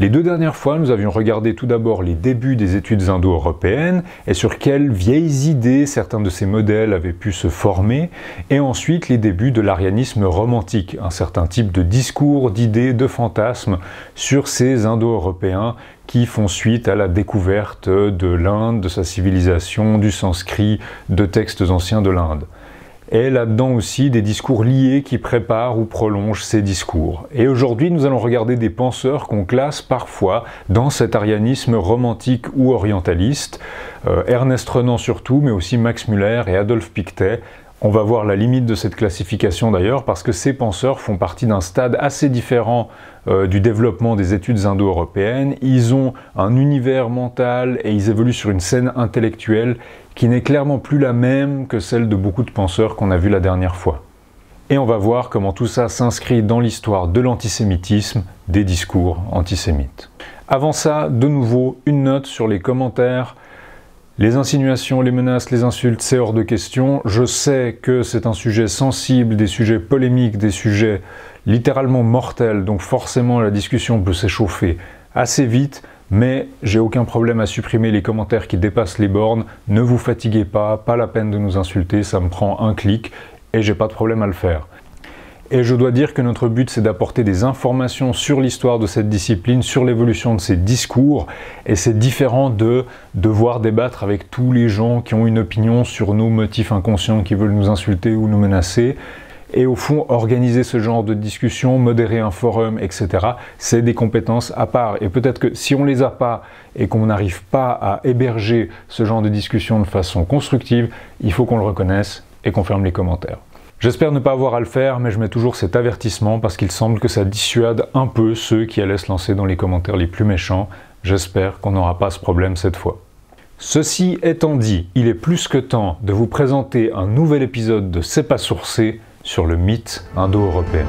Les deux dernières fois, nous avions regardé tout d'abord les débuts des études indo-européennes et sur quelles vieilles idées certains de ces modèles avaient pu se former, et ensuite les débuts de l'arianisme romantique, un certain type de discours, d'idées, de fantasmes sur ces indo-européens qui font suite à la découverte de l'Inde, de sa civilisation, du sanskrit, de textes anciens de l'Inde et là-dedans aussi des discours liés qui préparent ou prolongent ces discours. Et aujourd'hui, nous allons regarder des penseurs qu'on classe parfois dans cet arianisme romantique ou orientaliste, euh, Ernest Renan surtout, mais aussi Max Müller et Adolphe Pictet, on va voir la limite de cette classification d'ailleurs parce que ces penseurs font partie d'un stade assez différent euh, du développement des études indo-européennes. Ils ont un univers mental et ils évoluent sur une scène intellectuelle qui n'est clairement plus la même que celle de beaucoup de penseurs qu'on a vu la dernière fois. Et on va voir comment tout ça s'inscrit dans l'histoire de l'antisémitisme, des discours antisémites. Avant ça, de nouveau, une note sur les commentaires les insinuations, les menaces, les insultes, c'est hors de question. Je sais que c'est un sujet sensible, des sujets polémiques, des sujets littéralement mortels, donc forcément la discussion peut s'échauffer assez vite, mais j'ai aucun problème à supprimer les commentaires qui dépassent les bornes. Ne vous fatiguez pas, pas la peine de nous insulter, ça me prend un clic et j'ai pas de problème à le faire. Et je dois dire que notre but, c'est d'apporter des informations sur l'histoire de cette discipline, sur l'évolution de ces discours. Et c'est différent de devoir débattre avec tous les gens qui ont une opinion sur nos motifs inconscients, qui veulent nous insulter ou nous menacer. Et au fond, organiser ce genre de discussion, modérer un forum, etc., c'est des compétences à part. Et peut-être que si on ne les a pas et qu'on n'arrive pas à héberger ce genre de discussion de façon constructive, il faut qu'on le reconnaisse et qu'on ferme les commentaires. J'espère ne pas avoir à le faire, mais je mets toujours cet avertissement parce qu'il semble que ça dissuade un peu ceux qui allaient se lancer dans les commentaires les plus méchants. J'espère qu'on n'aura pas ce problème cette fois. Ceci étant dit, il est plus que temps de vous présenter un nouvel épisode de C'est pas sourcé sur le mythe indo-européen.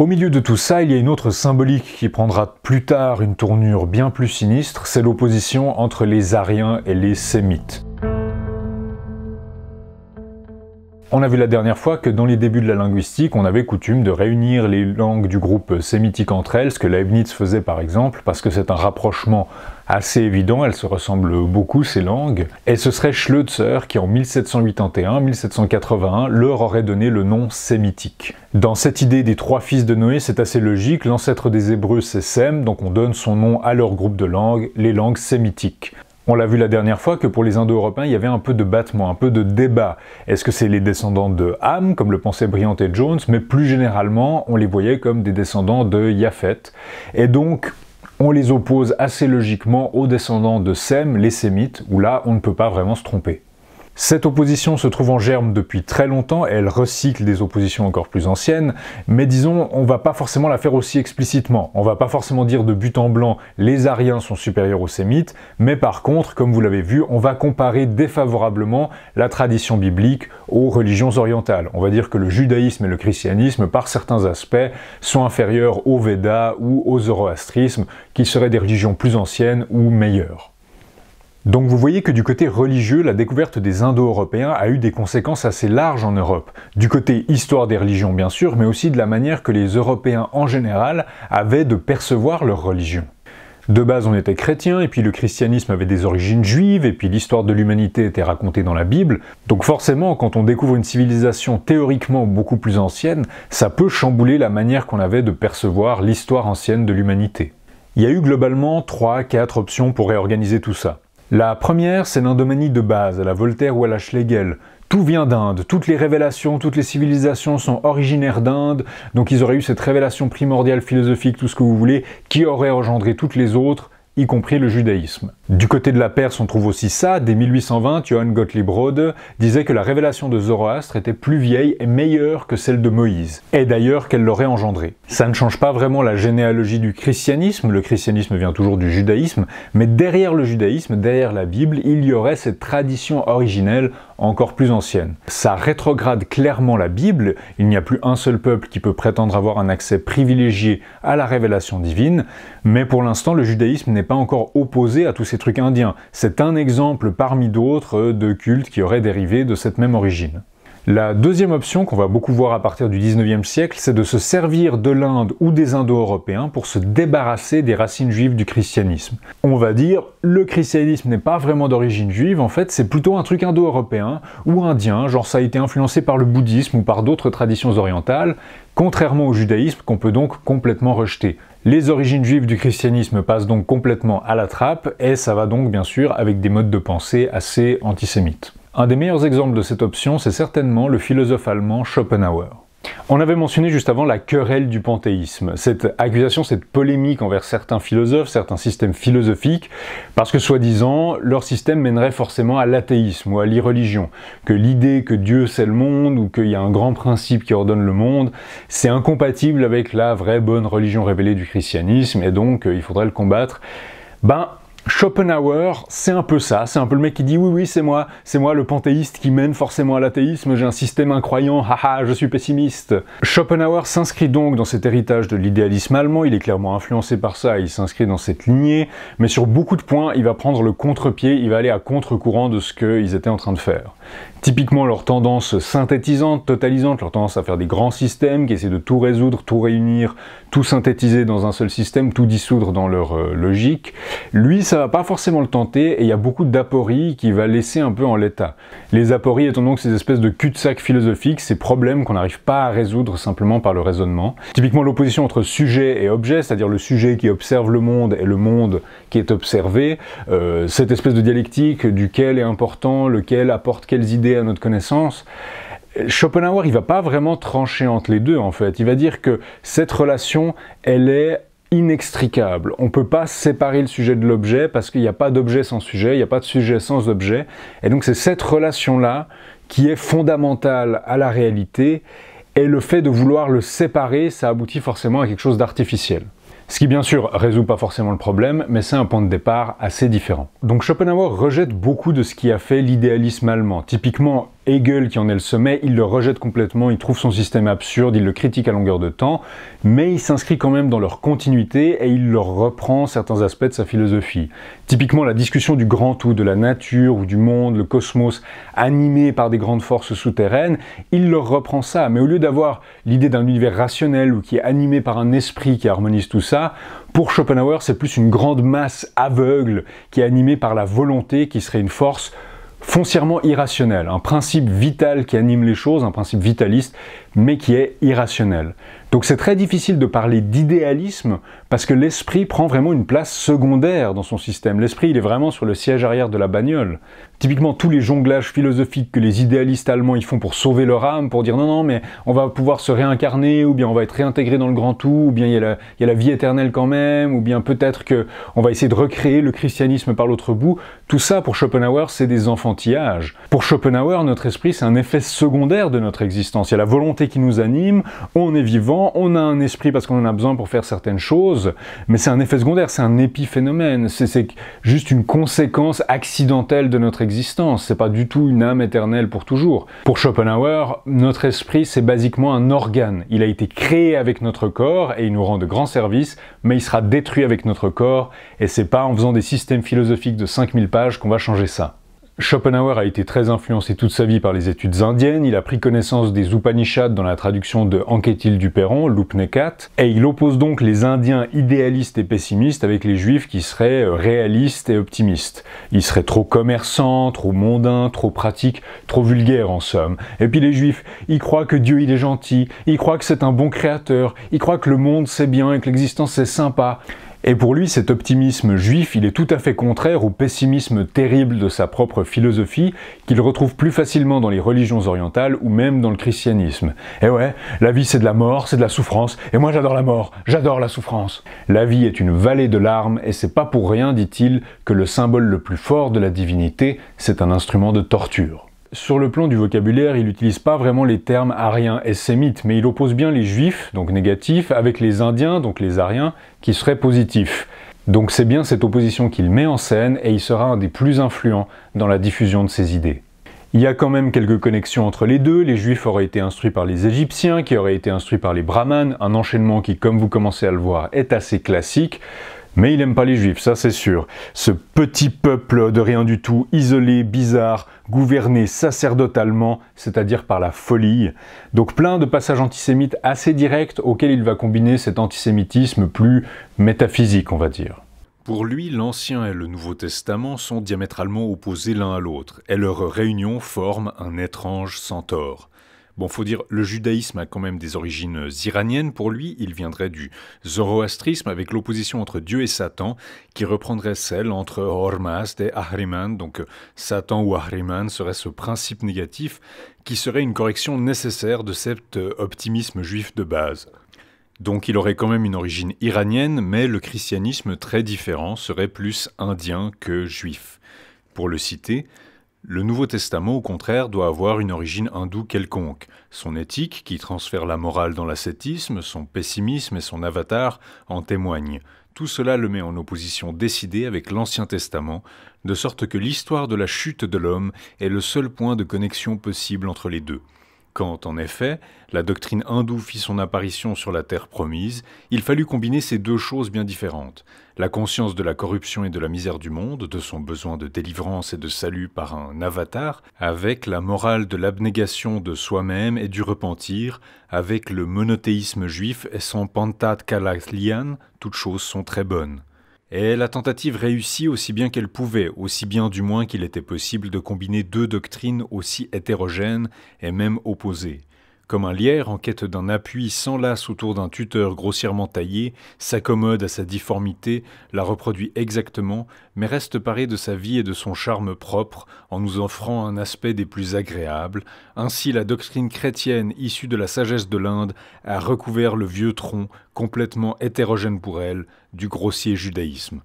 Au milieu de tout ça, il y a une autre symbolique qui prendra plus tard une tournure bien plus sinistre, c'est l'opposition entre les Ariens et les Sémites. On a vu la dernière fois que dans les débuts de la linguistique, on avait coutume de réunir les langues du groupe sémitique entre elles, ce que Leibniz faisait par exemple, parce que c'est un rapprochement assez évident, elles se ressemblent beaucoup ces langues, et ce serait Schlözer qui en 1781-1781 leur aurait donné le nom sémitique. Dans cette idée des trois fils de Noé, c'est assez logique, l'ancêtre des Hébreux c'est Sem, donc on donne son nom à leur groupe de langues, les langues sémitiques. On l'a vu la dernière fois que pour les Indo-Européens, il y avait un peu de battement, un peu de débat. Est-ce que c'est les descendants de Ham, comme le pensait Briant et Jones, mais plus généralement, on les voyait comme des descendants de Yafet. Et donc, on les oppose assez logiquement aux descendants de Sem, les Sémites, où là, on ne peut pas vraiment se tromper. Cette opposition se trouve en germe depuis très longtemps, elle recycle des oppositions encore plus anciennes, mais disons, on va pas forcément la faire aussi explicitement. On va pas forcément dire de but en blanc les Ariens sont supérieurs aux Sémites, mais par contre, comme vous l'avez vu, on va comparer défavorablement la tradition biblique aux religions orientales. On va dire que le judaïsme et le christianisme, par certains aspects, sont inférieurs aux védas ou au zoroastrisme, qui seraient des religions plus anciennes ou meilleures. Donc vous voyez que du côté religieux, la découverte des Indo-Européens a eu des conséquences assez larges en Europe. Du côté histoire des religions bien sûr, mais aussi de la manière que les Européens en général avaient de percevoir leur religion. De base, on était chrétien, et puis le christianisme avait des origines juives, et puis l'histoire de l'humanité était racontée dans la Bible. Donc forcément, quand on découvre une civilisation théoriquement beaucoup plus ancienne, ça peut chambouler la manière qu'on avait de percevoir l'histoire ancienne de l'humanité. Il y a eu globalement 3 4 options pour réorganiser tout ça. La première, c'est l'indomanie de base, à la Voltaire ou à la Schlegel. Tout vient d'Inde, toutes les révélations, toutes les civilisations sont originaires d'Inde, donc ils auraient eu cette révélation primordiale philosophique, tout ce que vous voulez, qui aurait engendré toutes les autres, y compris le judaïsme. Du côté de la Perse, on trouve aussi ça. Dès 1820, Johann Gottlieb Rode disait que la révélation de Zoroastre était plus vieille et meilleure que celle de Moïse, et d'ailleurs qu'elle l'aurait engendrée. Ça ne change pas vraiment la généalogie du christianisme, le christianisme vient toujours du judaïsme, mais derrière le judaïsme, derrière la Bible, il y aurait cette tradition originelle encore plus ancienne. Ça rétrograde clairement la Bible, il n'y a plus un seul peuple qui peut prétendre avoir un accès privilégié à la révélation divine, mais pour l'instant le judaïsme pas encore opposé à tous ces trucs indiens. C'est un exemple parmi d'autres de cultes qui auraient dérivé de cette même origine. La deuxième option qu'on va beaucoup voir à partir du 19e siècle, c'est de se servir de l'Inde ou des Indo-Européens pour se débarrasser des racines juives du christianisme. On va dire, le christianisme n'est pas vraiment d'origine juive, en fait c'est plutôt un truc indo-européen ou indien, genre ça a été influencé par le bouddhisme ou par d'autres traditions orientales, contrairement au judaïsme qu'on peut donc complètement rejeter. Les origines juives du christianisme passent donc complètement à la trappe, et ça va donc bien sûr avec des modes de pensée assez antisémites. Un des meilleurs exemples de cette option, c'est certainement le philosophe allemand Schopenhauer. On avait mentionné juste avant la querelle du panthéisme, cette accusation, cette polémique envers certains philosophes, certains systèmes philosophiques, parce que soi-disant, leur système mènerait forcément à l'athéisme ou à l'irreligion, que l'idée que Dieu sait le monde ou qu'il y a un grand principe qui ordonne le monde, c'est incompatible avec la vraie bonne religion révélée du christianisme, et donc euh, il faudrait le combattre. Ben, Schopenhauer, c'est un peu ça, c'est un peu le mec qui dit oui oui c'est moi, c'est moi le panthéiste qui mène forcément à l'athéisme, j'ai un système incroyant, haha je suis pessimiste. Schopenhauer s'inscrit donc dans cet héritage de l'idéalisme allemand, il est clairement influencé par ça, il s'inscrit dans cette lignée, mais sur beaucoup de points il va prendre le contre-pied, il va aller à contre-courant de ce qu'ils étaient en train de faire. Typiquement, leur tendance synthétisante, totalisante, leur tendance à faire des grands systèmes qui essaient de tout résoudre, tout réunir, tout synthétiser dans un seul système, tout dissoudre dans leur euh, logique, lui, ça va pas forcément le tenter et il y a beaucoup d'apories qui va laisser un peu en l'état. Les apories étant donc ces espèces de cul-de-sac philosophiques, ces problèmes qu'on n'arrive pas à résoudre simplement par le raisonnement. Typiquement, l'opposition entre sujet et objet, c'est-à-dire le sujet qui observe le monde et le monde qui est observé, euh, cette espèce de dialectique duquel est important, lequel apporte quel idées à notre connaissance. Schopenhauer, il va pas vraiment trancher entre les deux en fait. Il va dire que cette relation, elle est inextricable. On ne peut pas séparer le sujet de l'objet parce qu'il n'y a pas d'objet sans sujet, il n'y a pas de sujet sans objet. Et donc c'est cette relation-là qui est fondamentale à la réalité et le fait de vouloir le séparer, ça aboutit forcément à quelque chose d'artificiel. Ce qui bien sûr résout pas forcément le problème, mais c'est un point de départ assez différent. Donc Schopenhauer rejette beaucoup de ce qui a fait l'idéalisme allemand. Typiquement, Hegel, qui en est le sommet, il le rejette complètement, il trouve son système absurde, il le critique à longueur de temps, mais il s'inscrit quand même dans leur continuité et il leur reprend certains aspects de sa philosophie. Typiquement la discussion du grand tout, de la nature ou du monde, le cosmos, animé par des grandes forces souterraines, il leur reprend ça, mais au lieu d'avoir l'idée d'un univers rationnel ou qui est animé par un esprit qui harmonise tout ça, pour Schopenhauer c'est plus une grande masse aveugle qui est animée par la volonté qui serait une force foncièrement irrationnel, un principe vital qui anime les choses, un principe vitaliste, mais qui est irrationnel. Donc c'est très difficile de parler d'idéalisme parce que l'esprit prend vraiment une place secondaire dans son système. L'esprit, il est vraiment sur le siège arrière de la bagnole. Typiquement, tous les jonglages philosophiques que les idéalistes allemands ils font pour sauver leur âme, pour dire non, non, mais on va pouvoir se réincarner, ou bien on va être réintégré dans le grand tout, ou bien il y a la, vie éternelle quand même, ou bien peut-être que on va essayer de recréer le christianisme par l'autre bout. Tout ça, pour Schopenhauer, c'est des enfantillages. Pour Schopenhauer, notre esprit, c'est un effet secondaire de notre existence. Il y a la volonté qui nous anime, on est vivant, on a un esprit parce qu'on en a besoin pour faire certaines choses, mais c'est un effet secondaire, c'est un épiphénomène, c'est juste une conséquence accidentelle de notre existence, c'est pas du tout une âme éternelle pour toujours. Pour Schopenhauer, notre esprit c'est basiquement un organe, il a été créé avec notre corps et il nous rend de grands services, mais il sera détruit avec notre corps et c'est pas en faisant des systèmes philosophiques de 5000 pages qu'on va changer ça. Schopenhauer a été très influencé toute sa vie par les études indiennes, il a pris connaissance des Upanishads dans la traduction de Anquetil du Perron, Lupnekat, et il oppose donc les Indiens idéalistes et pessimistes avec les Juifs qui seraient euh, réalistes et optimistes. Ils seraient trop commerçants, trop mondains, trop pratiques, trop vulgaires en somme. Et puis les Juifs, ils croient que Dieu il est gentil, ils croient que c'est un bon créateur, ils croient que le monde c'est bien et que l'existence c'est sympa. Et pour lui, cet optimisme juif, il est tout à fait contraire au pessimisme terrible de sa propre philosophie, qu'il retrouve plus facilement dans les religions orientales ou même dans le christianisme. Eh ouais, la vie c'est de la mort, c'est de la souffrance, et moi j'adore la mort, j'adore la souffrance. La vie est une vallée de larmes, et c'est pas pour rien, dit-il, que le symbole le plus fort de la divinité, c'est un instrument de torture. Sur le plan du vocabulaire, il n'utilise pas vraiment les termes ariens et sémites, mais il oppose bien les juifs, donc négatifs, avec les indiens, donc les ariens, qui seraient positifs. Donc c'est bien cette opposition qu'il met en scène et il sera un des plus influents dans la diffusion de ses idées. Il y a quand même quelques connexions entre les deux, les juifs auraient été instruits par les égyptiens, qui auraient été instruits par les brahmanes, un enchaînement qui, comme vous commencez à le voir, est assez classique. Mais il n'aime pas les juifs, ça c'est sûr. Ce petit peuple de rien du tout, isolé, bizarre, gouverné sacerdotalement, c'est-à-dire par la folie. Donc plein de passages antisémites assez directs auxquels il va combiner cet antisémitisme plus métaphysique, on va dire. Pour lui, l'Ancien et le Nouveau Testament sont diamétralement opposés l'un à l'autre, et leur réunion forme un étrange centaure. Bon, faut dire, le judaïsme a quand même des origines euh, iraniennes pour lui. Il viendrait du zoroastrisme avec l'opposition entre Dieu et Satan, qui reprendrait celle entre Hormazd et Ahriman. Donc, euh, Satan ou Ahriman serait ce principe négatif qui serait une correction nécessaire de cet euh, optimisme juif de base. Donc il aurait quand même une origine iranienne, mais le christianisme très différent serait plus indien que juif. Pour le citer, le Nouveau Testament, au contraire, doit avoir une origine hindoue quelconque. Son éthique, qui transfère la morale dans l'ascétisme, son pessimisme et son avatar en témoignent. Tout cela le met en opposition décidée avec l'Ancien Testament, de sorte que l'histoire de la chute de l'homme est le seul point de connexion possible entre les deux. Quand, en effet, la doctrine hindoue fit son apparition sur la terre promise, il fallut combiner ces deux choses bien différentes. La conscience de la corruption et de la misère du monde, de son besoin de délivrance et de salut par un avatar, avec la morale de l'abnégation de soi-même et du repentir, avec le monothéisme juif et son pantat kalaklian, toutes choses sont très bonnes. Et la tentative réussit aussi bien qu'elle pouvait, aussi bien du moins qu'il était possible de combiner deux doctrines aussi hétérogènes et même opposées. Comme un lierre en quête d'un appui s'enlace autour d'un tuteur grossièrement taillé, s'accommode à sa difformité, la reproduit exactement, mais reste paré de sa vie et de son charme propre, en nous offrant un aspect des plus agréables, ainsi la doctrine chrétienne issue de la sagesse de l'Inde a recouvert le vieux tronc, complètement hétérogène pour elle, du grossier judaïsme.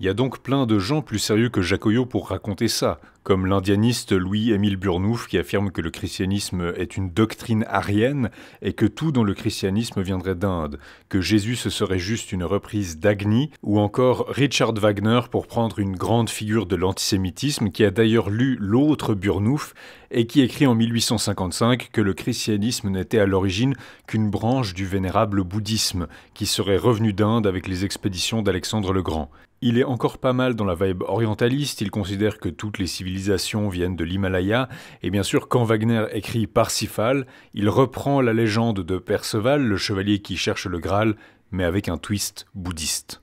Il y a donc plein de gens plus sérieux que Jacoyot pour raconter ça, comme l'indianiste Louis-Émile Burnouf qui affirme que le christianisme est une doctrine arienne et que tout dans le christianisme viendrait d'Inde, que Jésus ce serait juste une reprise d'Agni, ou encore Richard Wagner pour prendre une grande figure de l'antisémitisme qui a d'ailleurs lu l'autre Burnouf et qui écrit en 1855 que le christianisme n'était à l'origine qu'une branche du vénérable bouddhisme qui serait revenu d'Inde avec les expéditions d'Alexandre le Grand. Il est encore pas mal dans la vibe orientaliste, il considère que toutes les civilisations viennent de l'Himalaya, et bien sûr quand Wagner écrit Parsifal, il reprend la légende de Perceval, le chevalier qui cherche le Graal, mais avec un twist bouddhiste.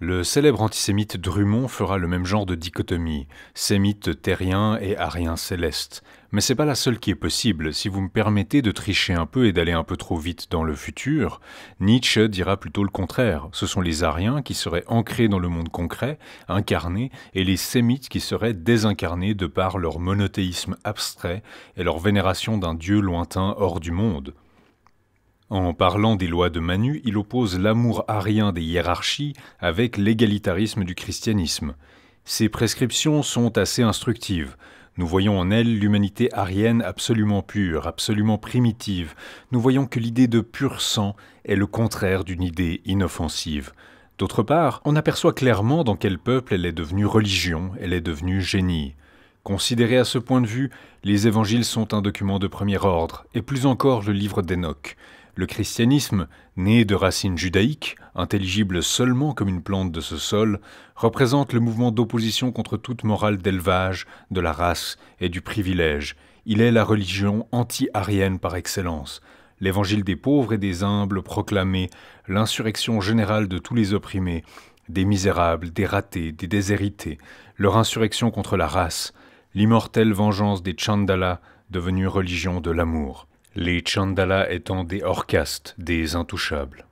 Le célèbre antisémite Drummond fera le même genre de dichotomie, sémite terrien et arien céleste mais n'est pas la seule qui est possible. Si vous me permettez de tricher un peu et d'aller un peu trop vite dans le futur, Nietzsche dira plutôt le contraire. Ce sont les Ariens qui seraient ancrés dans le monde concret, incarnés, et les Sémites qui seraient désincarnés de par leur monothéisme abstrait et leur vénération d'un dieu lointain hors du monde. En parlant des lois de Manu, il oppose l'amour arien des hiérarchies avec l'égalitarisme du christianisme. Ces prescriptions sont assez instructives. Nous voyons en elle l'humanité arienne absolument pure, absolument primitive. Nous voyons que l'idée de pur sang est le contraire d'une idée inoffensive. D'autre part, on aperçoit clairement dans quel peuple elle est devenue religion, elle est devenue génie. Considéré à ce point de vue, les évangiles sont un document de premier ordre, et plus encore le livre d'Enoch. Le christianisme, né de racines judaïques, intelligible seulement comme une plante de ce sol, représente le mouvement d'opposition contre toute morale d'élevage, de la race et du privilège. Il est la religion anti-arienne par excellence, l'évangile des pauvres et des humbles proclamé, l'insurrection générale de tous les opprimés, des misérables, des ratés, des déshérités, leur insurrection contre la race, l'immortelle vengeance des Chandala, devenue religion de l'amour. Les chandalas étant des hors des intouchables.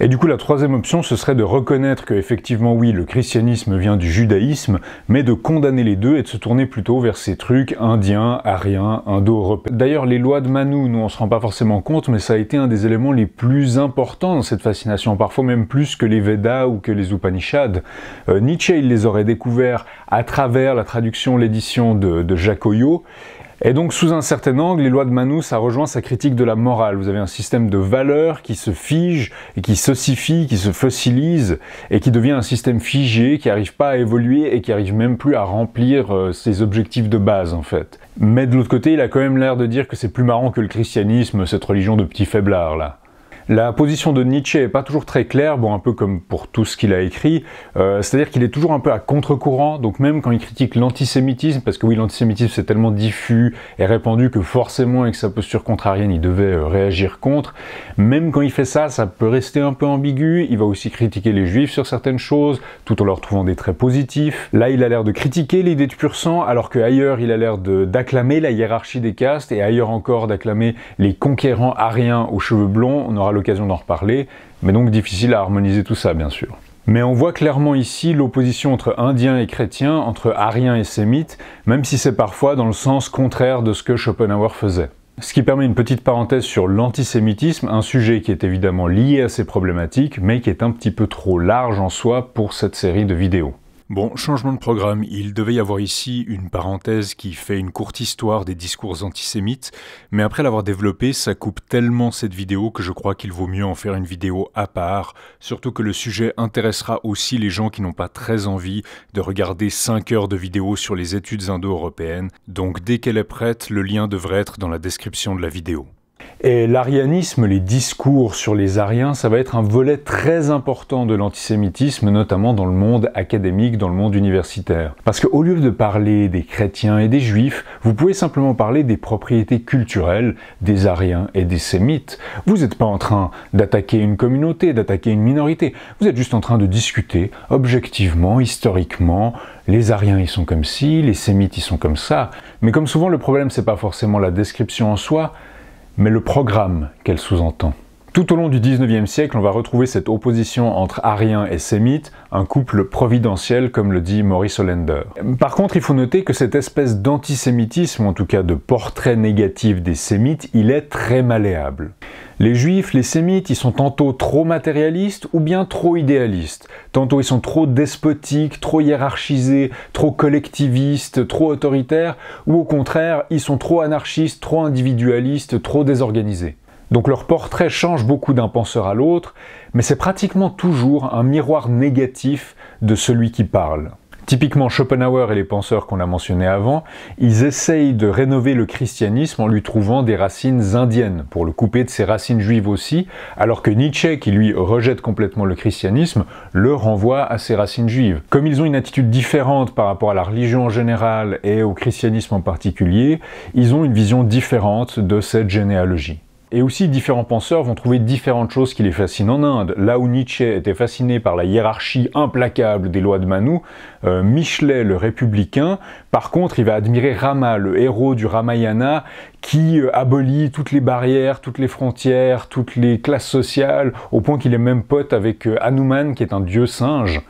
Et du coup, la troisième option, ce serait de reconnaître que, effectivement, oui, le christianisme vient du judaïsme, mais de condamner les deux et de se tourner plutôt vers ces trucs indiens, ariens, indo-européens. D'ailleurs, les lois de Manu, nous, on se rend pas forcément compte, mais ça a été un des éléments les plus importants dans cette fascination, parfois même plus que les Vedas ou que les Upanishads. Euh, Nietzsche, il les aurait découverts à travers la traduction, l'édition de, de Jacques et donc, sous un certain angle, les lois de Manus a rejoint sa critique de la morale. Vous avez un système de valeurs qui se fige et qui s'ossifie, qui se fossilise et qui devient un système figé, qui n'arrive pas à évoluer et qui n'arrive même plus à remplir euh, ses objectifs de base, en fait. Mais de l'autre côté, il a quand même l'air de dire que c'est plus marrant que le christianisme, cette religion de petits faiblards, là. La position de Nietzsche n'est pas toujours très claire, bon un peu comme pour tout ce qu'il a écrit, euh, c'est-à-dire qu'il est toujours un peu à contre-courant, donc même quand il critique l'antisémitisme, parce que oui l'antisémitisme c'est tellement diffus et répandu que forcément avec sa posture contrarienne il devait euh, réagir contre, même quand il fait ça, ça peut rester un peu ambigu, il va aussi critiquer les juifs sur certaines choses, tout en leur trouvant des traits positifs. Là il a l'air de critiquer l'idée du pur sang, alors qu'ailleurs il a l'air d'acclamer la hiérarchie des castes, et ailleurs encore d'acclamer les conquérants ariens aux cheveux blonds, l'occasion d'en reparler, mais donc difficile à harmoniser tout ça, bien sûr. Mais on voit clairement ici l'opposition entre indiens et chrétiens, entre ariens et sémites, même si c'est parfois dans le sens contraire de ce que Schopenhauer faisait. Ce qui permet une petite parenthèse sur l'antisémitisme, un sujet qui est évidemment lié à ces problématiques, mais qui est un petit peu trop large en soi pour cette série de vidéos. Bon, changement de programme. Il devait y avoir ici une parenthèse qui fait une courte histoire des discours antisémites, mais après l'avoir développé, ça coupe tellement cette vidéo que je crois qu'il vaut mieux en faire une vidéo à part, surtout que le sujet intéressera aussi les gens qui n'ont pas très envie de regarder 5 heures de vidéos sur les études indo-européennes, donc dès qu'elle est prête, le lien devrait être dans la description de la vidéo. Et l'arianisme, les discours sur les ariens, ça va être un volet très important de l'antisémitisme, notamment dans le monde académique, dans le monde universitaire. Parce qu'au lieu de parler des chrétiens et des juifs, vous pouvez simplement parler des propriétés culturelles des ariens et des sémites. Vous n'êtes pas en train d'attaquer une communauté, d'attaquer une minorité. Vous êtes juste en train de discuter, objectivement, historiquement, les ariens ils sont comme ci, les sémites ils sont comme ça. Mais comme souvent, le problème c'est pas forcément la description en soi, mais le programme qu'elle sous-entend. Tout au long du 19e siècle, on va retrouver cette opposition entre ariens et sémites, un couple providentiel comme le dit Maurice Hollander. Par contre, il faut noter que cette espèce d'antisémitisme, en tout cas de portrait négatif des sémites, il est très malléable. Les juifs, les sémites, ils sont tantôt trop matérialistes ou bien trop idéalistes. Tantôt ils sont trop despotiques, trop hiérarchisés, trop collectivistes, trop autoritaires, ou au contraire, ils sont trop anarchistes, trop individualistes, trop désorganisés. Donc leur portrait change beaucoup d'un penseur à l'autre, mais c'est pratiquement toujours un miroir négatif de celui qui parle. Typiquement Schopenhauer et les penseurs qu'on a mentionnés avant, ils essayent de rénover le christianisme en lui trouvant des racines indiennes, pour le couper de ses racines juives aussi, alors que Nietzsche, qui lui rejette complètement le christianisme, le renvoie à ses racines juives. Comme ils ont une attitude différente par rapport à la religion en général et au christianisme en particulier, ils ont une vision différente de cette généalogie. Et aussi, différents penseurs vont trouver différentes choses qui les fascinent en Inde. Là où Nietzsche était fasciné par la hiérarchie implacable des lois de Manu, euh, Michelet, le républicain, par contre, il va admirer Rama, le héros du Ramayana, qui euh, abolit toutes les barrières, toutes les frontières, toutes les classes sociales, au point qu'il est même pote avec euh, Hanuman, qui est un dieu singe.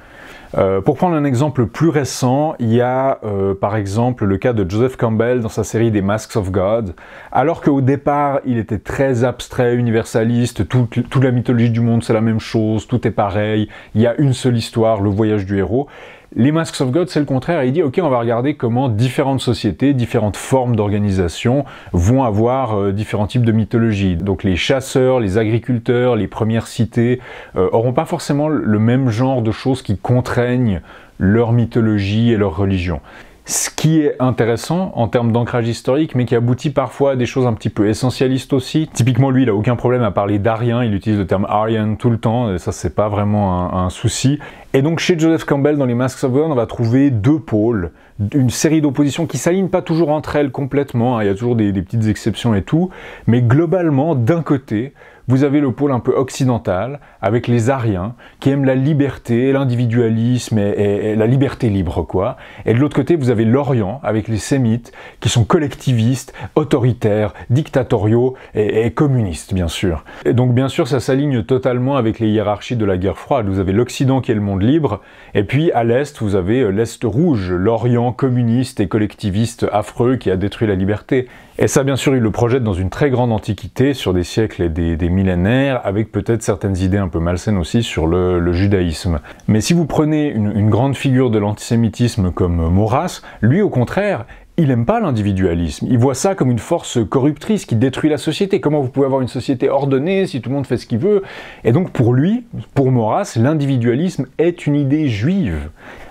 Euh, pour prendre un exemple plus récent, il y a euh, par exemple le cas de Joseph Campbell dans sa série des Masks of God. Alors qu'au départ, il était très abstrait, universaliste, toute, toute la mythologie du monde c'est la même chose, tout est pareil, il y a une seule histoire, le voyage du héros. Les Masks of God, c'est le contraire, il dit, ok, on va regarder comment différentes sociétés, différentes formes d'organisation vont avoir euh, différents types de mythologie. Donc les chasseurs, les agriculteurs, les premières cités euh, auront pas forcément le même genre de choses qui contraignent leur mythologie et leur religion ce qui est intéressant en termes d'ancrage historique, mais qui aboutit parfois à des choses un petit peu essentialistes aussi. Typiquement, lui, il a aucun problème à parler d'Arien, il utilise le terme Aryan tout le temps, et ça, c'est pas vraiment un, souci. Et donc, chez Joseph Campbell, dans les Masks of on va trouver deux pôles, une série d'oppositions qui s'alignent pas toujours entre elles complètement, hein. il y a toujours des petites exceptions et tout, mais globalement, d'un côté, vous avez le pôle un peu occidental, avec les Ariens, qui aiment la liberté, l'individualisme et, la liberté libre, quoi. Et de l'autre côté, vous avez l'Orient, avec les Sémites, qui sont collectivistes, autoritaires, dictatoriaux et communistes, bien sûr. Et donc, bien sûr, ça s'aligne totalement avec les hiérarchies de la guerre froide. Vous avez l'Occident qui est le monde libre, et puis à l'Est, vous avez euh, l'Est rouge, l'Orient communiste et collectiviste affreux qui a détruit la liberté. Et ça, bien sûr, il le projette dans une très grande antiquité, sur des siècles et des, millénaires, avec peut-être certaines idées un peu malsaines aussi sur le, judaïsme. Mais si vous prenez une, une grande figure de l'antisémitisme comme Maurras, lui, au contraire, il n'aime pas l'individualisme. Il voit ça comme une force corruptrice qui détruit la société. Comment vous pouvez avoir une société ordonnée si tout le monde fait ce qu'il veut Et donc pour lui, pour Maurras, l'individualisme est une idée juive.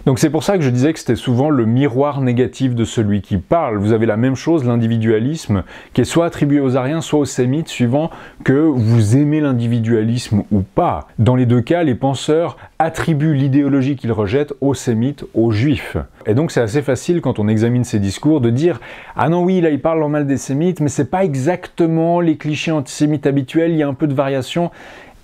Donc c'est pour ça que je disais que c'était souvent le miroir négatif de celui qui parle. Vous avez la même chose, l'individualisme, qui est soit attribué aux Ariens, soit aux Sémites, suivant que vous aimez l'individualisme ou pas. Dans les deux cas, les penseurs attribuent l'idéologie qu'ils rejettent aux Sémites, aux Juifs. Et donc c'est assez facile quand on examine ces discours de dire Ah non oui, là il parle en mal des Sémites, mais c'est pas exactement les clichés antisémites habituels, il y a un peu de variation.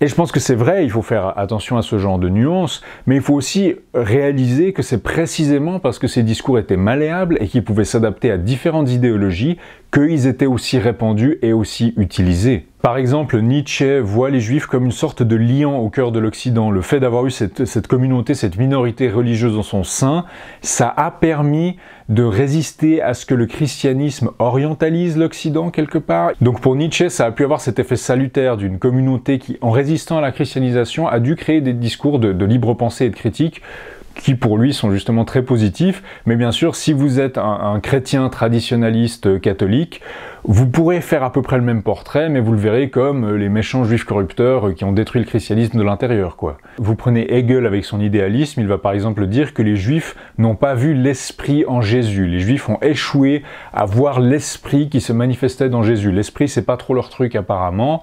Et je pense que c'est vrai, il faut faire attention à ce genre de nuances, mais il faut aussi réaliser que c'est précisément parce que ces discours étaient malléables et qu'ils pouvaient s'adapter à différentes idéologies qu'ils étaient aussi répandus et aussi utilisés. Par exemple, Nietzsche voit les juifs comme une sorte de liant au cœur de l'Occident. Le fait d'avoir eu cette, communauté, cette minorité religieuse dans son sein, ça a permis de résister à ce que le christianisme orientalise l'Occident quelque part. Donc pour Nietzsche, ça a pu avoir cet effet salutaire d'une communauté qui, en résistant à la christianisation, a dû créer des discours de libre pensée et de critique qui pour lui sont justement très positifs. Mais bien sûr, si vous êtes un, chrétien traditionnaliste euh, catholique, vous pourrez faire à peu près le même portrait, mais vous le verrez comme euh, les méchants juifs corrupteurs euh, qui ont détruit le christianisme de l'intérieur, quoi. Vous prenez Hegel avec son idéalisme, il va par exemple dire que les juifs n'ont pas vu l'esprit en Jésus. Les juifs ont échoué à voir l'esprit qui se manifestait dans Jésus. L'esprit, c'est pas trop leur truc apparemment.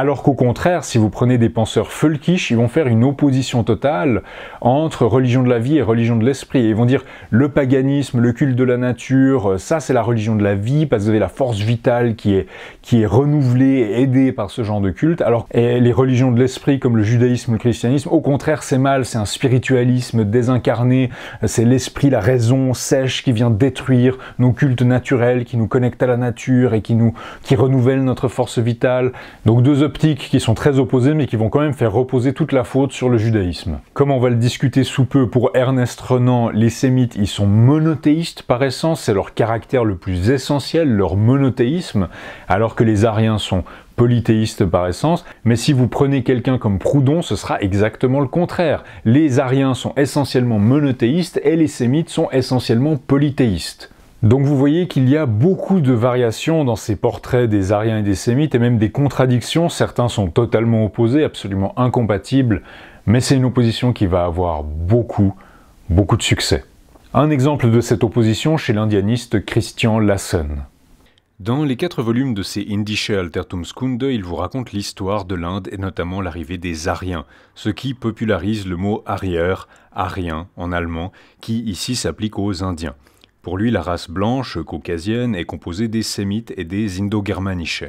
Alors qu'au contraire, si vous prenez des penseurs folkish, ils vont faire une opposition totale entre religion de la vie et religion de l'esprit. Ils vont dire le paganisme, le culte de la nature, euh, ça c'est la religion de la vie parce que vous avez la force vitale qui est, qui est renouvelée et aidée par ce genre de culte. Alors et les religions de l'esprit comme le judaïsme, le christianisme, au contraire c'est mal, c'est un spiritualisme désincarné, c'est l'esprit, la raison sèche qui vient détruire nos cultes naturels, qui nous connectent à la nature et qui nous qui renouvelle notre force vitale. Donc deux optiques qui sont très opposées mais qui vont quand même faire reposer toute la faute sur le judaïsme. Comme on va le discuter sous peu pour Ernest Renan, les sémites ils sont monothéistes par essence, c'est leur caractère le plus essentiel, leur monothéisme, alors que les Ariens sont polythéistes par essence, mais si vous prenez quelqu'un comme Proudhon, ce sera exactement le contraire. Les Ariens sont essentiellement monothéistes et les Sémites sont essentiellement polythéistes. Donc vous voyez qu'il y a beaucoup de variations dans ces portraits des Ariens et des Sémites, et même des contradictions, certains sont totalement opposés, absolument incompatibles, mais c'est une opposition qui va avoir beaucoup, beaucoup de succès. Un exemple de cette opposition chez l'indianiste Christian Lassen. Dans les quatre volumes de ses Indische Altertumskunde, il vous raconte l'histoire de l'Inde et notamment l'arrivée des Ariens, ce qui popularise le mot arrière, arien en allemand, qui ici s'applique aux Indiens. Pour lui, la race blanche caucasienne est composée des Sémites et des Indo-Germaniches.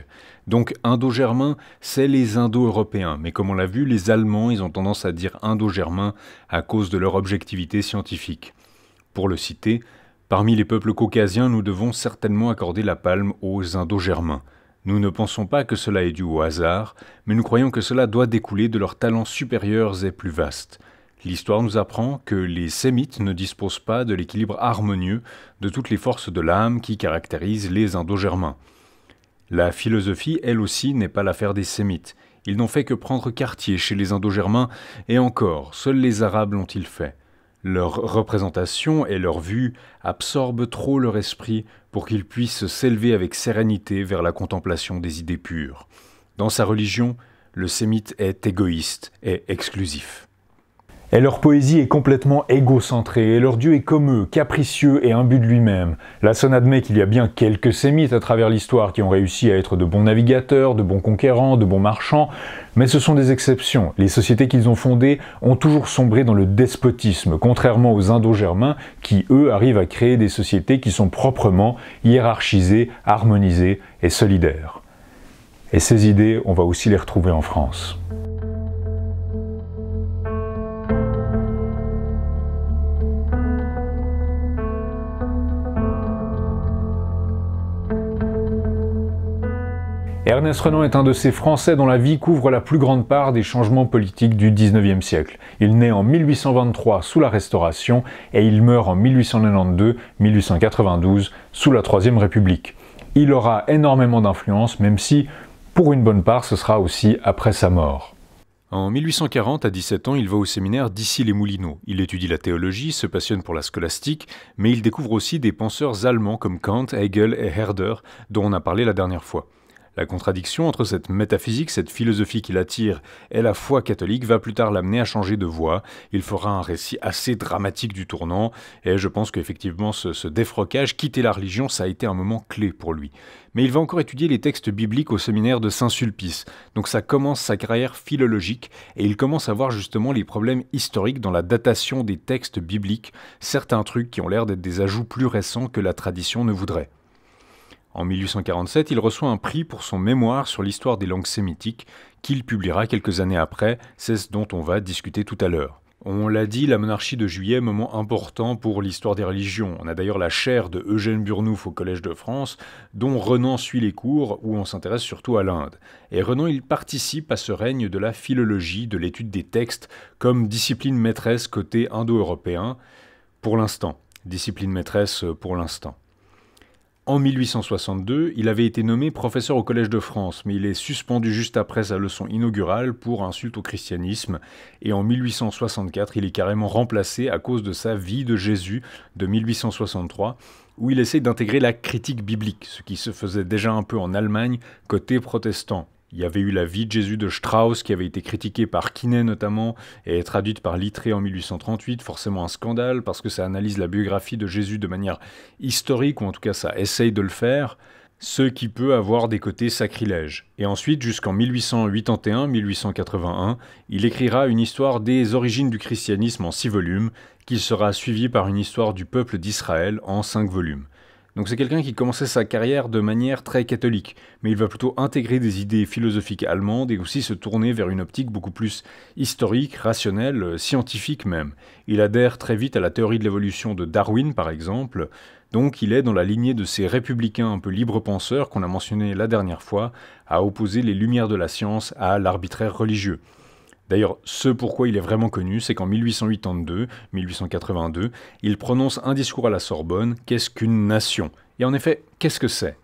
Donc Indo-Germain, c'est les Indo-Européens. Mais comme on l'a vu, les Allemands, ils ont tendance à dire Indo-Germain à cause de leur objectivité scientifique. Pour le citer, parmi les peuples caucasiens, nous devons certainement accorder la palme aux Indo-Germains. Nous ne pensons pas que cela est dû au hasard, mais nous croyons que cela doit découler de leurs talents supérieurs et plus vastes. L'histoire nous apprend que les sémites ne disposent pas de l'équilibre harmonieux de toutes les forces de l'âme qui caractérisent les indo-germains. La philosophie, elle aussi, n'est pas l'affaire des sémites. Ils n'ont fait que prendre quartier chez les indo-germains, et encore, seuls les arabes l'ont-ils fait. Leur représentation et leur vue absorbent trop leur esprit pour qu'ils puissent s'élever avec sérénité vers la contemplation des idées pures. Dans sa religion, le sémite est égoïste et exclusif. Et leur poésie est complètement égocentrée, et leur dieu est comme eux, capricieux et imbu de lui-même. La sonne admet qu'il y a bien quelques sémites à travers l'histoire qui ont réussi à être de bons navigateurs, de bons conquérants, de bons marchands, mais ce sont des exceptions. Les sociétés qu'ils ont fondées ont toujours sombré dans le despotisme, contrairement aux indo-germains qui, eux, arrivent à créer des sociétés qui sont proprement hiérarchisées, harmonisées et solidaires. Et ces idées, on va aussi les retrouver en France. Ernest Renan est un de ces Français dont la vie couvre la plus grande part des changements politiques du 19e siècle. Il naît en 1823 sous la Restauration et il meurt en 1892-1892 sous la Troisième République. Il aura énormément d'influence, même si, pour une bonne part, ce sera aussi après sa mort. En 1840, à 17 ans, il va au séminaire d'Issy-les-Moulineaux. Il étudie la théologie, se passionne pour la scolastique, mais il découvre aussi des penseurs allemands comme Kant, Hegel et Herder, dont on a parlé la dernière fois. La contradiction entre cette métaphysique, cette philosophie qui l'attire, et la foi catholique va plus tard l'amener à changer de voie. Il fera un récit assez dramatique du tournant, et je pense qu'effectivement ce, défroquage, quitter la religion, ça a été un moment clé pour lui. Mais il va encore étudier les textes bibliques au séminaire de Saint-Sulpice, donc ça commence sa carrière philologique, et il commence à voir justement les problèmes historiques dans la datation des textes bibliques, certains trucs qui ont l'air d'être des ajouts plus récents que la tradition ne voudrait. En 1847, il reçoit un prix pour son mémoire sur l'histoire des langues sémitiques qu'il publiera quelques années après, c'est ce dont on va discuter tout à l'heure. On l'a dit, la monarchie de juillet, moment important pour l'histoire des religions. On a d'ailleurs la chaire de Eugène Burnouf au Collège de France, dont Renan suit les cours, où on s'intéresse surtout à l'Inde. Et Renan, il participe à ce règne de la philologie, de l'étude des textes, comme discipline maîtresse côté indo-européen, pour l'instant. Discipline maîtresse pour l'instant. En 1862, il avait été nommé professeur au Collège de France, mais il est suspendu juste après sa leçon inaugurale pour insulte au christianisme, et en 1864, il est carrément remplacé à cause de sa Vie de Jésus de 1863, où il essaye d'intégrer la critique biblique, ce qui se faisait déjà un peu en Allemagne côté protestant. Il y avait eu la vie de Jésus de Strauss qui avait été critiquée par Quinet notamment et traduite par Littré en 1838, forcément un scandale parce que ça analyse la biographie de Jésus de manière historique ou en tout cas ça essaye de le faire, ce qui peut avoir des côtés sacrilèges. Et ensuite jusqu'en 1881-1881, il écrira une histoire des origines du christianisme en six volumes qui sera suivie par une histoire du peuple d'Israël en cinq volumes. Donc c'est quelqu'un qui commençait sa carrière de manière très catholique, mais il va plutôt intégrer des idées philosophiques allemandes et aussi se tourner vers une optique beaucoup plus historique, rationnelle, euh, scientifique même. Il adhère très vite à la théorie de l'évolution de Darwin par exemple, donc il est dans la lignée de ces républicains un peu libre penseurs qu'on a mentionnés la dernière fois, à opposer les lumières de la science à l'arbitraire religieux. D'ailleurs, ce pourquoi il est vraiment connu, c'est qu'en 1882-1882, il prononce un discours à la Sorbonne, Qu'est-ce qu'une nation Et en effet, qu'est-ce que c'est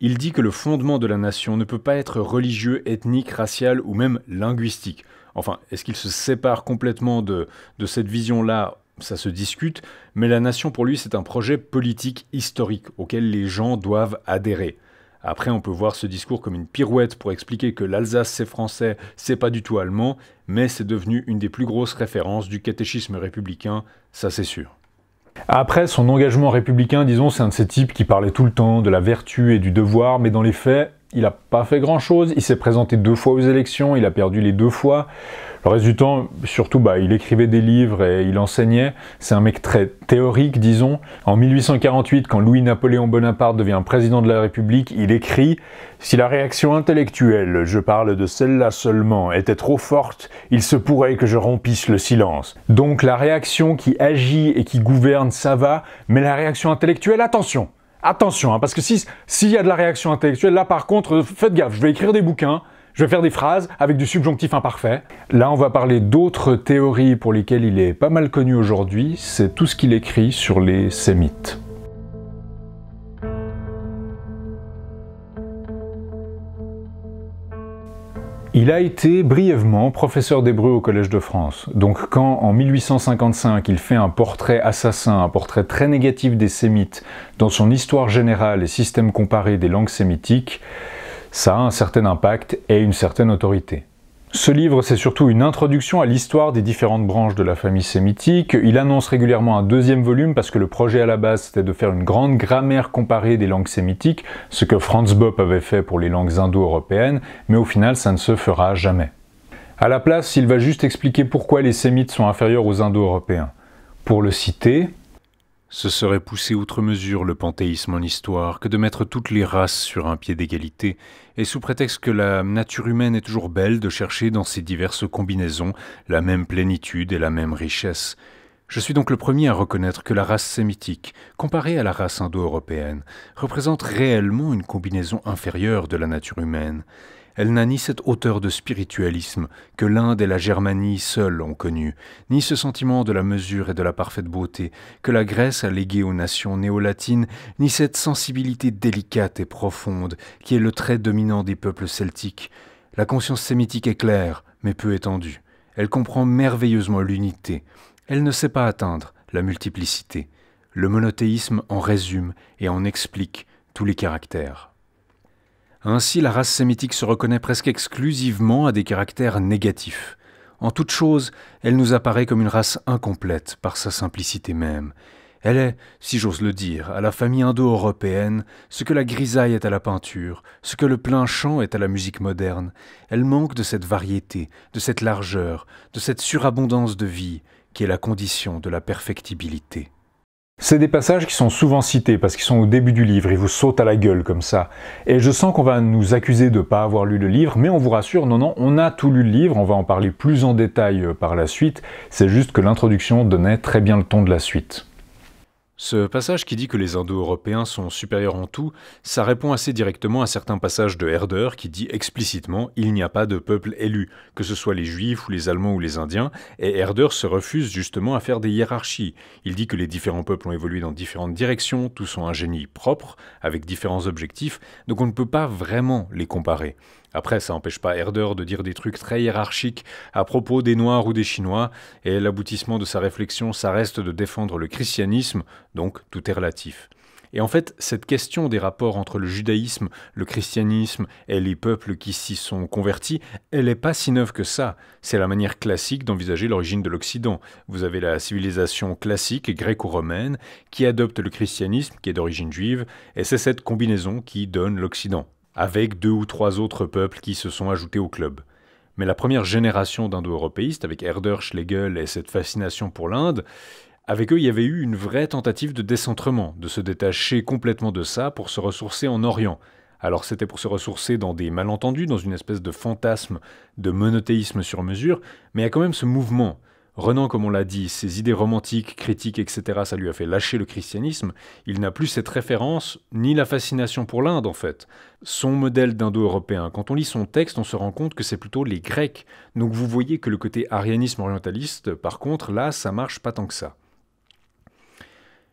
Il dit que le fondement de la nation ne peut pas être religieux, ethnique, racial ou même linguistique. Enfin, est-ce qu'il se sépare complètement de, de cette vision-là ça se discute, mais la nation pour lui c'est un projet politique historique auquel les gens doivent adhérer. Après, on peut voir ce discours comme une pirouette pour expliquer que l'Alsace c'est français, c'est pas du tout allemand, mais c'est devenu une des plus grosses références du catéchisme républicain, ça c'est sûr. Après, son engagement républicain, disons, c'est un de ces types qui parlait tout le temps de la vertu et du devoir, mais dans les faits, il n'a pas fait grand-chose. Il s'est présenté deux fois aux élections, il a perdu les deux fois. Le reste du temps, surtout, bah, il écrivait des livres et il enseignait. C'est un mec très théorique, disons. En 1848, quand Louis-Napoléon Bonaparte devient président de la République, il écrit Si la réaction intellectuelle, je parle de celle-là seulement, était trop forte, il se pourrait que je rompisse le silence. Donc la réaction qui agit et qui gouverne, ça va, mais la réaction intellectuelle, attention Attention, hein, parce que s'il y a de la réaction intellectuelle, là par contre, faites gaffe, je vais écrire des bouquins, je vais faire des phrases avec du subjonctif imparfait. Là, on va parler d'autres théories pour lesquelles il est pas mal connu aujourd'hui, c'est tout ce qu'il écrit sur les sémites. Il a été brièvement professeur d'hébreu au Collège de France. Donc quand en 1855 il fait un portrait assassin, un portrait très négatif des sémites dans son histoire générale et système comparé des langues sémitiques, ça a un certain impact et une certaine autorité. Ce livre, c'est surtout une introduction à l'histoire des différentes branches de la famille sémitique. Il annonce régulièrement un deuxième volume parce que le projet à la base, c'était de faire une grande grammaire comparée des langues sémitiques, ce que Franz Bopp avait fait pour les langues indo-européennes, mais au final, ça ne se fera jamais. À la place, il va juste expliquer pourquoi les sémites sont inférieurs aux indo-européens. Pour le citer, ce serait pousser outre mesure le panthéisme en histoire que de mettre toutes les races sur un pied d'égalité, et sous prétexte que la nature humaine est toujours belle de chercher dans ces diverses combinaisons la même plénitude et la même richesse. Je suis donc le premier à reconnaître que la race sémitique, comparée à la race indo-européenne, représente réellement une combinaison inférieure de la nature humaine. Elle n'a ni cette hauteur de spiritualisme que l'Inde et la Germanie seules ont connue, ni ce sentiment de la mesure et de la parfaite beauté que la Grèce a légué aux nations néo-latines, ni cette sensibilité délicate et profonde qui est le trait dominant des peuples celtiques. La conscience sémitique est claire, mais peu étendue. Elle comprend merveilleusement l'unité. Elle ne sait pas atteindre la multiplicité. Le monothéisme en résume et en explique tous les caractères. Ainsi, la race sémitique se reconnaît presque exclusivement à des caractères négatifs. En toute chose, elle nous apparaît comme une race incomplète par sa simplicité même. Elle est, si j'ose le dire, à la famille indo-européenne ce que la grisaille est à la peinture, ce que le plein chant est à la musique moderne. Elle manque de cette variété, de cette largeur, de cette surabondance de vie qui est la condition de la perfectibilité. C'est des passages qui sont souvent cités parce qu'ils sont au début du livre, ils vous sautent à la gueule comme ça. Et je sens qu'on va nous accuser de ne pas avoir lu le livre, mais on vous rassure, non, non, on a tout lu le livre, on va en parler plus en détail euh, par la suite, c'est juste que l'introduction donnait très bien le ton de la suite. Ce passage qui dit que les Indo-Européens sont supérieurs en tout, ça répond assez directement à certains passages de Herder qui dit explicitement il n'y a pas de peuple élu, que ce soit les Juifs ou les Allemands ou les Indiens, et Herder se refuse justement à faire des hiérarchies. Il dit que les différents peuples ont évolué dans différentes directions, tous ont un génie propre, avec différents objectifs, donc on ne peut pas vraiment les comparer. Après, ça n'empêche pas Herder de dire des trucs très hiérarchiques à propos des Noirs ou des Chinois, et l'aboutissement de sa réflexion, ça reste de défendre le christianisme, donc tout est relatif. Et en fait, cette question des rapports entre le judaïsme, le christianisme et les peuples qui s'y sont convertis, elle n'est pas si neuve que ça. C'est la manière classique d'envisager l'origine de l'Occident. Vous avez la civilisation classique gréco-romaine qui adopte le christianisme, qui est d'origine juive, et c'est cette combinaison qui donne l'Occident avec deux ou trois autres peuples qui se sont ajoutés au club. Mais la première génération d'indo-européistes, avec Herder, Schlegel et cette fascination pour l'Inde, avec eux, il y avait eu une vraie tentative de décentrement, de se détacher complètement de ça pour se ressourcer en Orient. Alors c'était pour se ressourcer dans des malentendus, dans une espèce de fantasme, de monothéisme sur mesure, mais il y a quand même ce mouvement, Renan, comme on l'a dit, ses idées romantiques, critiques, etc., ça lui a fait lâcher le christianisme. Il n'a plus cette référence ni la fascination pour l'Inde, en fait. Son modèle d'indo-européen, quand on lit son texte, on se rend compte que c'est plutôt les Grecs. Donc vous voyez que le côté arianisme orientaliste, par contre, là, ça marche pas tant que ça.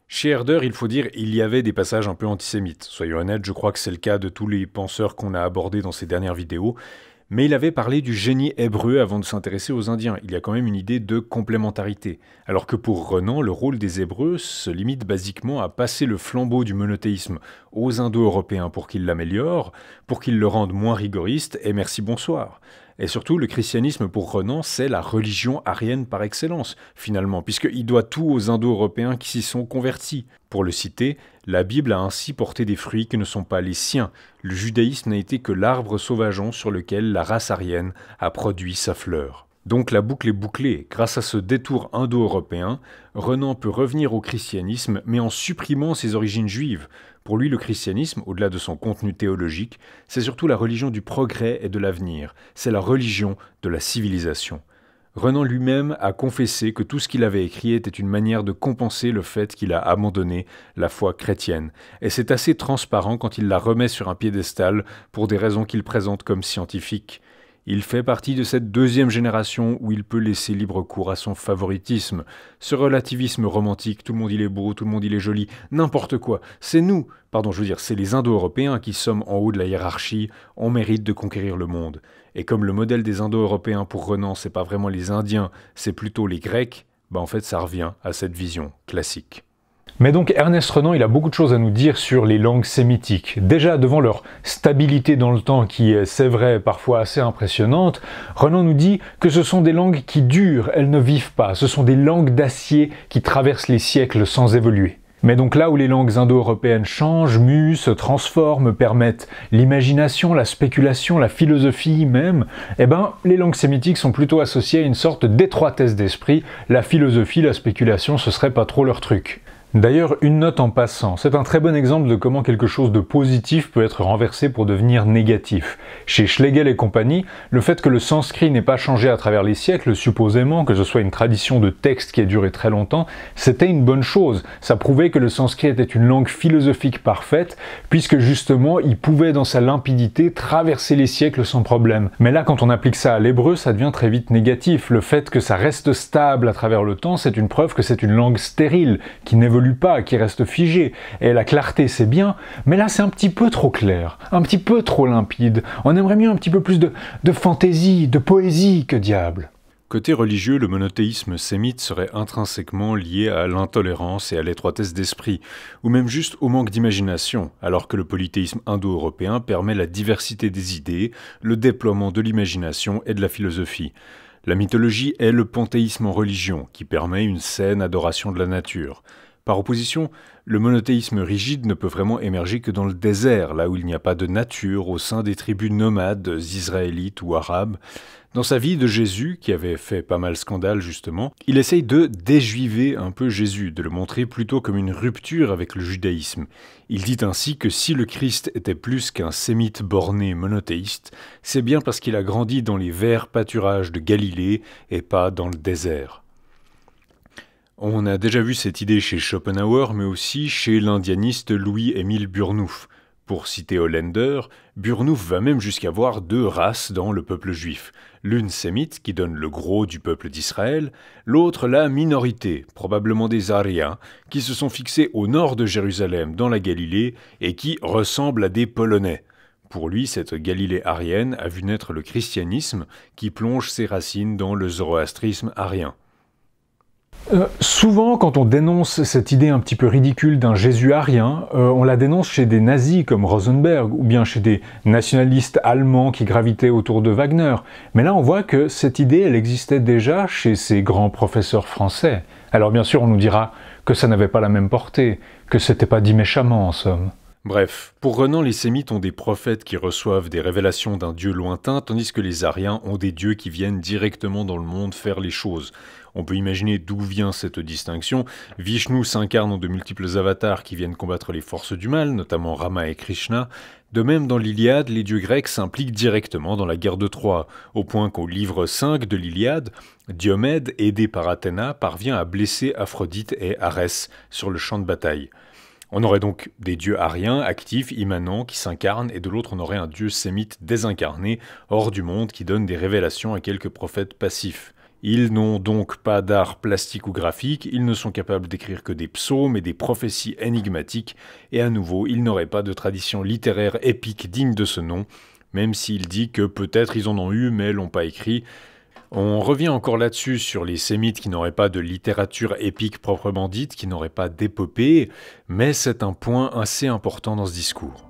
Chez Herder, il faut dire, il y avait des passages un peu antisémites. Soyons honnêtes, je crois que c'est le cas de tous les penseurs qu'on a abordés dans ces dernières vidéos mais il avait parlé du génie hébreu avant de s'intéresser aux Indiens. Il y a quand même une idée de complémentarité. Alors que pour Renan, le rôle des Hébreux se limite basiquement à passer le flambeau du monothéisme aux Indo-Européens pour qu'ils l'améliorent, pour qu'ils le rendent moins rigoriste, et merci bonsoir. Et surtout, le christianisme pour Renan, c'est la religion arienne par excellence, finalement, puisqu'il doit tout aux Indo-Européens qui s'y sont convertis. Pour le citer, la Bible a ainsi porté des fruits qui ne sont pas les siens. Le judaïsme n'a été que l'arbre sauvageon sur lequel la race aryenne a produit sa fleur. Donc la boucle est bouclée. Grâce à ce détour indo-européen, Renan peut revenir au christianisme, mais en supprimant ses origines juives. Pour lui, le christianisme, au-delà de son contenu théologique, c'est surtout la religion du progrès et de l'avenir. C'est la religion de la civilisation. Renan lui-même a confessé que tout ce qu'il avait écrit était une manière de compenser le fait qu'il a abandonné la foi chrétienne, et c'est assez transparent quand il la remet sur un piédestal pour des raisons qu'il présente comme scientifiques. Il fait partie de cette deuxième génération où il peut laisser libre cours à son favoritisme, ce relativisme romantique, tout le monde il est beau, tout le monde il est joli, n'importe quoi, c'est nous, pardon je veux dire, c'est les Indo-Européens qui sommes en haut de la hiérarchie, on mérite de conquérir le monde. Et comme le modèle des Indo-Européens pour Renan, c'est pas vraiment les Indiens, c'est plutôt les Grecs, bah en fait ça revient à cette vision classique. Mais donc Ernest Renan, il a beaucoup de choses à nous dire sur les langues sémitiques. Déjà devant leur stabilité dans le temps qui est, c'est vrai, parfois assez impressionnante, Renan nous dit que ce sont des langues qui durent, elles ne vivent pas, ce sont des langues d'acier qui traversent les siècles sans évoluer. Mais donc là où les langues indo-européennes changent, muent, se transforment, permettent l'imagination, la spéculation, la philosophie même, eh ben, les langues sémitiques sont plutôt associées à une sorte d'étroitesse d'esprit. La philosophie, la spéculation, ce serait pas trop leur truc. D'ailleurs, une note en passant, c'est un très bon exemple de comment quelque chose de positif peut être renversé pour devenir négatif. Chez Schlegel et compagnie, le fait que le sanskrit n'ait pas changé à travers les siècles, supposément que ce soit une tradition de texte qui a duré très longtemps, c'était une bonne chose. Ça prouvait que le sanskrit était une langue philosophique parfaite, puisque justement, il pouvait dans sa limpidité traverser les siècles sans problème. Mais là, quand on applique ça à l'hébreu, ça devient très vite négatif. Le fait que ça reste stable à travers le temps, c'est une preuve que c'est une langue stérile, qui pas, qui reste figé. Et la clarté, c'est bien, mais là, c'est un petit peu trop clair, un petit peu trop limpide. On aimerait mieux un petit peu plus de, de fantaisie, de poésie, que diable. Côté religieux, le monothéisme sémite serait intrinsèquement lié à l'intolérance et à l'étroitesse d'esprit, ou même juste au manque d'imagination, alors que le polythéisme indo-européen permet la diversité des idées, le déploiement de l'imagination et de la philosophie. La mythologie est le panthéisme en religion, qui permet une saine adoration de la nature. Par opposition, le monothéisme rigide ne peut vraiment émerger que dans le désert, là où il n'y a pas de nature, au sein des tribus nomades, israélites ou arabes. Dans sa vie de Jésus, qui avait fait pas mal scandale justement, il essaye de déjuiver un peu Jésus, de le montrer plutôt comme une rupture avec le judaïsme. Il dit ainsi que si le Christ était plus qu'un sémite borné monothéiste, c'est bien parce qu'il a grandi dans les verts pâturages de Galilée et pas dans le désert. On a déjà vu cette idée chez Schopenhauer, mais aussi chez l'indianiste Louis-Émile Burnouf. Pour citer Hollander, Burnouf va même jusqu'à voir deux races dans le peuple juif. L'une sémite, qui donne le gros du peuple d'Israël, l'autre la minorité, probablement des Aryens, qui se sont fixés au nord de Jérusalem, dans la Galilée, et qui ressemblent à des Polonais. Pour lui, cette Galilée arienne a vu naître le christianisme, qui plonge ses racines dans le zoroastrisme arien. Euh, souvent, quand on dénonce cette idée un petit peu ridicule d'un Jésus arien, euh, on la dénonce chez des nazis comme Rosenberg ou bien chez des nationalistes allemands qui gravitaient autour de Wagner. Mais là, on voit que cette idée, elle existait déjà chez ces grands professeurs français. Alors bien sûr, on nous dira que ça n'avait pas la même portée, que c'était pas dit méchamment en somme. Bref, pour Renan, les sémites ont des prophètes qui reçoivent des révélations d'un dieu lointain, tandis que les ariens ont des dieux qui viennent directement dans le monde faire les choses. On peut imaginer d'où vient cette distinction. Vishnu s'incarne en de multiples avatars qui viennent combattre les forces du mal, notamment Rama et Krishna. De même, dans l'Iliade, les dieux grecs s'impliquent directement dans la guerre de Troie, au point qu'au livre 5 de l'Iliade, Diomède, aidé par Athéna, parvient à blesser Aphrodite et Arès sur le champ de bataille. On aurait donc des dieux ariens, actifs, immanents, qui s'incarnent, et de l'autre on aurait un dieu sémite désincarné, hors du monde, qui donne des révélations à quelques prophètes passifs. Ils n'ont donc pas d'art plastique ou graphique, ils ne sont capables d'écrire que des psaumes et des prophéties énigmatiques, et à nouveau, ils n'auraient pas de tradition littéraire épique digne de ce nom, même s'il dit que peut-être ils en ont eu mais l'ont pas écrit. On revient encore là-dessus sur les sémites qui n'auraient pas de littérature épique proprement dite, qui n'auraient pas d'épopée, mais c'est un point assez important dans ce discours.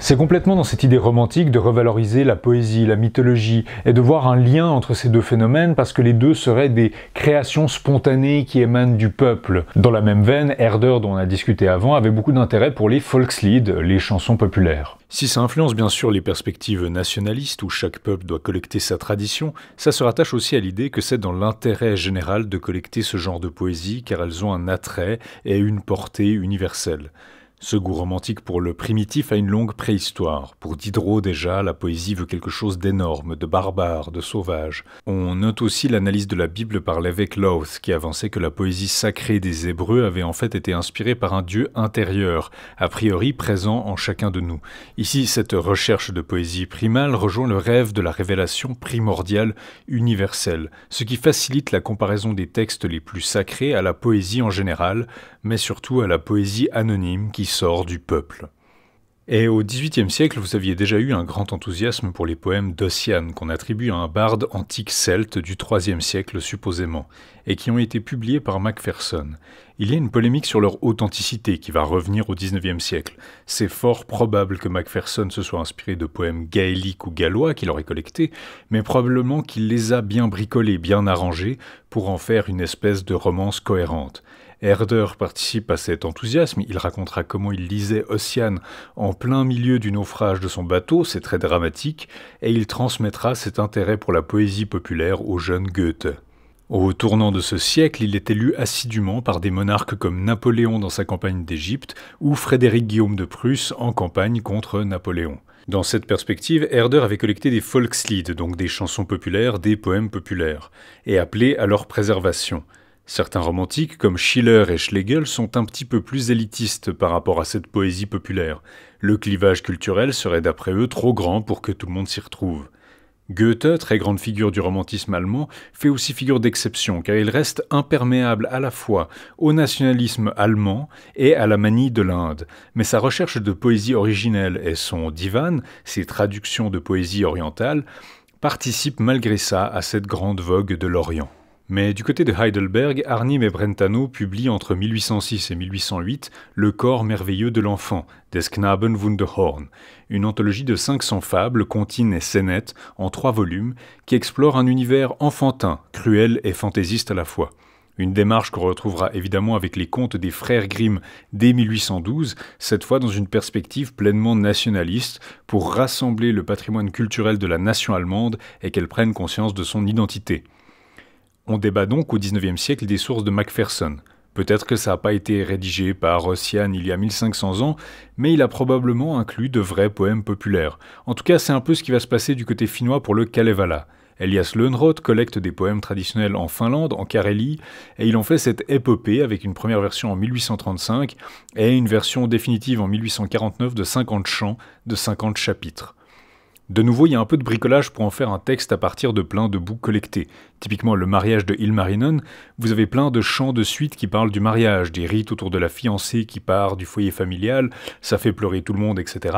C'est complètement dans cette idée romantique de revaloriser la poésie, la mythologie, et de voir un lien entre ces deux phénomènes parce que les deux seraient des créations spontanées qui émanent du peuple. Dans la même veine, Herder, dont on a discuté avant, avait beaucoup d'intérêt pour les Volkslied, les chansons populaires. Si ça influence bien sûr les perspectives nationalistes où chaque peuple doit collecter sa tradition, ça se rattache aussi à l'idée que c'est dans l'intérêt général de collecter ce genre de poésie car elles ont un attrait et une portée universelle. Ce goût romantique pour le primitif a une longue préhistoire. Pour Diderot déjà, la poésie veut quelque chose d'énorme, de barbare, de sauvage. On note aussi l'analyse de la Bible par l'évêque Lowth, qui avançait que la poésie sacrée des Hébreux avait en fait été inspirée par un Dieu intérieur, a priori présent en chacun de nous. Ici, cette recherche de poésie primale rejoint le rêve de la révélation primordiale, universelle, ce qui facilite la comparaison des textes les plus sacrés à la poésie en général, mais surtout à la poésie anonyme qui sort du peuple. Et au XVIIIe siècle, vous aviez déjà eu un grand enthousiasme pour les poèmes d'Ossian, qu'on attribue à un barde antique celte du IIIe siècle supposément, et qui ont été publiés par Macpherson. Il y a une polémique sur leur authenticité qui va revenir au XIXe siècle. C'est fort probable que Macpherson se soit inspiré de poèmes gaéliques ou gallois qu'il aurait collectés, mais probablement qu'il les a bien bricolés, bien arrangés, pour en faire une espèce de romance cohérente. Herder participe à cet enthousiasme, il racontera comment il lisait Ossian en plein milieu du naufrage de son bateau, c'est très dramatique, et il transmettra cet intérêt pour la poésie populaire au jeune Goethe. Au tournant de ce siècle, il est élu assidûment par des monarques comme Napoléon dans sa campagne d'Égypte ou Frédéric Guillaume de Prusse en campagne contre Napoléon. Dans cette perspective, Herder avait collecté des Volkslied, donc des chansons populaires, des poèmes populaires, et appelé à leur préservation. Certains romantiques, comme Schiller et Schlegel, sont un petit peu plus élitistes par rapport à cette poésie populaire. Le clivage culturel serait d'après eux trop grand pour que tout le monde s'y retrouve. Goethe, très grande figure du romantisme allemand, fait aussi figure d'exception car il reste imperméable à la fois au nationalisme allemand et à la manie de l'Inde. Mais sa recherche de poésie originelle et son divan, ses traductions de poésie orientale, participent malgré ça à cette grande vogue de l'Orient. Mais du côté de Heidelberg, Arnim et Brentano publient entre 1806 et 1808 Le corps merveilleux de l'enfant, des Knaben Wunderhorn, une anthologie de 500 fables, contines et scénettes en trois volumes qui explore un univers enfantin, cruel et fantaisiste à la fois. Une démarche qu'on retrouvera évidemment avec les contes des frères Grimm dès 1812, cette fois dans une perspective pleinement nationaliste, pour rassembler le patrimoine culturel de la nation allemande et qu'elle prenne conscience de son identité. On débat donc au XIXe siècle des sources de Macpherson. Peut-être que ça n'a pas été rédigé par Rossian il y a 1500 ans, mais il a probablement inclus de vrais poèmes populaires. En tout cas, c'est un peu ce qui va se passer du côté finnois pour le Kalevala. Elias Lönnroth collecte des poèmes traditionnels en Finlande, en Carélie, et il en fait cette épopée avec une première version en 1835 et une version définitive en 1849 de 50 chants, de 50 chapitres. De nouveau, il y a un peu de bricolage pour en faire un texte à partir de plein de bouts collectés. Typiquement, le mariage de Ilmarinen, vous avez plein de chants de suite qui parlent du mariage, des rites autour de la fiancée qui part, du foyer familial, ça fait pleurer tout le monde, etc.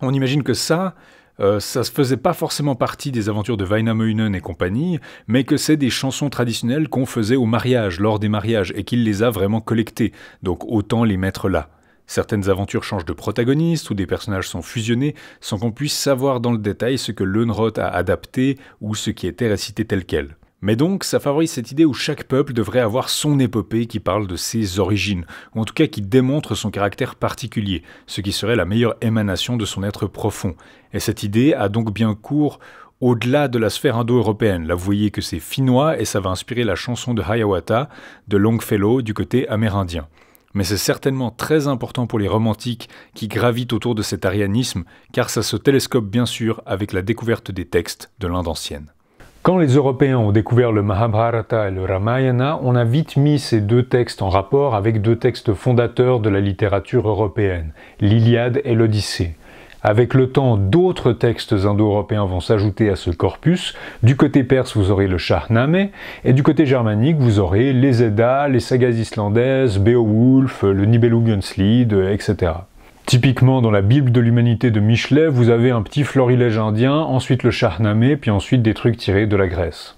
On imagine que ça, euh, ça ne faisait pas forcément partie des aventures de Vainamoinen et compagnie, mais que c'est des chansons traditionnelles qu'on faisait au mariage, lors des mariages, et qu'il les a vraiment collectées. Donc autant les mettre là. Certaines aventures changent de protagoniste ou des personnages sont fusionnés sans qu'on puisse savoir dans le détail ce que Lönnroth a adapté ou ce qui était récité tel quel. Mais donc, ça favorise cette idée où chaque peuple devrait avoir son épopée qui parle de ses origines, ou en tout cas qui démontre son caractère particulier, ce qui serait la meilleure émanation de son être profond. Et cette idée a donc bien cours au-delà de la sphère indo-européenne. Là, vous voyez que c'est finnois et ça va inspirer la chanson de Hayawata de Longfellow du côté amérindien mais c'est certainement très important pour les romantiques qui gravitent autour de cet arianisme, car ça se télescope bien sûr avec la découverte des textes de l'Inde ancienne. Quand les Européens ont découvert le Mahabharata et le Ramayana, on a vite mis ces deux textes en rapport avec deux textes fondateurs de la littérature européenne, l'Iliade et l'Odyssée. Avec le temps, d'autres textes indo-européens vont s'ajouter à ce corpus. Du côté perse, vous aurez le Shahnameh, et du côté germanique, vous aurez les Eddas, les sagas islandaises, Beowulf, le Nibelungenslied, etc. Typiquement, dans la Bible de l'humanité de Michelet, vous avez un petit florilège indien, ensuite le Shahnameh, puis ensuite des trucs tirés de la Grèce.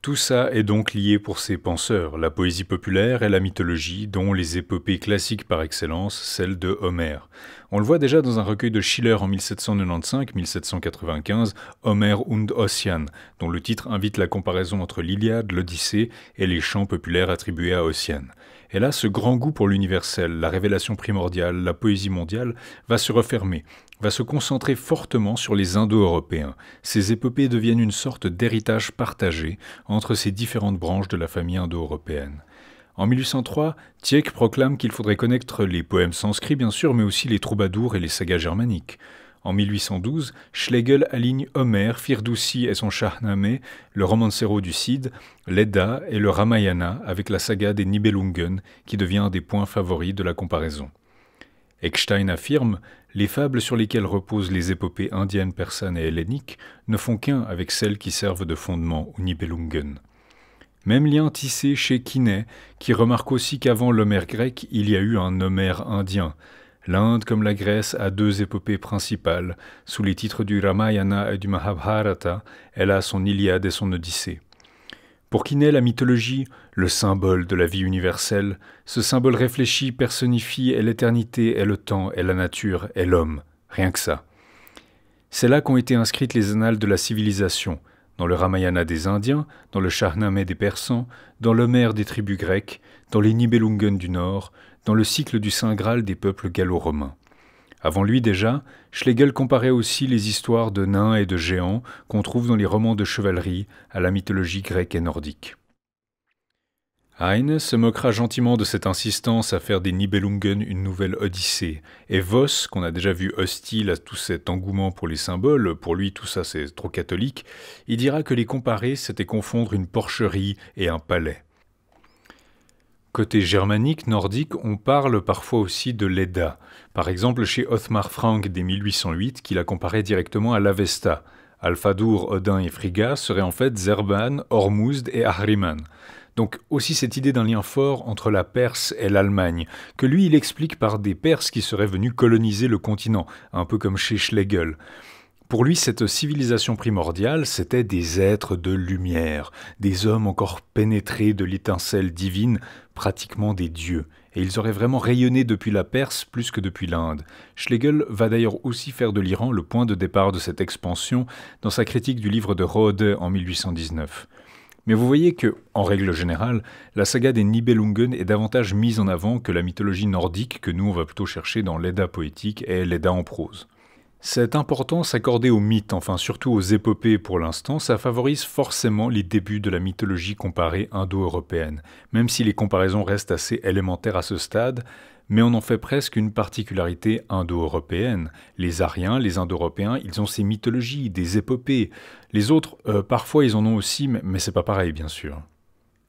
Tout ça est donc lié pour ces penseurs, la poésie populaire et la mythologie, dont les épopées classiques par excellence, celle de Homère. On le voit déjà dans un recueil de Schiller en 1795-1795, Homer und Ossian, dont le titre invite la comparaison entre l'Iliade, l'Odyssée et les chants populaires attribués à Ossian. Et là, ce grand goût pour l'universel, la révélation primordiale, la poésie mondiale, va se refermer, va se concentrer fortement sur les Indo-Européens. Ces épopées deviennent une sorte d'héritage partagé entre ces différentes branches de la famille indo-européenne. En 1803, Tieck proclame qu'il faudrait connaître les poèmes sanscrits, bien sûr, mais aussi les troubadours et les sagas germaniques. En 1812, Schlegel aligne Homer, Firdoussi et son Shahnameh, le romancero du Cid, l'Edda et le Ramayana avec la saga des Nibelungen, qui devient un des points favoris de la comparaison. Eckstein affirme Les fables sur lesquelles reposent les épopées indiennes, persanes et helléniques ne font qu'un avec celles qui servent de fondement aux Nibelungen. Même lien tissé chez Kiné, qui remarque aussi qu'avant l'Homère grec, il y a eu un Homère indien. L'Inde, comme la Grèce, a deux épopées principales. Sous les titres du Ramayana et du Mahabharata, elle a son Iliade et son Odyssée. Pour Kiné, la mythologie, le symbole de la vie universelle, ce symbole réfléchi personnifie et l'éternité, et le temps, et la nature, et l'homme. Rien que ça. C'est là qu'ont été inscrites les annales de la civilisation, dans le Ramayana des Indiens, dans le Shahnameh des Persans, dans maire des tribus grecques, dans les Nibelungen du Nord, dans le cycle du Saint Graal des peuples gallo-romains. Avant lui déjà, Schlegel comparait aussi les histoires de nains et de géants qu'on trouve dans les romans de chevalerie à la mythologie grecque et nordique. Heine se moquera gentiment de cette insistance à faire des Nibelungen une nouvelle odyssée, et Voss, qu'on a déjà vu hostile à tout cet engouement pour les symboles, pour lui tout ça c'est trop catholique, il dira que les comparer c'était confondre une porcherie et un palais. Côté germanique, nordique, on parle parfois aussi de l'Eda. par exemple chez Othmar Frank dès 1808 qui la comparait directement à l'Avesta. Alfadour, Odin et Frigga seraient en fait Zerban, Hormuzd et Ahriman. Donc aussi cette idée d'un lien fort entre la Perse et l'Allemagne, que lui il explique par des Perses qui seraient venus coloniser le continent, un peu comme chez Schlegel. Pour lui, cette civilisation primordiale, c'était des êtres de lumière, des hommes encore pénétrés de l'étincelle divine, pratiquement des dieux. Et ils auraient vraiment rayonné depuis la Perse plus que depuis l'Inde. Schlegel va d'ailleurs aussi faire de l'Iran le point de départ de cette expansion dans sa critique du livre de Rode en 1819. Mais vous voyez que, en règle générale, la saga des Nibelungen est davantage mise en avant que la mythologie nordique que nous on va plutôt chercher dans l'Edda poétique et l'Edda en prose. Cette importance accordée aux mythes, enfin surtout aux épopées pour l'instant, ça favorise forcément les débuts de la mythologie comparée indo-européenne, même si les comparaisons restent assez élémentaires à ce stade, mais on en fait presque une particularité indo-européenne. Les Ariens, les Indo-Européens, ils ont ces mythologies, des épopées. Les autres, euh, parfois, ils en ont aussi, mais c'est pas pareil, bien sûr.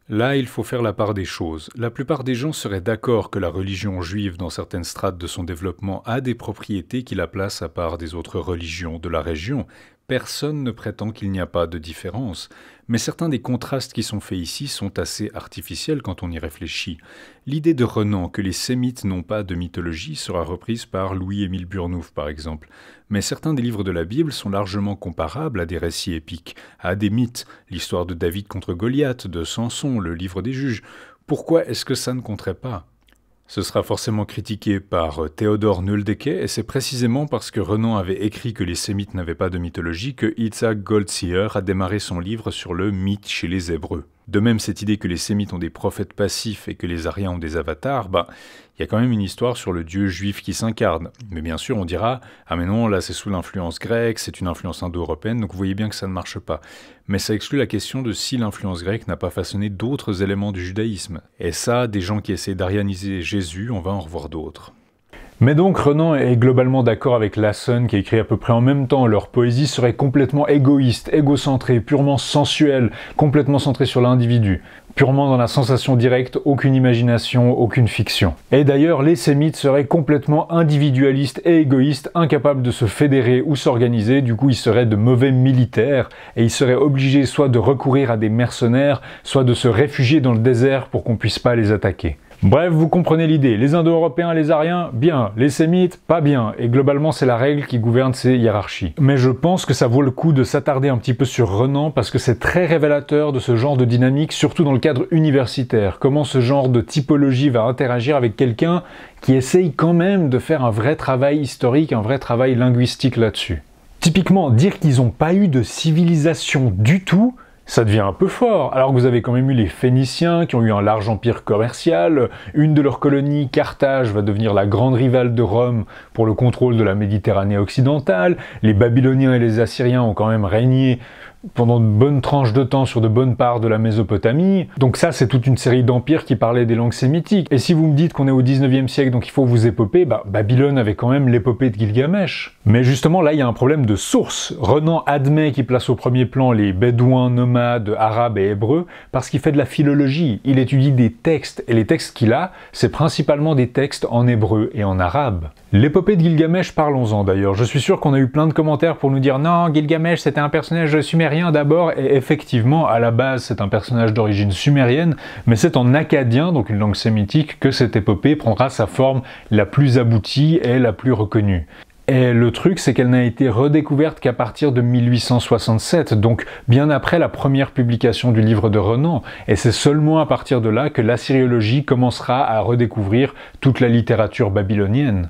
Là, il faut faire la part des choses. La plupart des gens seraient d'accord que la religion juive, dans certaines strates de son développement, a des propriétés qui la placent à part des autres religions de la région, Personne ne prétend qu'il n'y a pas de différence, mais certains des contrastes qui sont faits ici sont assez artificiels quand on y réfléchit. L'idée de Renan que les sémites n'ont pas de mythologie sera reprise par Louis-Émile Burnouf par exemple, mais certains des livres de la Bible sont largement comparables à des récits épiques, à des mythes, l'histoire de David contre Goliath, de Samson, le livre des juges. Pourquoi est-ce que ça ne compterait pas ce sera forcément critiqué par euh, Théodore Nuldeke et c'est précisément parce que Renan avait écrit que les Sémites n'avaient pas de mythologie que Isaac Goldseer a démarré son livre sur le mythe chez les Hébreux. De même, cette idée que les Sémites ont des prophètes passifs et que les Ariens ont des avatars, bah, il y a quand même une histoire sur le dieu juif qui s'incarne. Mais bien sûr, on dira Ah, mais non, là, c'est sous l'influence grecque, c'est une influence indo-européenne, donc vous voyez bien que ça ne marche pas. Mais ça exclut la question de si l'influence grecque n'a pas façonné d'autres éléments du judaïsme. Et ça, des gens qui essaient d'arianiser Jésus, on va en revoir d'autres. Mais donc Renan est globalement d'accord avec Lassen qui écrit à peu près en même temps leur poésie serait complètement égoïste, égocentrée, purement sensuelle, complètement centrée sur l'individu, purement dans la sensation directe, aucune imagination, aucune fiction. Et d'ailleurs, les sémites seraient complètement individualistes et égoïstes, incapables de se fédérer ou s'organiser, du coup ils seraient de mauvais militaires et ils seraient obligés soit de recourir à des mercenaires, soit de se réfugier dans le désert pour qu'on puisse pas les attaquer. Bref, vous comprenez l'idée. Les Indo-Européens, les Ariens, bien. Les Sémites, pas bien. Et globalement, c'est la règle qui gouverne ces hiérarchies. Mais je pense que ça vaut le coup de s'attarder un petit peu sur Renan parce que c'est très révélateur de ce genre de dynamique, surtout dans le cadre universitaire. Comment ce genre de typologie va interagir avec quelqu'un qui essaye quand même de faire un vrai travail historique, un vrai travail linguistique là-dessus. Typiquement, dire qu'ils n'ont pas eu de civilisation du tout, ça devient un peu fort, alors que vous avez quand même eu les Phéniciens qui ont eu un large empire commercial, une de leurs colonies, Carthage, va devenir la grande rivale de Rome pour le contrôle de la Méditerranée occidentale, les Babyloniens et les Assyriens ont quand même régné pendant de bonnes tranches de temps sur de bonnes parts de la Mésopotamie. Donc ça, c'est toute une série d'empires qui parlaient des langues sémitiques. Et si vous me dites qu'on est au 19e siècle, donc il faut vous époper, bah, Babylone avait quand même l'épopée de Gilgamesh. Mais justement, là, il y a un problème de source. Renan admet qu'il place au premier plan les bédouins, nomades, arabes et hébreux, parce qu'il fait de la philologie. Il étudie des textes, et les textes qu'il a, c'est principalement des textes en hébreu et en arabe. L'épopée de Gilgamesh, parlons-en d'ailleurs. Je suis sûr qu'on a eu plein de commentaires pour nous dire non, Gilgamesh c'était un personnage sumérien d'abord, et effectivement, à la base, c'est un personnage d'origine sumérienne, mais c'est en acadien, donc une langue sémitique, que cette épopée prendra sa forme la plus aboutie et la plus reconnue. Et le truc, c'est qu'elle n'a été redécouverte qu'à partir de 1867, donc bien après la première publication du livre de Renan. Et c'est seulement à partir de là que l'assyriologie commencera à redécouvrir toute la littérature babylonienne.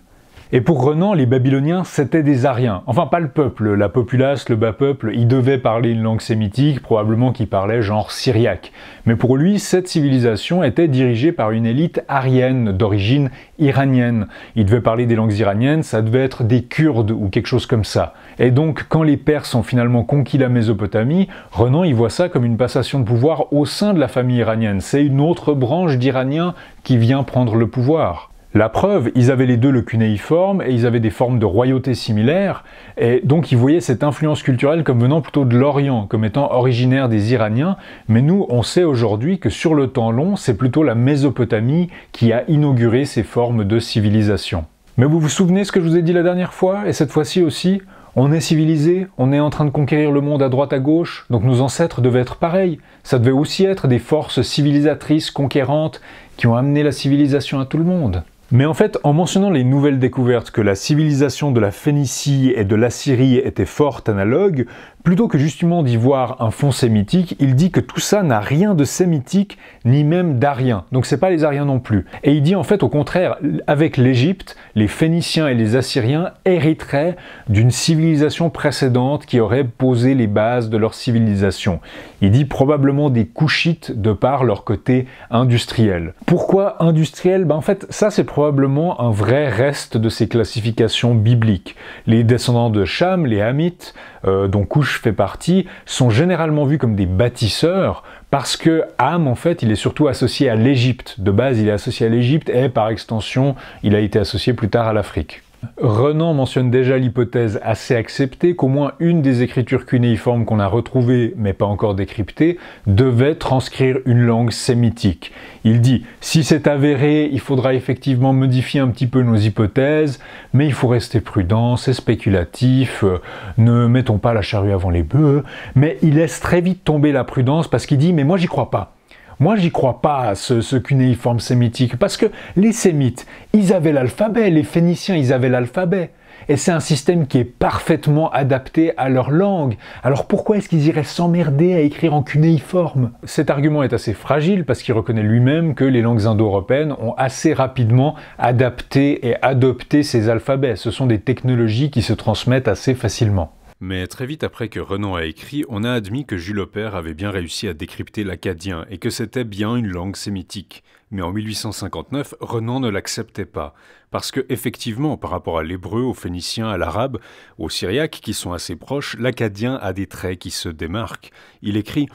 Et pour Renan, les Babyloniens, c'était des Ariens. Enfin, pas le peuple, la populace, le bas-peuple, ils devaient parler une langue sémitique, probablement qu'ils parlaient genre syriaque. Mais pour lui, cette civilisation était dirigée par une élite arienne, d'origine iranienne. Il devait parler des langues iraniennes, ça devait être des Kurdes ou quelque chose comme ça. Et donc, quand les Perses ont finalement conquis la Mésopotamie, Renan, y voit ça comme une passation de pouvoir au sein de la famille iranienne. C'est une autre branche d'Iranien qui vient prendre le pouvoir. La preuve, ils avaient les deux le cunéiforme et ils avaient des formes de royauté similaires, et donc ils voyaient cette influence culturelle comme venant plutôt de l'Orient, comme étant originaire des Iraniens, mais nous, on sait aujourd'hui que sur le temps long, c'est plutôt la Mésopotamie qui a inauguré ces formes de civilisation. Mais vous vous souvenez ce que je vous ai dit la dernière fois, et cette fois-ci aussi on est civilisé, on est en train de conquérir le monde à droite à gauche, donc nos ancêtres devaient être pareils. Ça devait aussi être des forces civilisatrices conquérantes qui ont amené la civilisation à tout le monde. Mais en fait, en mentionnant les nouvelles découvertes que la civilisation de la Phénicie et de l'Assyrie était fort analogue, Plutôt que justement d'y voir un fond sémitique, il dit que tout ça n'a rien de sémitique ni même d'arien. Donc c'est pas les Ariens non plus. Et il dit en fait au contraire, avec l'Égypte, les Phéniciens et les Assyriens hériteraient d'une civilisation précédente qui aurait posé les bases de leur civilisation. Il dit probablement des couchites de par leur côté industriel. Pourquoi industriel ben En fait, ça c'est probablement un vrai reste de ces classifications bibliques. Les descendants de Cham, les Hamites, euh, dont Couche fait partie, sont généralement vus comme des bâtisseurs parce que Ham, en fait, il est surtout associé à l'Égypte. De base, il est associé à l'Égypte et par extension, il a été associé plus tard à l'Afrique. Renan mentionne déjà l'hypothèse assez acceptée qu'au moins une des écritures cunéiformes qu'on a retrouvées, mais pas encore décryptées, devait transcrire une langue sémitique. Il dit Si c'est avéré, il faudra effectivement modifier un petit peu nos hypothèses, mais il faut rester prudent, c'est spéculatif, euh, ne mettons pas la charrue avant les bœufs. Mais il laisse très vite tomber la prudence parce qu'il dit Mais moi j'y crois pas. Moi, j'y crois pas à ce, cunéiforme sémitique, parce que les Sémites, ils avaient l'alphabet, les Phéniciens, ils avaient l'alphabet. Et c'est un système qui est parfaitement adapté à leur langue. Alors pourquoi est-ce qu'ils iraient s'emmerder à écrire en cunéiforme Cet argument est assez fragile parce qu'il reconnaît lui-même que les langues indo-européennes ont assez rapidement adapté et adopté ces alphabets. Ce sont des technologies qui se transmettent assez facilement. Mais très vite après que Renan a écrit, on a admis que Jules Aubert avait bien réussi à décrypter l'acadien et que c'était bien une langue sémitique. Mais en 1859, Renan ne l'acceptait pas, parce que effectivement, par rapport à l'hébreu, au phénicien, à l'arabe, au syriaque, qui sont assez proches, l'acadien a des traits qui se démarquent. Il écrit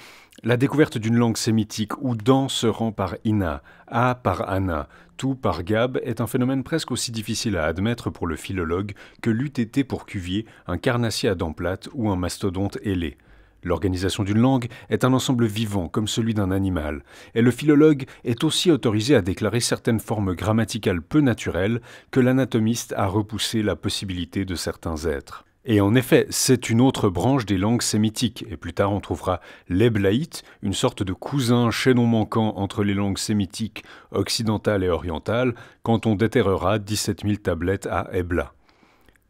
la découverte d'une langue sémitique où dans » se rend par Ina, A par Anna, tout par Gab est un phénomène presque aussi difficile à admettre pour le philologue que l'eût été pour Cuvier un carnassier à dents plates ou un mastodonte ailé. L'organisation d'une langue est un ensemble vivant comme celui d'un animal, et le philologue est aussi autorisé à déclarer certaines formes grammaticales peu naturelles que l'anatomiste a repoussé la possibilité de certains êtres. Et en effet, c'est une autre branche des langues sémitiques, et plus tard on trouvera l'Eblaïte, une sorte de cousin chaînon manquant entre les langues sémitiques occidentales et orientales, quand on déterrera 17 000 tablettes à Ebla.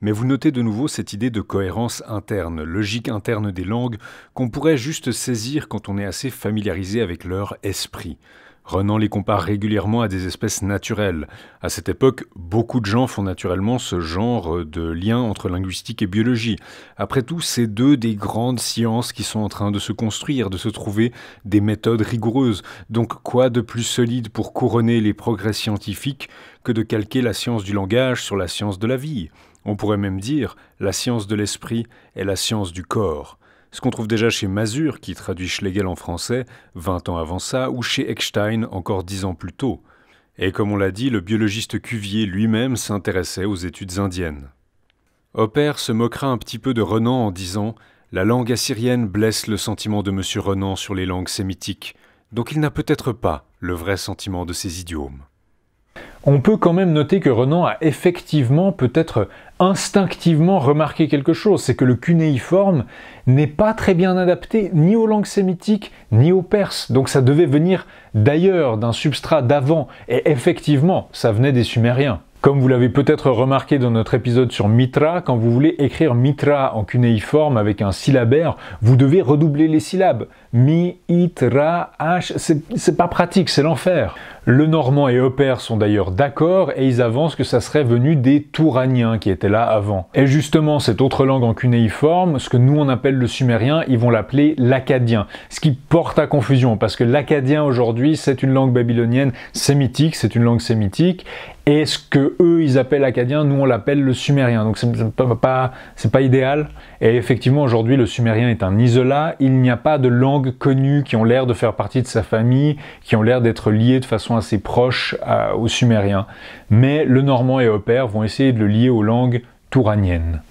Mais vous notez de nouveau cette idée de cohérence interne, logique interne des langues, qu'on pourrait juste saisir quand on est assez familiarisé avec leur esprit. Renan les compare régulièrement à des espèces naturelles. À cette époque, beaucoup de gens font naturellement ce genre de lien entre linguistique et biologie. Après tout, c'est deux des grandes sciences qui sont en train de se construire, de se trouver des méthodes rigoureuses. Donc quoi de plus solide pour couronner les progrès scientifiques que de calquer la science du langage sur la science de la vie On pourrait même dire la science de l'esprit est la science du corps ce qu'on trouve déjà chez Mazur, qui traduit Schlegel en français 20 ans avant ça, ou chez Eckstein encore 10 ans plus tôt. Et comme on l'a dit, le biologiste Cuvier lui-même s'intéressait aux études indiennes. Hopper se moquera un petit peu de Renan en disant La langue assyrienne blesse le sentiment de M. Renan sur les langues sémitiques, donc il n'a peut-être pas le vrai sentiment de ces idiomes. On peut quand même noter que Renan a effectivement peut-être instinctivement remarquer quelque chose, c'est que le cunéiforme n'est pas très bien adapté ni aux langues sémitiques ni aux perses. Donc ça devait venir d'ailleurs, d'un substrat d'avant. Et effectivement, ça venait des Sumériens. Comme vous l'avez peut-être remarqué dans notre épisode sur Mitra, quand vous voulez écrire Mitra en cunéiforme avec un syllabaire, vous devez redoubler les syllabes mi, it, ra, h, c'est pas pratique, c'est l'enfer. Le normand et opère sont d'ailleurs d'accord et ils avancent que ça serait venu des Touraniens qui étaient là avant. Et justement, cette autre langue en cunéiforme, ce que nous on appelle le sumérien, ils vont l'appeler l'acadien, ce qui porte à confusion parce que l'acadien aujourd'hui, c'est une langue babylonienne sémitique, c'est une langue sémitique et ce que eux ils appellent acadien, nous on l'appelle le sumérien. Donc c'est pas, pas, pas idéal. Et effectivement aujourd'hui le sumérien est un isolat. Il n'y a pas de langue connus connues qui ont l'air de faire partie de sa famille, qui ont l'air d'être liées de façon assez proche euh, aux Sumériens. Mais le normand et Opère vont essayer de le lier aux langues touraniennes.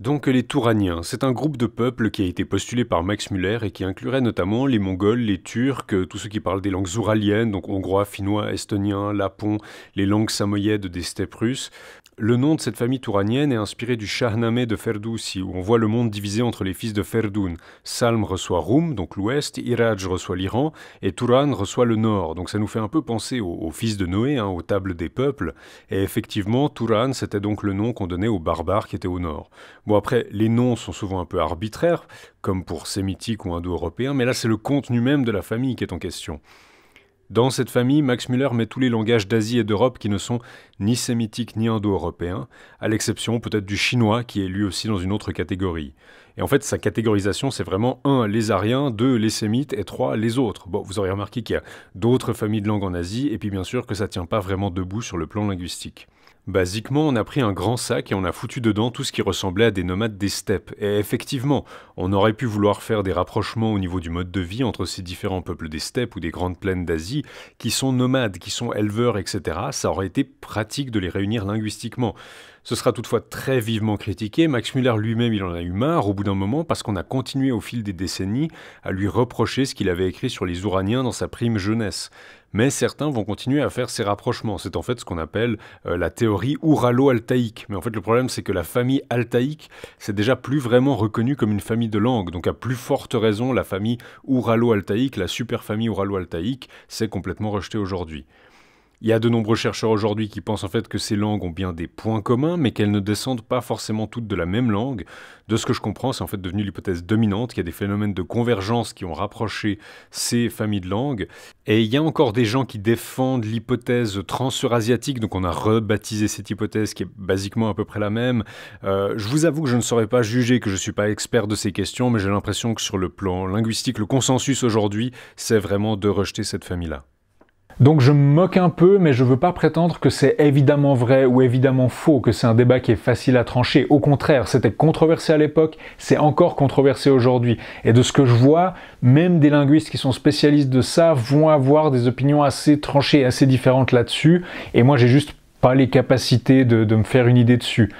Donc les Touraniens, c'est un groupe de peuples qui a été postulé par Max Müller et qui inclurait notamment les Mongols, les Turcs, euh, tous ceux qui parlent des langues ouraliennes, donc hongrois, finnois, estonien, lapon, les langues samoyèdes des steppes russes. Le nom de cette famille touranienne est inspiré du Shahnameh de Ferdousi, où on voit le monde divisé entre les fils de Ferdoun. Salm reçoit Roum, donc l'ouest, Iraj reçoit l'Iran, et Touran reçoit le nord. Donc ça nous fait un peu penser aux, fils de Noé, hein, aux tables des peuples. Et effectivement, Touran, c'était donc le nom qu'on donnait aux barbares qui étaient au nord. Bon, après, les noms sont souvent un peu arbitraires, comme pour sémitiques ou indo-européens, mais là, c'est le contenu même de la famille qui est en question. Dans cette famille, Max Müller met tous les langages d'Asie et d'Europe qui ne sont ni sémitiques ni indo-européens, à l'exception peut-être du chinois qui est lui aussi dans une autre catégorie. Et en fait, sa catégorisation, c'est vraiment 1. les Ariens, 2. les Sémites et 3. les autres. Bon, vous aurez remarqué qu'il y a d'autres familles de langues en Asie, et puis bien sûr que ça tient pas vraiment debout sur le plan linguistique. Basiquement, on a pris un grand sac et on a foutu dedans tout ce qui ressemblait à des nomades des steppes. Et effectivement, on aurait pu vouloir faire des rapprochements au niveau du mode de vie entre ces différents peuples des steppes ou des grandes plaines d'Asie, qui sont nomades, qui sont éleveurs, etc. Ça aurait été pratique de les réunir linguistiquement. Ce sera toutefois très vivement critiqué. Max Muller lui-même, il en a eu marre au bout d'un moment parce qu'on a continué au fil des décennies à lui reprocher ce qu'il avait écrit sur les Ouraniens dans sa prime jeunesse mais certains vont continuer à faire ces rapprochements. C'est en fait ce qu'on appelle euh, la théorie ouralo-altaïque. Mais en fait, le problème, c'est que la famille altaïque, c'est déjà plus vraiment reconnue comme une famille de langues. Donc, à plus forte raison, la famille ouralo-altaïque, la superfamille famille ouralo-altaïque, c'est complètement rejetée aujourd'hui. Il y a de nombreux chercheurs aujourd'hui qui pensent en fait que ces langues ont bien des points communs, mais qu'elles ne descendent pas forcément toutes de la même langue. De ce que je comprends, c'est en fait devenu l'hypothèse dominante qu'il y a des phénomènes de convergence qui ont rapproché ces familles de langues. Et il y a encore des gens qui défendent l'hypothèse trans transsurasiatique, donc on a rebaptisé cette hypothèse qui est basiquement à peu près la même. Euh, je vous avoue que je ne saurais pas juger, que je ne suis pas expert de ces questions, mais j'ai l'impression que sur le plan linguistique, le consensus aujourd'hui, c'est vraiment de rejeter cette famille-là. Donc je me moque un peu, mais je veux pas prétendre que c'est évidemment vrai ou évidemment faux, que c'est un débat qui est facile à trancher. Au contraire, c'était controversé à l'époque, c'est encore controversé aujourd'hui. Et de ce que je vois, même des linguistes qui sont spécialistes de ça vont avoir des opinions assez tranchées, assez différentes là-dessus. Et moi j'ai juste pas les capacités de, de, me faire une idée dessus.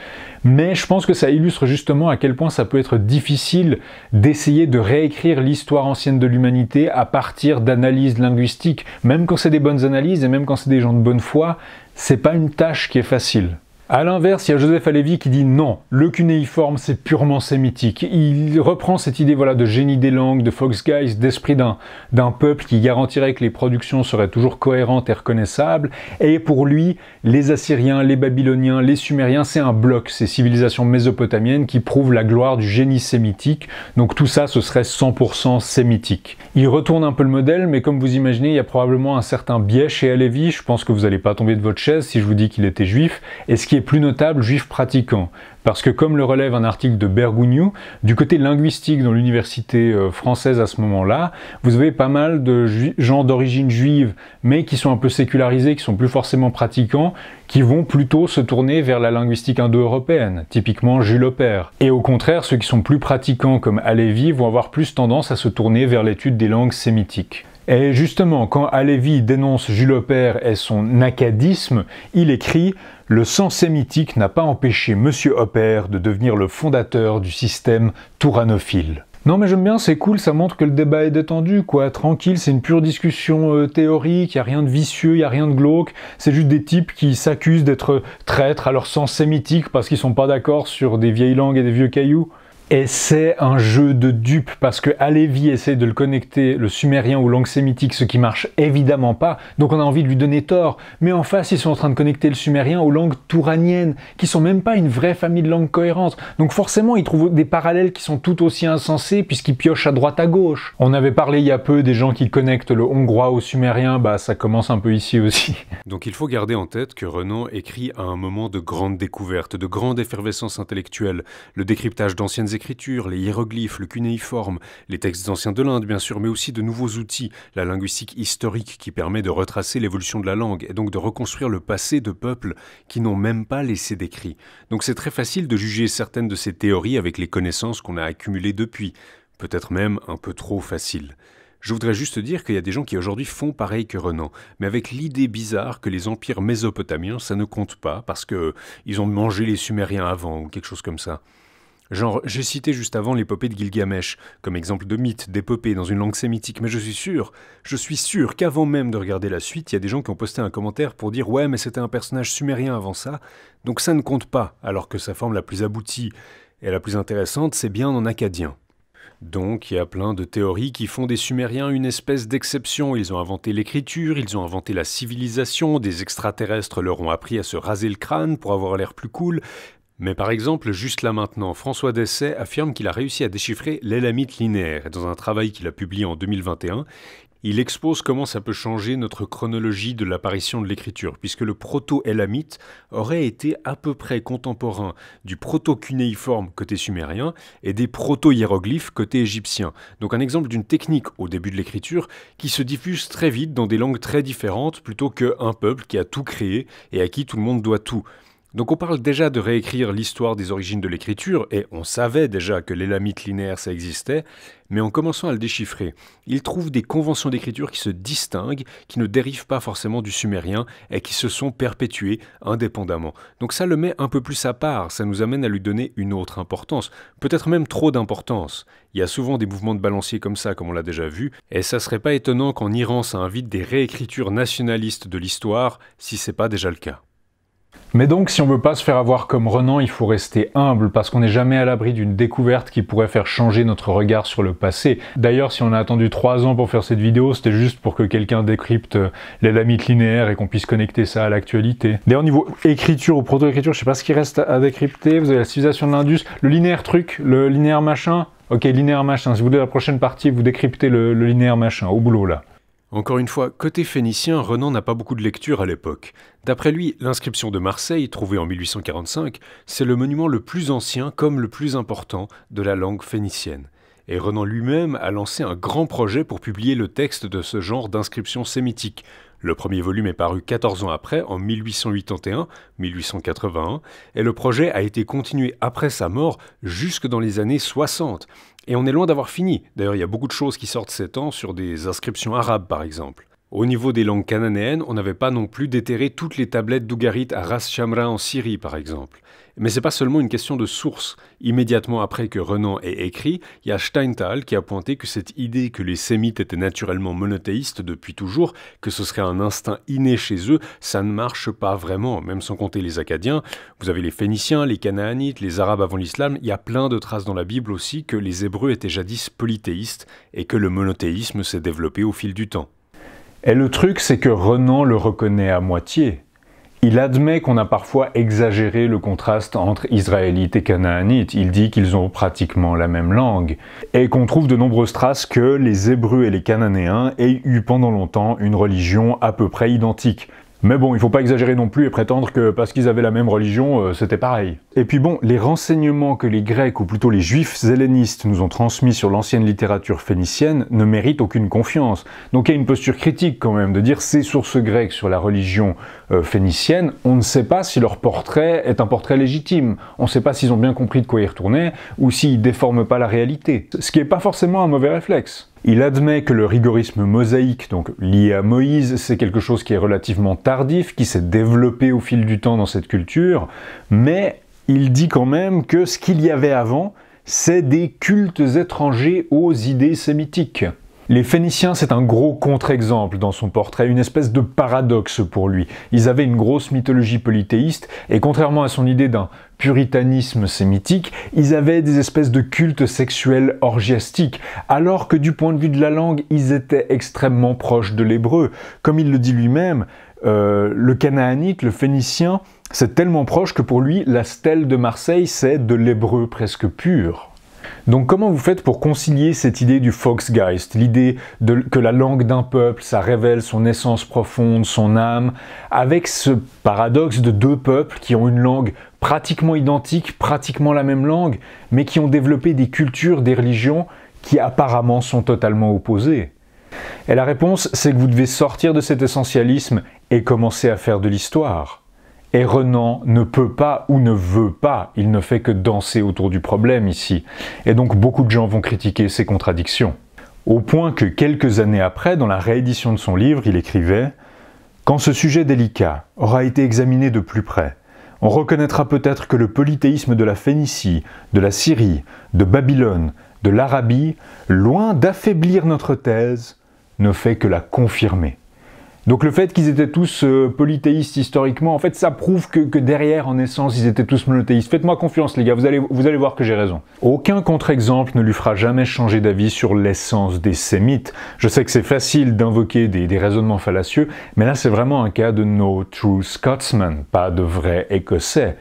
Mais je pense que ça illustre justement à quel point ça peut être difficile d'essayer de réécrire l'histoire ancienne de l'humanité à partir d'analyses linguistiques. Même quand c'est des bonnes analyses et même quand c'est des gens de bonne foi, c'est pas une tâche qui est facile. A l'inverse, il y a Joseph Alevi qui dit non, le cunéiforme c'est purement sémitique. Il reprend cette idée voilà, de génie des langues, de Fox Guys, d'esprit d'un peuple qui garantirait que les productions seraient toujours cohérentes et reconnaissables. Et pour lui, les Assyriens, les Babyloniens, les Sumériens, c'est un bloc, ces civilisations mésopotamiennes qui prouvent la gloire du génie sémitique. Donc tout ça, ce serait 100% sémitique. Il retourne un peu le modèle, mais comme vous imaginez, il y a probablement un certain biais chez Alevi. Je pense que vous n'allez pas tomber de votre chaise si je vous dis qu'il était juif. Et ce est plus notable, juif pratiquant. Parce que comme le relève un article de Bergouniou du côté linguistique dans l'université euh, française à ce moment-là, vous avez pas mal de gens d'origine juive, mais qui sont un peu sécularisés, qui sont plus forcément pratiquants, qui vont plutôt se tourner vers la linguistique indo-européenne, typiquement Jules Aubert. Et au contraire, ceux qui sont plus pratiquants comme Alevi vont avoir plus tendance à se tourner vers l'étude des langues sémitiques. Et justement, quand Alevi dénonce Jules Oppert et son acadisme, il écrit Le sens sémitique n'a pas empêché M. Oppert de devenir le fondateur du système touranophile. Non mais j'aime bien, c'est cool, ça montre que le débat est détendu, quoi, tranquille, c'est une pure discussion théorique, euh, théorique, y a rien de vicieux, y a rien de glauque, c'est juste des types qui s'accusent d'être traîtres à leur sens sémitique parce qu'ils sont pas d'accord sur des vieilles langues et des vieux cailloux. Et c'est un jeu de dupe parce que Alevi essaie de le connecter, le sumérien aux langues sémitiques, ce qui marche évidemment pas, donc on a envie de lui donner tort. Mais en face, ils sont en train de connecter le sumérien aux langues touraniennes, qui sont même pas une vraie famille de langues cohérentes. Donc forcément, ils trouvent des parallèles qui sont tout aussi insensés puisqu'ils piochent à droite à gauche. On avait parlé il y a peu des gens qui connectent le hongrois au sumérien, bah ça commence un peu ici aussi. Donc il faut garder en tête que Renan écrit à un moment de grande découverte, de grande effervescence intellectuelle, le décryptage d'anciennes les hiéroglyphes, le cunéiforme, les textes anciens de l'Inde bien sûr, mais aussi de nouveaux outils, la linguistique historique qui permet de retracer l'évolution de la langue et donc de reconstruire le passé de peuples qui n'ont même pas laissé d'écrit. Donc c'est très facile de juger certaines de ces théories avec les connaissances qu'on a accumulées depuis, peut-être même un peu trop facile. Je voudrais juste dire qu'il y a des gens qui aujourd'hui font pareil que Renan, mais avec l'idée bizarre que les empires mésopotamiens, ça ne compte pas, parce qu'ils euh, ont mangé les Sumériens avant, ou quelque chose comme ça. Genre, j'ai cité juste avant l'épopée de Gilgamesh, comme exemple de mythe, d'épopée dans une langue sémitique, mais je suis sûr, je suis sûr qu'avant même de regarder la suite, il y a des gens qui ont posté un commentaire pour dire ouais, mais c'était un personnage sumérien avant ça, donc ça ne compte pas, alors que sa forme la plus aboutie et la plus intéressante, c'est bien en acadien. Donc il y a plein de théories qui font des Sumériens une espèce d'exception. Ils ont inventé l'écriture, ils ont inventé la civilisation, des extraterrestres leur ont appris à se raser le crâne pour avoir l'air plus cool, mais par exemple, juste là maintenant, François Dessay affirme qu'il a réussi à déchiffrer l'élamite linéaire dans un travail qu'il a publié en 2021, il expose comment ça peut changer notre chronologie de l'apparition de l'écriture, puisque le proto-élamite aurait été à peu près contemporain du proto-cunéiforme côté sumérien et des proto-hiéroglyphes côté égyptien. Donc un exemple d'une technique au début de l'écriture qui se diffuse très vite dans des langues très différentes plutôt qu'un peuple qui a tout créé et à qui tout le monde doit tout. Donc on parle déjà de réécrire l'histoire des origines de l'écriture, et on savait déjà que l'élamite linéaire ça existait, mais en commençant à le déchiffrer, il trouve des conventions d'écriture qui se distinguent, qui ne dérivent pas forcément du sumérien, et qui se sont perpétuées indépendamment. Donc ça le met un peu plus à part, ça nous amène à lui donner une autre importance, peut-être même trop d'importance. Il y a souvent des mouvements de balancier comme ça, comme on l'a déjà vu, et ça serait pas étonnant qu'en Iran ça invite des réécritures nationalistes de l'histoire, si c'est pas déjà le cas. Mais donc, si on veut pas se faire avoir comme Renan, il faut rester humble parce qu'on n'est jamais à l'abri d'une découverte qui pourrait faire changer notre regard sur le passé. D'ailleurs, si on a attendu trois ans pour faire cette vidéo, c'était juste pour que quelqu'un décrypte euh, les lamites linéaires et qu'on puisse connecter ça à l'actualité. D'ailleurs, niveau écriture ou proto-écriture, je sais pas ce qui reste à décrypter. Vous avez la civilisation de l'Indus, le linéaire truc, le linéaire machin. Ok, linéaire machin. Si vous voulez la prochaine partie, vous décryptez le linéaire machin. Au boulot là. Encore une fois, côté phénicien, Renan n'a pas beaucoup de lecture à l'époque. D'après lui, l'inscription de Marseille, trouvée en 1845, c'est le monument le plus ancien comme le plus important de la langue phénicienne. Et Renan lui-même a lancé un grand projet pour publier le texte de ce genre d'inscription sémitique, le premier volume est paru 14 ans après, en 1881-1881, et le projet a été continué après sa mort jusque dans les années 60. Et on est loin d'avoir fini. D'ailleurs, il y a beaucoup de choses qui sortent ces temps sur des inscriptions arabes, par exemple. Au niveau des langues cananéennes, on n'avait pas non plus déterré toutes les tablettes d'Ougarit à Ras Shamra en Syrie, par exemple. Mais ce n'est pas seulement une question de source. Immédiatement après que Renan ait écrit, il y a Steinthal qui a pointé que cette idée que les Sémites étaient naturellement monothéistes depuis toujours, que ce serait un instinct inné chez eux, ça ne marche pas vraiment, même sans compter les Acadiens. Vous avez les Phéniciens, les Canaanites, les Arabes avant l'islam, il y a plein de traces dans la Bible aussi que les Hébreux étaient jadis polythéistes et que le monothéisme s'est développé au fil du temps. Et le truc, c'est que Renan le reconnaît à moitié. Il admet qu'on a parfois exagéré le contraste entre israélites et canaanites. Il dit qu'ils ont pratiquement la même langue. Et qu'on trouve de nombreuses traces que les Hébreux et les Cananéens aient eu pendant longtemps une religion à peu près identique. Mais bon, il faut pas exagérer non plus et prétendre que parce qu'ils avaient la même religion, euh, c'était pareil. Et puis bon, les renseignements que les Grecs, ou plutôt les Juifs hellénistes, nous ont transmis sur l'ancienne littérature phénicienne ne méritent aucune confiance. Donc il y a une posture critique quand même de dire ces sources grecques sur la religion euh, phénicienne, on ne sait pas si leur portrait est un portrait légitime. On ne sait pas s'ils ont bien compris de quoi ils retournaient ou s'ils déforment pas la réalité. Ce qui n'est pas forcément un mauvais réflexe. Il admet que le rigorisme mosaïque, donc lié à Moïse, c'est quelque chose qui est relativement tardif, qui s'est développé au fil du temps dans cette culture, mais il dit quand même que ce qu'il y avait avant, c'est des cultes étrangers aux idées sémitiques. Les Phéniciens, c'est un gros contre-exemple dans son portrait, une espèce de paradoxe pour lui. Ils avaient une grosse mythologie polythéiste, et contrairement à son idée d'un puritanisme sémitique, ils avaient des espèces de cultes sexuels orgiastiques, alors que du point de vue de la langue, ils étaient extrêmement proches de l'hébreu. Comme il le dit lui-même, euh, le canaanite, le phénicien, c'est tellement proche que pour lui, la stèle de Marseille, c'est de l'hébreu presque pur. Donc comment vous faites pour concilier cette idée du Volksgeist, l'idée que la langue d'un peuple, ça révèle son essence profonde, son âme, avec ce paradoxe de deux peuples qui ont une langue pratiquement identique, pratiquement la même langue, mais qui ont développé des cultures, des religions qui apparemment sont totalement opposées Et la réponse, c'est que vous devez sortir de cet essentialisme et commencer à faire de l'histoire. Et Renan ne peut pas ou ne veut pas, il ne fait que danser autour du problème ici. Et donc beaucoup de gens vont critiquer ces contradictions. Au point que quelques années après, dans la réédition de son livre, il écrivait Quand ce sujet délicat aura été examiné de plus près, on reconnaîtra peut-être que le polythéisme de la Phénicie, de la Syrie, de Babylone, de l'Arabie, loin d'affaiblir notre thèse, ne fait que la confirmer. Donc le fait qu'ils étaient tous euh, polythéistes historiquement, en fait, ça prouve que, derrière, en essence, ils étaient tous monothéistes. Faites-moi confiance, les gars, vous allez, voir que j'ai raison. Aucun contre-exemple ne lui fera jamais changer d'avis sur l'essence des sémites. Je sais que c'est facile d'invoquer des, raisonnements fallacieux, mais là, c'est vraiment un cas de no true Scotsman, pas de vrai Écossais.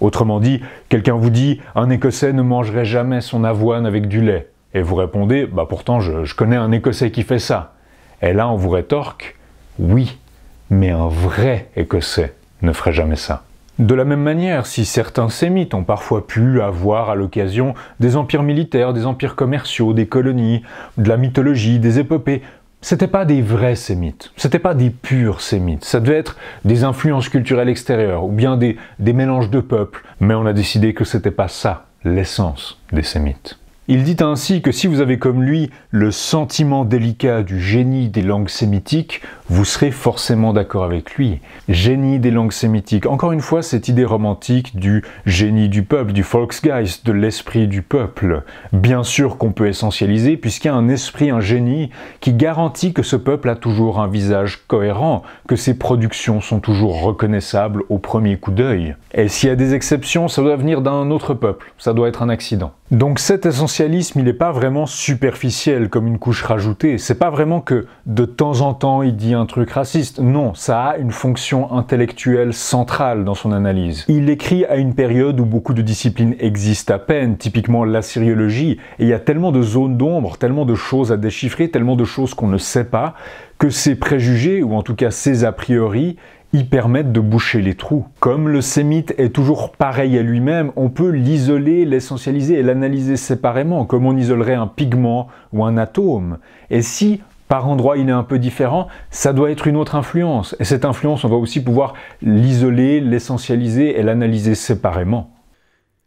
Autrement dit, quelqu'un vous dit un Écossais ne mangerait jamais son avoine avec du lait, et vous répondez, bah pourtant, je, je connais un Écossais qui fait ça. Et là, on vous rétorque oui, mais un vrai Écossais ne ferait jamais ça. De la même manière, si certains sémites ont parfois pu avoir à l'occasion des empires militaires, des empires commerciaux, des colonies, de la mythologie, des épopées, c'était pas des vrais sémites, c'était pas des purs sémites, ça devait être des influences culturelles extérieures ou bien des, des mélanges de peuples, mais on a décidé que c'était pas ça l'essence des sémites. Il dit ainsi que si vous avez comme lui le sentiment délicat du génie des langues sémitiques, vous serez forcément d'accord avec lui. Génie des langues sémitiques. Encore une fois, cette idée romantique du génie du peuple, du Volksgeist, de l'esprit du peuple. Bien sûr qu'on peut essentialiser, puisqu'il y a un esprit, un génie, qui garantit que ce peuple a toujours un visage cohérent, que ses productions sont toujours reconnaissables au premier coup d'œil. Et s'il y a des exceptions, ça doit venir d'un autre peuple, ça doit être un accident. Donc cette socialisme il n'est pas vraiment superficiel comme une couche rajoutée. C'est pas vraiment que de temps en temps il dit un truc raciste. Non, ça a une fonction intellectuelle centrale dans son analyse. Il écrit à une période où beaucoup de disciplines existent à peine, typiquement la sériologie, et il y a tellement de zones d'ombre, tellement de choses à déchiffrer, tellement de choses qu'on ne sait pas, que ses préjugés, ou en tout cas ses a priori, ils permettent de boucher les trous. Comme le sémite est toujours pareil à lui-même, on peut l'isoler, l'essentialiser et l'analyser séparément, comme on isolerait un pigment ou un atome. Et si par endroit il est un peu différent, ça doit être une autre influence. Et cette influence, on va aussi pouvoir l'isoler, l'essentialiser et l'analyser séparément.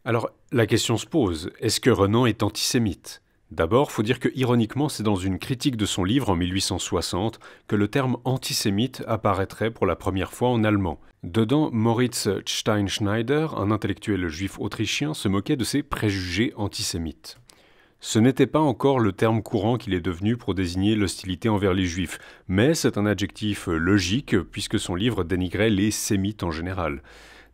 Alors, la question se pose, est-ce que Renan est antisémite D'abord, faut dire que ironiquement, c'est dans une critique de son livre en 1860 que le terme antisémite apparaîtrait pour la première fois en allemand. Dedans, Moritz Steinschneider, un intellectuel juif autrichien, se moquait de ses préjugés antisémites. Ce n'était pas encore le terme courant qu'il est devenu pour désigner l'hostilité envers les juifs, mais c'est un adjectif logique puisque son livre dénigrait les sémites en général.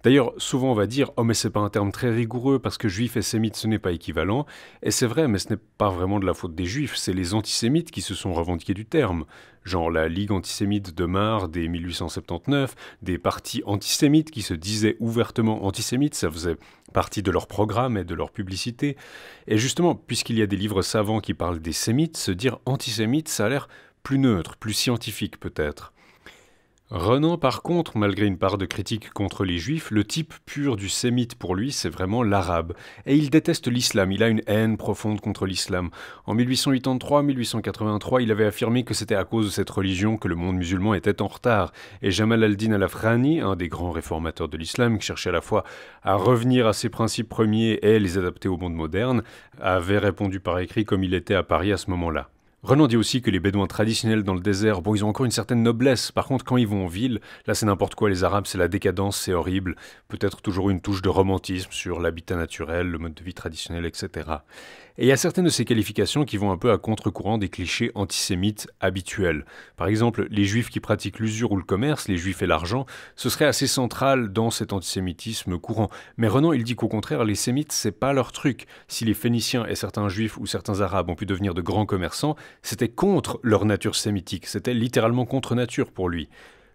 D'ailleurs, souvent on va dire Oh, mais c'est pas un terme très rigoureux parce que juif et sémite ce n'est pas équivalent. Et c'est vrai, mais ce n'est pas vraiment de la faute des juifs, c'est les antisémites qui se sont revendiqués du terme. Genre la Ligue antisémite de Mar dès 1879, des partis antisémites qui se disaient ouvertement antisémites, ça faisait partie de leur programme et de leur publicité. Et justement, puisqu'il y a des livres savants qui parlent des sémites, se dire antisémite, ça a l'air plus neutre, plus scientifique peut-être. Renan, par contre, malgré une part de critique contre les juifs, le type pur du sémite pour lui, c'est vraiment l'arabe. Et il déteste l'islam, il a une haine profonde contre l'islam. En 1883-1883, il avait affirmé que c'était à cause de cette religion que le monde musulman était en retard. Et Jamal al-Din al-Afrani, un des grands réformateurs de l'islam, qui cherchait à la fois à revenir à ses principes premiers et les adapter au monde moderne, avait répondu par écrit comme il était à Paris à ce moment-là. Renan dit aussi que les Bédouins traditionnels dans le désert, bon, ils ont encore une certaine noblesse. Par contre, quand ils vont en ville, là, c'est n'importe quoi. Les Arabes, c'est la décadence, c'est horrible. Peut-être toujours une touche de romantisme sur l'habitat naturel, le mode de vie traditionnel, etc. Et il y a certaines de ces qualifications qui vont un peu à contre-courant des clichés antisémites habituels. Par exemple, les juifs qui pratiquent l'usure ou le commerce, les juifs et l'argent, ce serait assez central dans cet antisémitisme courant. Mais Renan, il dit qu'au contraire, les sémites, c'est pas leur truc. Si les phéniciens et certains juifs ou certains arabes ont pu devenir de grands commerçants, c'était contre leur nature sémitique, c'était littéralement contre nature pour lui.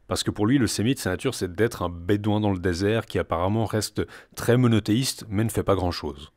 Parce que pour lui, le sémite, sa nature, c'est d'être un bédouin dans le désert qui apparemment reste très monothéiste mais ne fait pas grand-chose.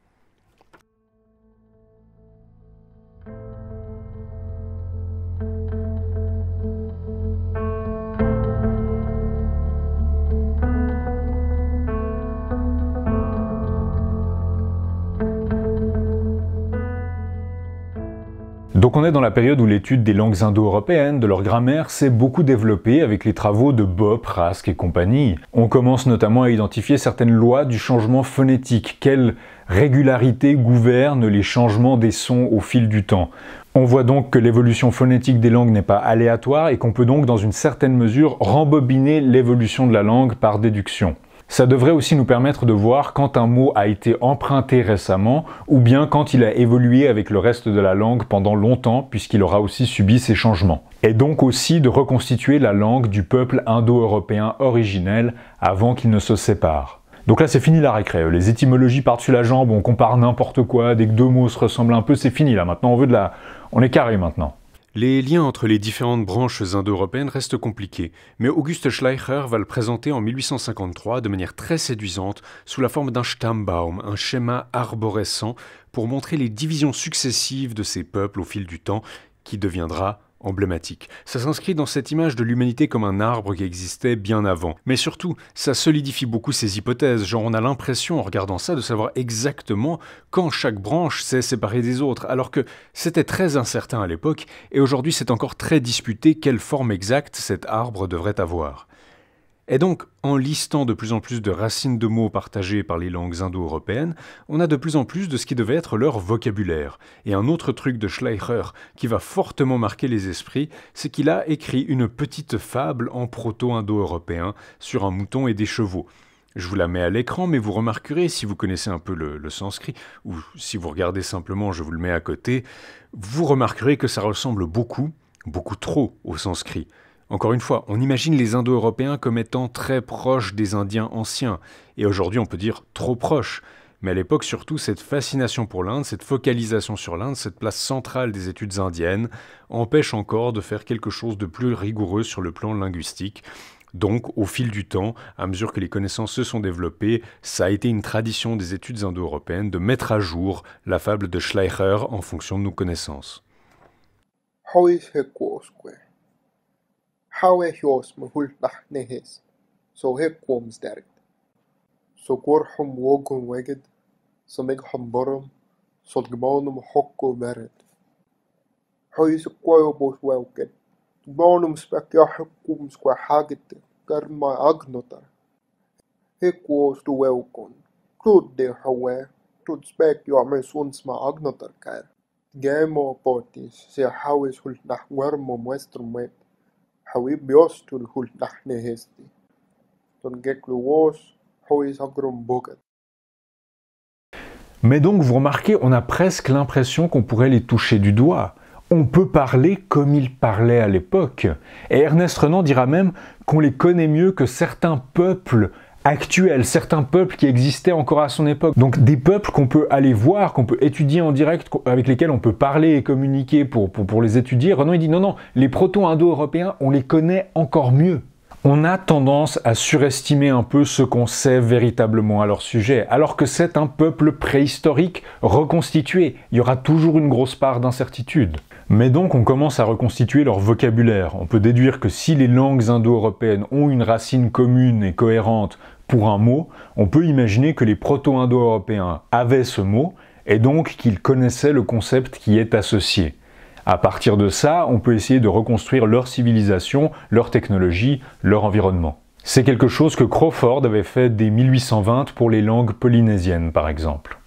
Donc on est dans la période où l'étude des langues indo-européennes, de leur grammaire, s'est beaucoup développée avec les travaux de Bob, Rask et compagnie. On commence notamment à identifier certaines lois du changement phonétique, quelle régularité gouvernent les changements des sons au fil du temps. On voit donc que l'évolution phonétique des langues n'est pas aléatoire et qu'on peut donc dans une certaine mesure rembobiner l'évolution de la langue par déduction. Ça devrait aussi nous permettre de voir quand un mot a été emprunté récemment ou bien quand il a évolué avec le reste de la langue pendant longtemps puisqu'il aura aussi subi ces changements. Et donc aussi de reconstituer la langue du peuple indo-européen originel avant qu'il ne se sépare. Donc là, c'est fini la récré. Les étymologies par-dessus la jambe, on compare n'importe quoi, dès que deux mots se ressemblent un peu, c'est fini là. Maintenant, on veut de la. On est carré maintenant. Les liens entre les différentes branches indo-européennes restent compliqués, mais Auguste Schleicher va le présenter en 1853 de manière très séduisante sous la forme d'un Stammbaum, un schéma arborescent, pour montrer les divisions successives de ces peuples au fil du temps, qui deviendra emblématique. Ça s'inscrit dans cette image de l'humanité comme un arbre qui existait bien avant. Mais surtout, ça solidifie beaucoup ces hypothèses, genre on a l'impression en regardant ça de savoir exactement quand chaque branche s'est séparée des autres, alors que c'était très incertain à l'époque, et aujourd'hui c'est encore très disputé quelle forme exacte cet arbre devrait avoir. Et donc, en listant de plus en plus de racines de mots partagées par les langues indo-européennes, on a de plus en plus de ce qui devait être leur vocabulaire. Et un autre truc de Schleicher qui va fortement marquer les esprits, c'est qu'il a écrit une petite fable en proto-indo-européen sur un mouton et des chevaux. Je vous la mets à l'écran, mais vous remarquerez, si vous connaissez un peu le, le, sanskrit, ou si vous regardez simplement, je vous le mets à côté, vous remarquerez que ça ressemble beaucoup, beaucoup trop au sanskrit. Encore une fois, on imagine les Indo-Européens comme étant très proches des Indiens anciens, et aujourd'hui on peut dire trop proches. Mais à l'époque, surtout, cette fascination pour l'Inde, cette focalisation sur l'Inde, cette place centrale des études indiennes, empêche encore de faire quelque chose de plus rigoureux sur le plan linguistique. Donc, au fil du temps, à mesure que les connaissances se sont développées, ça a été une tradition des études indo-européennes de mettre à jour la fable de Schleicher en fonction de nos connaissances. hawe hios mu hul ta so he comes derit. so kor hum wo go waged so meg hum borum so gmonum hokko beret hoy su koyo bo welket bonum spek yo hokum sku haget karma ma agnota he kwos stu welkon kud de hawe kud spek yo me ma agnotar agnota kai gemo potis se hawe sul na wermo muestrum mu Mais donc, vous remarquez, on a presque l'impression qu'on pourrait les toucher du doigt. On peut parler comme ils parlaient à l'époque. Et Ernest Renan dira même qu'on les connaît mieux que certains peuples actuels, certains peuples qui existaient encore à son époque. Donc des peuples qu'on peut aller voir, qu'on peut étudier en direct, avec lesquels on peut parler et communiquer pour, pour, les étudier. Renan il dit non, non, les proto-indo-européens, on les connaît encore mieux. On a tendance à surestimer un peu ce qu'on sait véritablement à leur sujet, alors que c'est un peuple préhistorique reconstitué. Il y aura toujours une grosse part d'incertitude. Mais donc on commence à reconstituer leur vocabulaire. On peut déduire que si les langues indo-européennes ont une racine commune et cohérente pour un mot, on peut imaginer que les proto-indo-européens avaient ce mot et donc qu'ils connaissaient le concept qui est associé. À partir de ça, on peut essayer de reconstruire leur civilisation, leur technologie, leur environnement. C'est quelque chose que Crawford avait fait dès 1820 pour les langues polynésiennes, par exemple.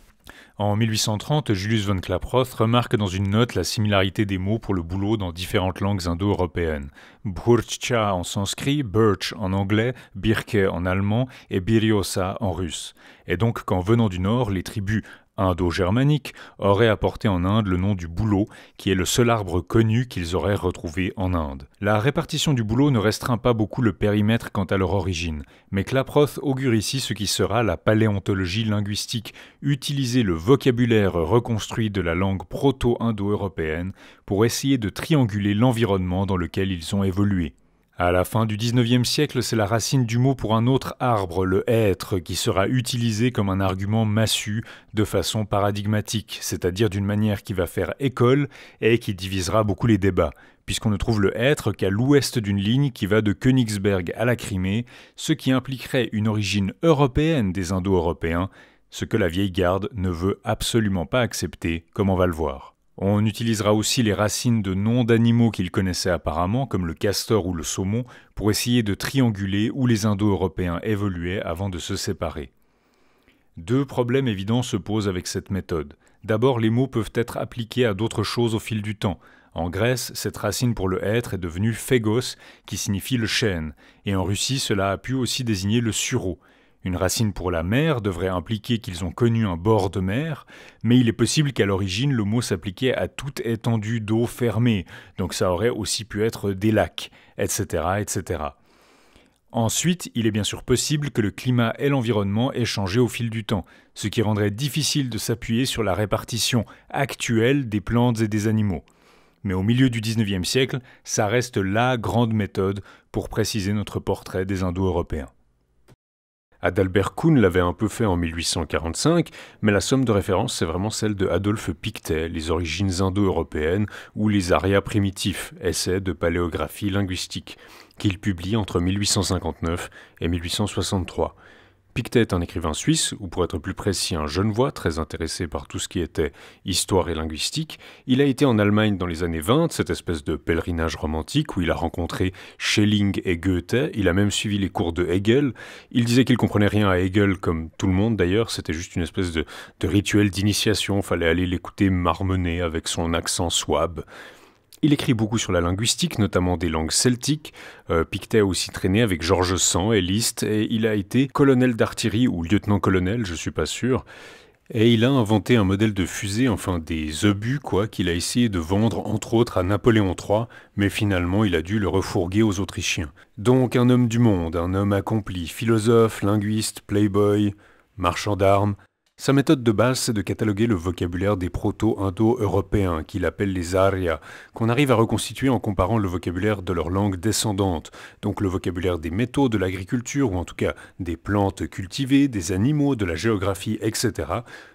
En 1830, Julius von Klaproth remarque dans une note la similarité des mots pour le boulot dans différentes langues indo-européennes. bhurtscha en sanskrit, birch en anglais, birke en allemand et biryosa en russe. Et donc qu'en venant du nord, les tribus indo-germanique aurait apporté en Inde le nom du bouleau, qui est le seul arbre connu qu'ils auraient retrouvé en Inde. La répartition du bouleau ne restreint pas beaucoup le périmètre quant à leur origine, mais Klaproth augure ici ce qui sera la paléontologie linguistique, utiliser le vocabulaire reconstruit de la langue proto-indo-européenne pour essayer de trianguler l'environnement dans lequel ils ont évolué. À la fin du 19e siècle, c'est la racine du mot pour un autre arbre, le hêtre, qui sera utilisé comme un argument massu de façon paradigmatique, c'est-à-dire d'une manière qui va faire école et qui divisera beaucoup les débats, puisqu'on ne trouve le hêtre qu'à l'ouest d'une ligne qui va de Königsberg à la Crimée, ce qui impliquerait une origine européenne des Indo-Européens, ce que la vieille garde ne veut absolument pas accepter, comme on va le voir. On utilisera aussi les racines de noms d'animaux qu'il connaissait apparemment, comme le castor ou le saumon, pour essayer de trianguler où les Indo-Européens évoluaient avant de se séparer. Deux problèmes évidents se posent avec cette méthode. D'abord, les mots peuvent être appliqués à d'autres choses au fil du temps. En Grèce, cette racine pour le être est devenue phégos, qui signifie le chêne, et en Russie, cela a pu aussi désigner le sureau, une racine pour la mer devrait impliquer qu'ils ont connu un bord de mer, mais il est possible qu'à l'origine le mot s'appliquait à toute étendue d'eau fermée, donc ça aurait aussi pu être des lacs, etc. etc. Ensuite, il est bien sûr possible que le climat et l'environnement aient changé au fil du temps, ce qui rendrait difficile de s'appuyer sur la répartition actuelle des plantes et des animaux. Mais au milieu du 19e siècle, ça reste la grande méthode pour préciser notre portrait des Indo-Européens. Adalbert Kuhn l'avait un peu fait en 1845, mais la somme de référence c'est vraiment celle de Adolphe Pictet, Les origines indo-européennes ou les arias primitifs, essais de paléographie linguistique, qu'il publie entre 1859 et 1863. Pictet, un écrivain suisse, ou pour être plus précis un genevois très intéressé par tout ce qui était histoire et linguistique, il a été en Allemagne dans les années 20, cette espèce de pèlerinage romantique où il a rencontré Schelling et Goethe, il a même suivi les cours de Hegel, il disait qu'il comprenait rien à Hegel comme tout le monde d'ailleurs, c'était juste une espèce de, rituel d'initiation, Il fallait aller l'écouter marmonner avec son accent swab. Il écrit beaucoup sur la linguistique, notamment des langues celtiques. Euh, Pictet a aussi traîné avec Georges Sand et Liszt, et il a été colonel d'artillerie ou lieutenant-colonel, je suis pas sûr. Et il a inventé un modèle de fusée, enfin des obus, quoi, qu'il a essayé de vendre entre autres à Napoléon III, mais finalement il a dû le refourguer aux Autrichiens. Donc un homme du monde, un homme accompli, philosophe, linguiste, playboy, marchand d'armes, sa méthode de base, c'est de cataloguer le vocabulaire des proto-indo-européens, qu'il appelle les arias, qu'on arrive à reconstituer en comparant le vocabulaire de leur langue descendante, donc le vocabulaire des métaux, de l'agriculture, ou en tout cas des plantes cultivées, des animaux, de la géographie, etc.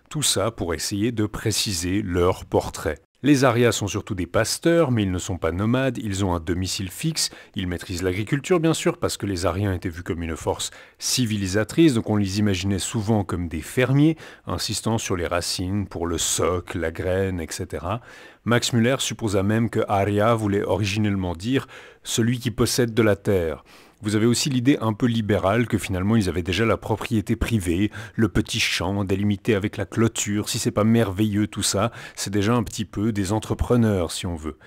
Tout ça pour essayer de préciser leur portrait. Les Arias sont surtout des pasteurs, mais ils ne sont pas nomades, ils ont un domicile fixe, ils maîtrisent l'agriculture bien sûr, parce que les Ariens étaient vus comme une force civilisatrice, donc on les imaginait souvent comme des fermiers, insistant sur les racines pour le soc, la graine, etc. Max Müller supposa même que Aria voulait originellement dire celui qui possède de la terre. Vous avez aussi l'idée un peu libérale que finalement ils avaient déjà la propriété privée, le petit champ délimité avec la clôture, si c'est pas merveilleux tout ça, c'est déjà un petit peu des entrepreneurs si on veut.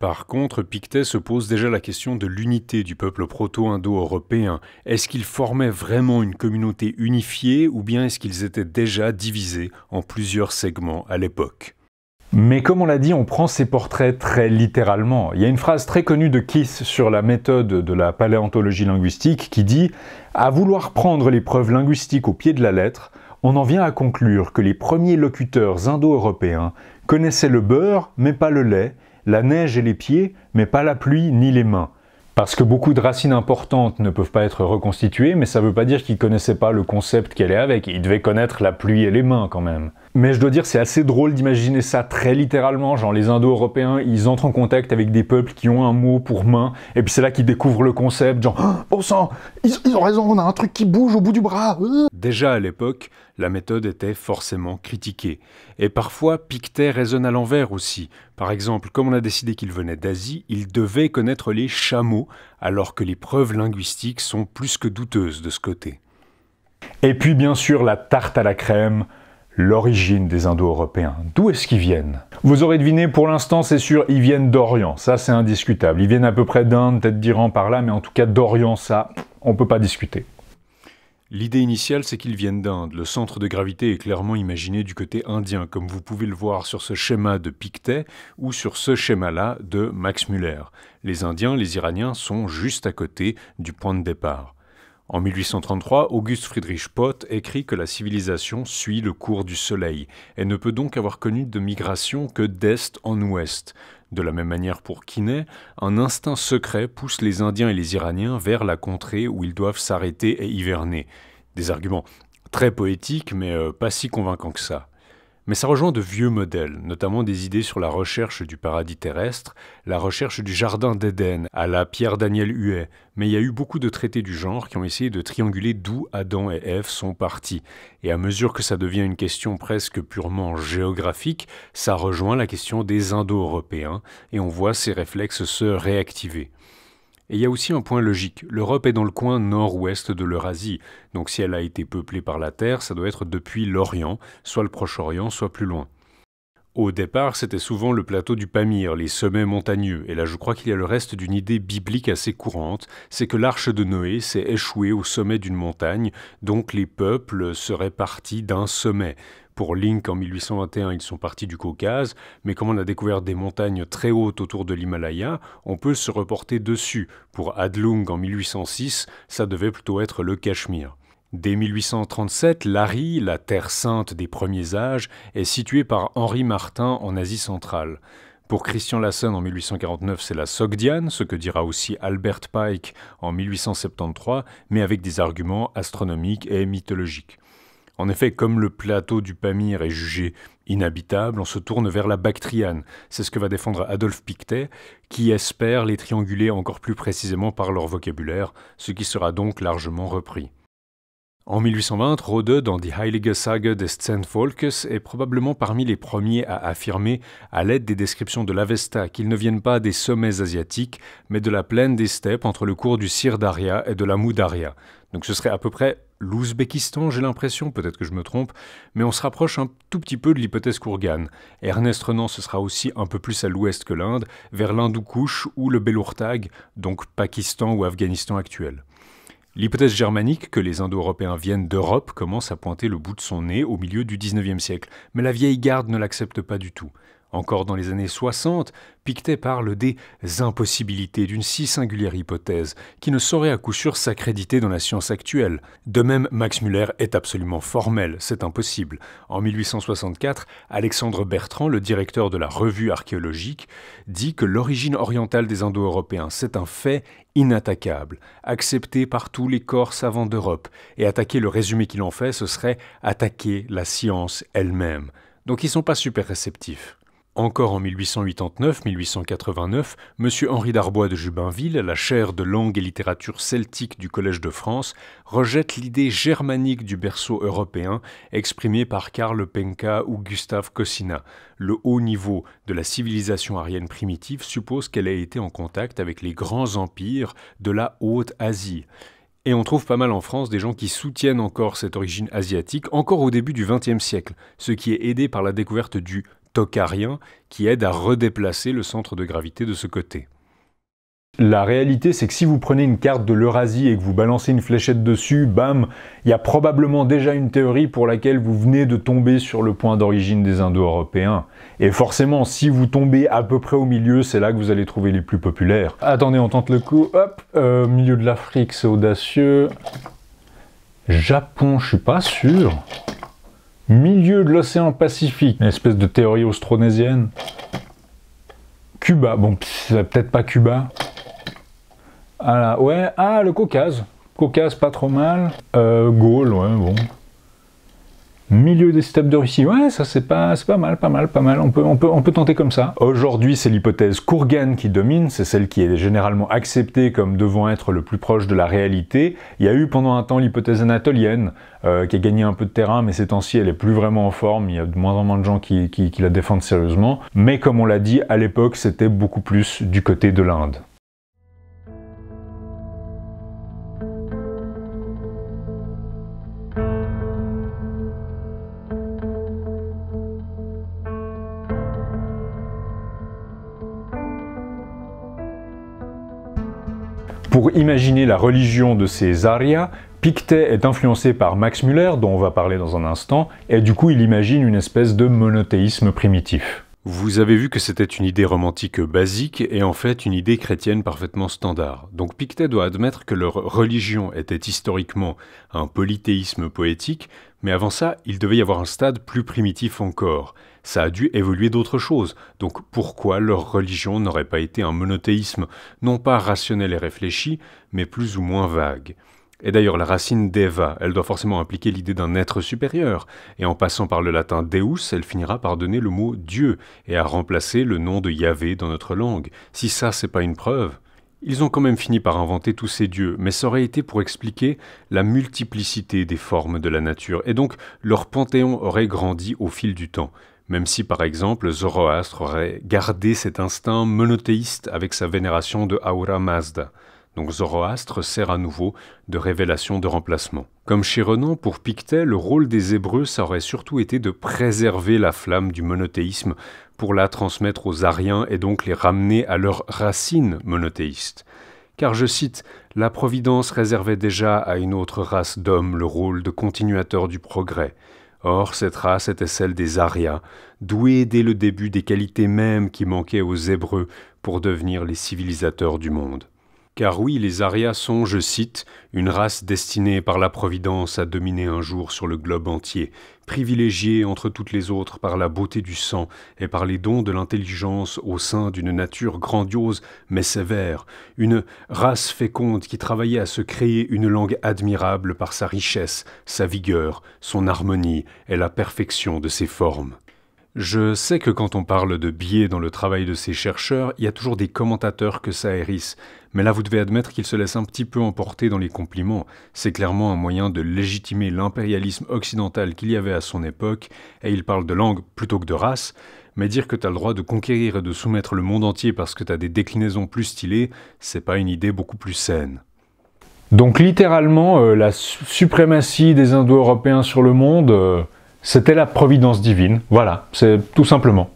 Par contre, Pictet se pose déjà la question de l'unité du peuple proto-indo-européen. Est-ce qu'ils formaient vraiment une communauté unifiée ou bien est-ce qu'ils étaient déjà divisés en plusieurs segments à l'époque mais comme on l'a dit, on prend ces portraits très littéralement. Il y a une phrase très connue de Kiss sur la méthode de la paléontologie linguistique qui dit À vouloir prendre les preuves linguistiques au pied de la lettre, on en vient à conclure que les premiers locuteurs indo-européens connaissaient le beurre, mais pas le lait, la neige et les pieds, mais pas la pluie ni les mains. Parce que beaucoup de racines importantes ne peuvent pas être reconstituées, mais ça ne veut pas dire qu'ils connaissaient pas le concept qu'elle est avec, ils devaient connaître la pluie et les mains quand même. Mais je dois dire, c'est assez drôle d'imaginer ça très littéralement. Genre, les Indo-Européens, ils entrent en contact avec des peuples qui ont un mot pour main, et puis c'est là qu'ils découvrent le concept, genre, oh, «Ah, ça, ils, ils ont raison, on a un truc qui bouge au bout du bras. Euh. Déjà à l'époque, la méthode était forcément critiquée. Et parfois, Pictet raisonne à l'envers aussi. Par exemple, comme on a décidé qu'il venait d'Asie, il devait connaître les chameaux, alors que les preuves linguistiques sont plus que douteuses de ce côté. Et puis bien sûr, la tarte à la crème, l'origine des Indo-Européens. D'où est-ce qu'ils viennent Vous aurez deviné, pour l'instant, c'est sûr, ils viennent d'Orient. Ça, c'est indiscutable. Ils viennent à peu près d'Inde, peut-être d'Iran par là, mais en tout cas d'Orient, ça, on peut pas discuter. L'idée initiale, c'est qu'ils viennent d'Inde. Le centre de gravité est clairement imaginé du côté indien, comme vous pouvez le voir sur ce schéma de Pictet ou sur ce schéma-là de Max Müller. Les Indiens, les Iraniens sont juste à côté du point de départ. En 1833, August Friedrich Pott écrit que la civilisation suit le cours du soleil et ne peut donc avoir connu de migration que d'est en ouest. De la même manière pour Quinet, un instinct secret pousse les Indiens et les Iraniens vers la contrée où ils doivent s'arrêter et hiverner. Des arguments très poétiques mais euh, pas si convaincants que ça. Mais ça rejoint de vieux modèles, notamment des idées sur la recherche du paradis terrestre, la recherche du jardin d'Éden, à la Pierre-Daniel Huet. Mais il y a eu beaucoup de traités du genre qui ont essayé de trianguler d'où Adam et Ève sont partis. Et à mesure que ça devient une question presque purement géographique, ça rejoint la question des Indo-Européens, et on voit ces réflexes se réactiver. Et il y a aussi un point logique. L'Europe est dans le coin nord-ouest de l'Eurasie, donc si elle a été peuplée par la Terre, ça doit être depuis l'Orient, soit le Proche-Orient, soit plus loin. Au départ, c'était souvent le plateau du Pamir, les sommets montagneux, et là je crois qu'il y a le reste d'une idée biblique assez courante, c'est que l'arche de Noé s'est échouée au sommet d'une montagne, donc les peuples seraient partis d'un sommet. Pour Link, en 1821, ils sont partis du Caucase, mais comme on a découvert des montagnes très hautes autour de l'Himalaya, on peut se reporter dessus. Pour Adlung, en 1806, ça devait plutôt être le Cachemire. Dès 1837, l'Ari, la terre sainte des premiers âges, est située par Henri Martin en Asie centrale. Pour Christian Lassen en 1849, c'est la Sogdiane, ce que dira aussi Albert Pike en 1873, mais avec des arguments astronomiques et mythologiques. En effet, comme le plateau du Pamir est jugé inhabitable, on se tourne vers la Bactriane. C'est ce que va défendre Adolphe Pictet, qui espère les trianguler encore plus précisément par leur vocabulaire, ce qui sera donc largement repris. En 1820, Rode, dans Die Heilige Sage des Volkes, est probablement parmi les premiers à affirmer, à l'aide des descriptions de l'Avesta, qu'ils ne viennent pas des sommets asiatiques, mais de la plaine des steppes entre le cours du d'Aria et de la Moudaria. Donc ce serait à peu près l'Ouzbékistan, j'ai l'impression, peut-être que je me trompe, mais on se rapproche un tout petit peu de l'hypothèse Kourgan. Ernest Renan, ce sera aussi un peu plus à l'ouest que l'Inde, vers l'Hindoukouche ou le Belourtag, donc Pakistan ou Afghanistan actuel. L'hypothèse germanique que les Indo-Européens viennent d'Europe commence à pointer le bout de son nez au milieu du XIXe siècle, mais la vieille garde ne l'accepte pas du tout encore dans les années 60, Pictet parle des impossibilités d'une si singulière hypothèse qui ne saurait à coup sûr s'accréditer dans la science actuelle. De même, Max Muller est absolument formel, c'est impossible. En 1864, Alexandre Bertrand, le directeur de la revue archéologique, dit que l'origine orientale des Indo-Européens, c'est un fait inattaquable, accepté par tous les corps savants d'Europe, et attaquer le résumé qu'il en fait, ce serait attaquer la science elle-même. Donc ils ne sont pas super réceptifs. Encore en 1889-1889, M. Henri Darbois de Jubainville, la chaire de langue et littérature celtique du Collège de France, rejette l'idée germanique du berceau européen exprimée par Karl Penka ou Gustave Cossina. Le haut niveau de la civilisation aryenne primitive suppose qu'elle ait été en contact avec les grands empires de la Haute Asie. Et on trouve pas mal en France des gens qui soutiennent encore cette origine asiatique, encore au début du XXe siècle, ce qui est aidé par la découverte du tocarien qui aide à redéplacer le centre de gravité de ce côté. La réalité, c'est que si vous prenez une carte de l'Eurasie et que vous balancez une fléchette dessus, bam, il y a probablement déjà une théorie pour laquelle vous venez de tomber sur le point d'origine des Indo-Européens. Et forcément, si vous tombez à peu près au milieu, c'est là que vous allez trouver les plus populaires. Attendez, on tente le coup. Hop, euh, milieu de l'Afrique, c'est audacieux. Japon, je suis pas sûr. Milieu de l'océan Pacifique, une espèce de théorie austronésienne. Cuba, bon, c'est peut-être pas Cuba. Ah ouais, ah, le Caucase. Caucase, pas trop mal. Euh, Gaulle ouais, bon. Milieu des steppes de Russie, ouais, ça c'est pas, pas mal, pas mal, pas mal, on peut, on peut, tenter comme ça. Aujourd'hui, c'est l'hypothèse Kourgan qui domine, c'est celle qui est généralement acceptée comme devant être le plus proche de la réalité. Il y a eu pendant un temps l'hypothèse anatolienne, euh, qui a gagné un peu de terrain, mais ces temps-ci, elle est plus vraiment en forme, il y a de moins en moins de gens qui la défendent sérieusement. Mais comme on l'a dit, à l'époque, c'était beaucoup plus du côté de l'Inde. imaginer la religion de ces Arias, Pictet est influencé par Max Müller, dont on va parler dans un instant, et du coup il imagine une espèce de monothéisme primitif. Vous avez vu que c'était une idée romantique basique et en fait une idée chrétienne parfaitement standard. Donc Pictet doit admettre que leur religion était historiquement un polythéisme poétique, mais avant ça, il devait y avoir un stade plus primitif encore ça a dû évoluer d'autres choses, Donc pourquoi leur religion n'aurait pas été un monothéisme, non pas rationnel et réfléchi, mais plus ou moins vague et d'ailleurs, la racine d'Eva, elle doit forcément impliquer l'idée d'un être supérieur, et en passant par le latin Deus, elle finira par donner le mot Dieu, et à remplacer le nom de Yahvé dans notre langue. Si ça, c'est pas une preuve. Ils ont quand même fini par inventer tous ces dieux, mais ça aurait été pour expliquer la multiplicité des formes de la nature, et donc leur panthéon aurait grandi au fil du temps même si par exemple Zoroastre aurait gardé cet instinct monothéiste avec sa vénération de Aura Mazda. Donc Zoroastre sert à nouveau de révélation de remplacement. Comme chez Renan, pour Pictet, le rôle des Hébreux, ça aurait surtout été de préserver la flamme du monothéisme pour la transmettre aux Ariens et donc les ramener à leurs racines monothéistes. Car je cite, La Providence réservait déjà à une autre race d'hommes le rôle de continuateur du progrès. Or, cette race était celle des Arias, douée dès le début des qualités mêmes qui manquaient aux Hébreux pour devenir les civilisateurs du monde. Car oui, les Arias sont, je cite, une race destinée par la Providence à dominer un jour sur le globe entier, privilégiée entre toutes les autres par la beauté du sang et par les dons de l'intelligence au sein d'une nature grandiose mais sévère, une race féconde qui travaillait à se créer une langue admirable par sa richesse, sa vigueur, son harmonie et la perfection de ses formes. Je sais que quand on parle de biais dans le travail de ces chercheurs, il y a toujours des commentateurs que ça hérisse. Mais là, vous devez admettre qu'il se laisse un petit peu emporter dans les compliments. C'est clairement un moyen de légitimer l'impérialisme occidental qu'il y avait à son époque, et il parle de langue plutôt que de race. Mais dire que t'as le droit de conquérir et de soumettre le monde entier parce que t'as des déclinaisons plus stylées, c'est pas une idée beaucoup plus saine. Donc littéralement, euh, la suprématie des Indo-Européens sur le monde, euh, c'était la providence divine, voilà, c'est tout simplement.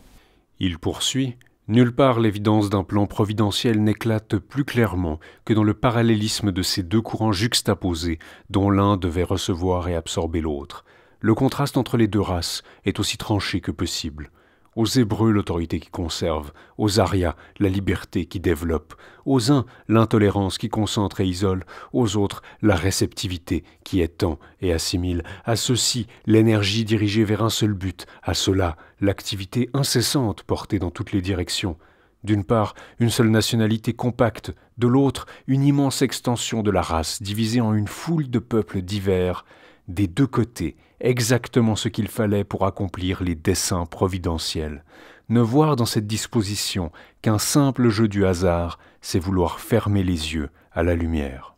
Il poursuit. Nulle part l'évidence d'un plan providentiel n'éclate plus clairement que dans le parallélisme de ces deux courants juxtaposés, dont l'un devait recevoir et absorber l'autre. Le contraste entre les deux races est aussi tranché que possible aux Hébreux l'autorité qui conserve, aux Arias la liberté qui développe, aux uns l'intolérance qui concentre et isole, aux autres la réceptivité qui étend et assimile, à ceux-ci l'énergie dirigée vers un seul but, à ceux-là l'activité incessante portée dans toutes les directions. D'une part, une seule nationalité compacte, de l'autre, une immense extension de la race divisée en une foule de peuples divers, des deux côtés, exactement ce qu'il fallait pour accomplir les desseins providentiels. Ne voir dans cette disposition qu'un simple jeu du hasard, c'est vouloir fermer les yeux à la lumière.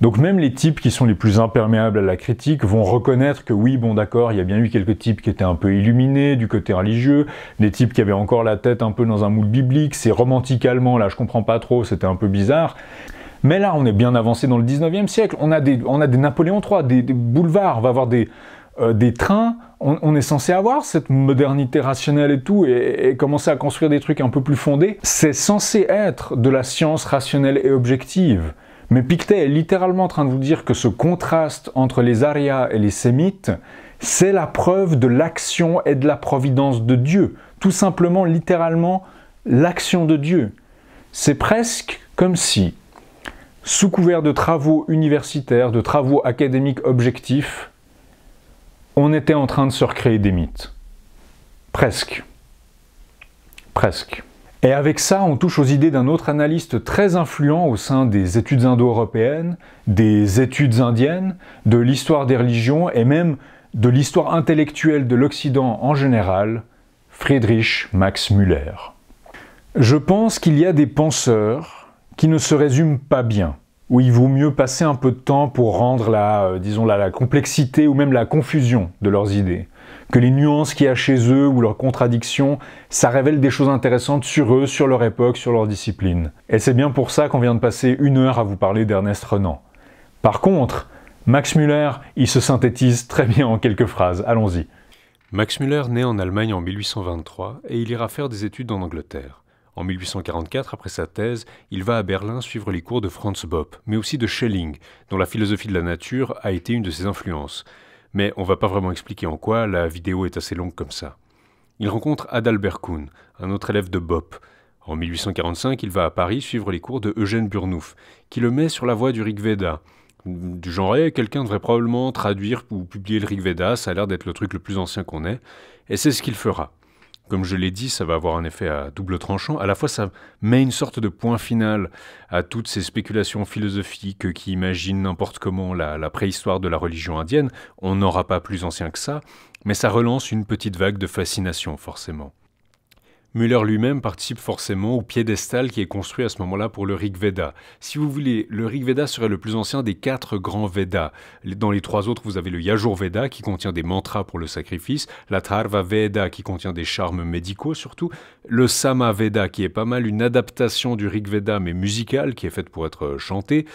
Donc même les types qui sont les plus imperméables à la critique vont reconnaître que oui, bon d'accord, il y a bien eu quelques types qui étaient un peu illuminés du côté religieux, des types qui avaient encore la tête un peu dans un moule biblique, c'est romantique allemand, là je comprends pas trop, c'était un peu bizarre. Mais là, on est bien avancé dans le 19e siècle. On a des, on a des Napoléon III, des, boulevards, on va avoir des, euh, des trains. On, est censé avoir cette modernité rationnelle et tout, et, et, commencer à construire des trucs un peu plus fondés. C'est censé être de la science rationnelle et objective. Mais Pictet est littéralement en train de vous dire que ce contraste entre les Arias et les Sémites, c'est la preuve de l'action et de la providence de Dieu. Tout simplement, littéralement, l'action de Dieu. C'est presque comme si sous couvert de travaux universitaires, de travaux académiques objectifs, on était en train de se recréer des mythes. Presque. Presque. Et avec ça, on touche aux idées d'un autre analyste très influent au sein des études indo-européennes, des études indiennes, de l'histoire des religions et même de l'histoire intellectuelle de l'Occident en général, Friedrich Max Müller. Je pense qu'il y a des penseurs qui ne se résume pas bien, où il vaut mieux passer un peu de temps pour rendre la, euh, disons, la, la complexité ou même la confusion de leurs idées. Que les nuances qu'il y a chez eux ou leurs contradictions, ça révèle des choses intéressantes sur eux, sur leur époque, sur leur discipline. Et c'est bien pour ça qu'on vient de passer une heure à vous parler d'Ernest Renan. Par contre, Max Müller, il se synthétise très bien en quelques phrases. Allons-y. Max Müller naît en Allemagne en 1823 et il ira faire des études en Angleterre. En 1844, après sa thèse, il va à Berlin suivre les cours de Franz Bopp, mais aussi de Schelling, dont la philosophie de la nature a été une de ses influences. Mais on ne va pas vraiment expliquer en quoi, la vidéo est assez longue comme ça. Il rencontre Adalbert Kuhn, un autre élève de Bopp. En 1845, il va à Paris suivre les cours de Eugène Burnouf, qui le met sur la voie du Rig Veda. Du genre, eh, quelqu'un devrait probablement traduire ou publier le Rig Veda, ça a l'air d'être le truc le plus ancien qu'on ait, et c'est ce qu'il fera. Comme je l'ai dit, ça va avoir un effet à double tranchant. À la fois, ça met une sorte de point final à toutes ces spéculations philosophiques qui imaginent n'importe comment la, préhistoire de la religion indienne. On n'aura pas plus ancien que ça, mais ça relance une petite vague de fascination, forcément. Müller lui-même participe forcément au piédestal qui est construit à ce moment-là pour le Rig Veda. Si vous voulez, le Rig Veda serait le plus ancien des quatre grands Vedas. Dans les trois autres, vous avez le Yajur Veda qui contient des mantras pour le sacrifice, la Tharva Veda qui contient des charmes médicaux surtout, le Sama Veda qui est pas mal une adaptation du Rig Veda mais musicale qui est faite pour être chantée,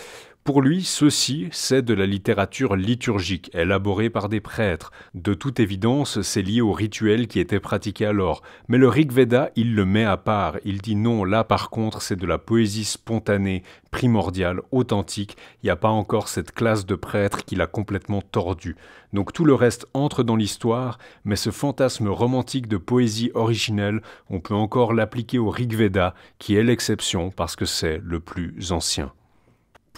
pour lui, ceci, c'est de la littérature liturgique, élaborée par des prêtres. De toute évidence, c'est lié au rituel qui était pratiqué alors. Mais le Rig Veda, il le met à part. Il dit non, là par contre, c'est de la poésie spontanée, primordiale, authentique. Il n'y a pas encore cette classe de prêtres qui l'a complètement tordu. Donc tout le reste entre dans l'histoire, mais ce fantasme romantique de poésie originelle, on peut encore l'appliquer au Rig Veda, qui est l'exception parce que c'est le plus ancien.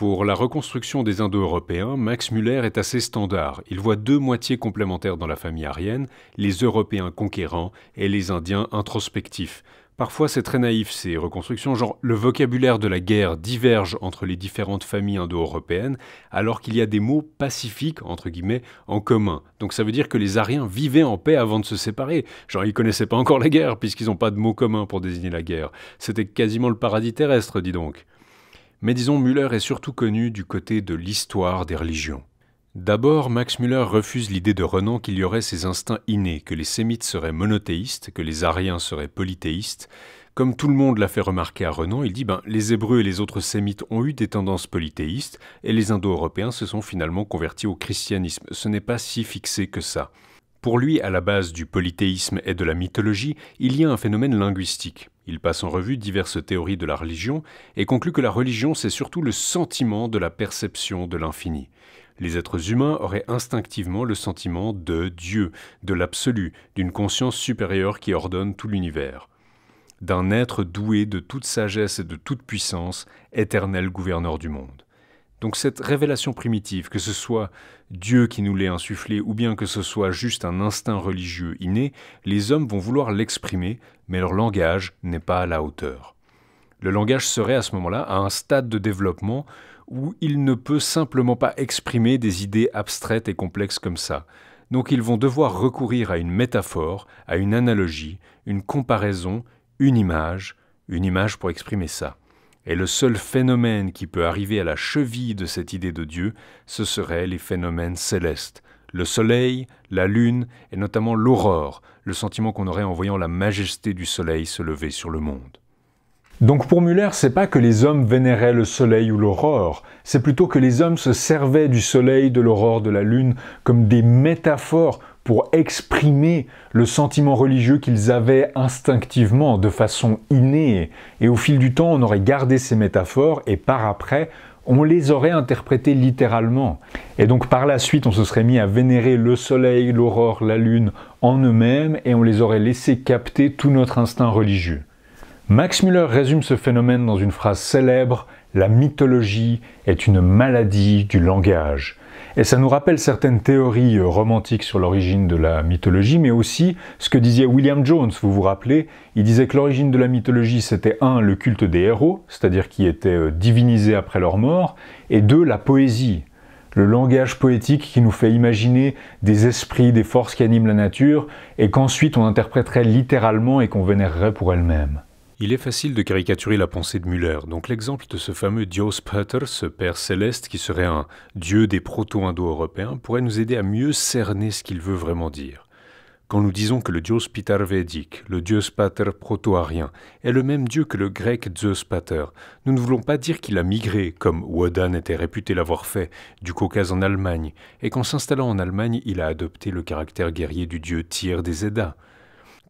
Pour la reconstruction des Indo-Européens, Max Müller est assez standard. Il voit deux moitiés complémentaires dans la famille arienne les Européens conquérants et les Indiens introspectifs. Parfois, c'est très naïf ces reconstructions, genre le vocabulaire de la guerre diverge entre les différentes familles indo-européennes, alors qu'il y a des mots pacifiques, entre guillemets, en commun. Donc ça veut dire que les Ariens vivaient en paix avant de se séparer. Genre, ils connaissaient pas encore la guerre, puisqu'ils n'ont pas de mots communs pour désigner la guerre. C'était quasiment le paradis terrestre, dis donc. Mais disons, Müller est surtout connu du côté de l'histoire des religions. D'abord, Max Müller refuse l'idée de Renan qu'il y aurait ces instincts innés, que les sémites seraient monothéistes, que les ariens seraient polythéistes. Comme tout le monde l'a fait remarquer à Renan, il dit ben, les Hébreux et les autres sémites ont eu des tendances polythéistes, et les Indo-Européens se sont finalement convertis au christianisme. Ce n'est pas si fixé que ça. Pour lui, à la base du polythéisme et de la mythologie, il y a un phénomène linguistique. Il passe en revue diverses théories de la religion et conclut que la religion, c'est surtout le sentiment de la perception de l'infini. Les êtres humains auraient instinctivement le sentiment de Dieu, de l'absolu, d'une conscience supérieure qui ordonne tout l'univers d'un être doué de toute sagesse et de toute puissance, éternel gouverneur du monde. Donc cette révélation primitive, que ce soit Dieu qui nous l'ait insufflée ou bien que ce soit juste un instinct religieux inné, les hommes vont vouloir l'exprimer, mais leur langage n'est pas à la hauteur. Le langage serait à ce moment-là à un stade de développement où il ne peut simplement pas exprimer des idées abstraites et complexes comme ça. Donc ils vont devoir recourir à une métaphore, à une analogie, une comparaison, une image, une image pour exprimer ça. Et le seul phénomène qui peut arriver à la cheville de cette idée de Dieu, ce seraient les phénomènes célestes, le soleil, la lune et notamment l'aurore, le sentiment qu'on aurait en voyant la majesté du soleil se lever sur le monde. Donc pour Muller, c'est pas que les hommes vénéraient le soleil ou l'aurore, c'est plutôt que les hommes se servaient du soleil, de l'aurore, de la lune comme des métaphores pour exprimer le sentiment religieux qu'ils avaient instinctivement, de façon innée. Et au fil du temps, on aurait gardé ces métaphores et par après, on les aurait interprétées littéralement. Et donc par la suite, on se serait mis à vénérer le soleil, l'aurore, la lune en eux-mêmes et on les aurait laissés capter tout notre instinct religieux. Max Müller résume ce phénomène dans une phrase célèbre, La mythologie est une maladie du langage. Et ça nous rappelle certaines théories euh, romantiques sur l'origine de la mythologie, mais aussi ce que disait William Jones, vous vous rappelez, il disait que l'origine de la mythologie c'était un, le culte des héros, c'est-à-dire qui étaient euh, divinisés après leur mort, et deux, la poésie, le langage poétique qui nous fait imaginer des esprits, des forces qui animent la nature, et qu'ensuite on interpréterait littéralement et qu'on vénérerait pour elle-même. Il est facile de caricaturer la pensée de Müller, donc l'exemple de ce fameux Dios Pater, ce père céleste qui serait un dieu des proto-indo-européens, pourrait nous aider à mieux cerner ce qu'il veut vraiment dire. Quand nous disons que le Dios Védique, le Diospater proto-arien, est le même dieu que le grec Zeus Pater, nous ne voulons pas dire qu'il a migré, comme Wodan était réputé l'avoir fait, du Caucase en Allemagne, et qu'en s'installant en Allemagne, il a adopté le caractère guerrier du dieu Tyr des Eddas.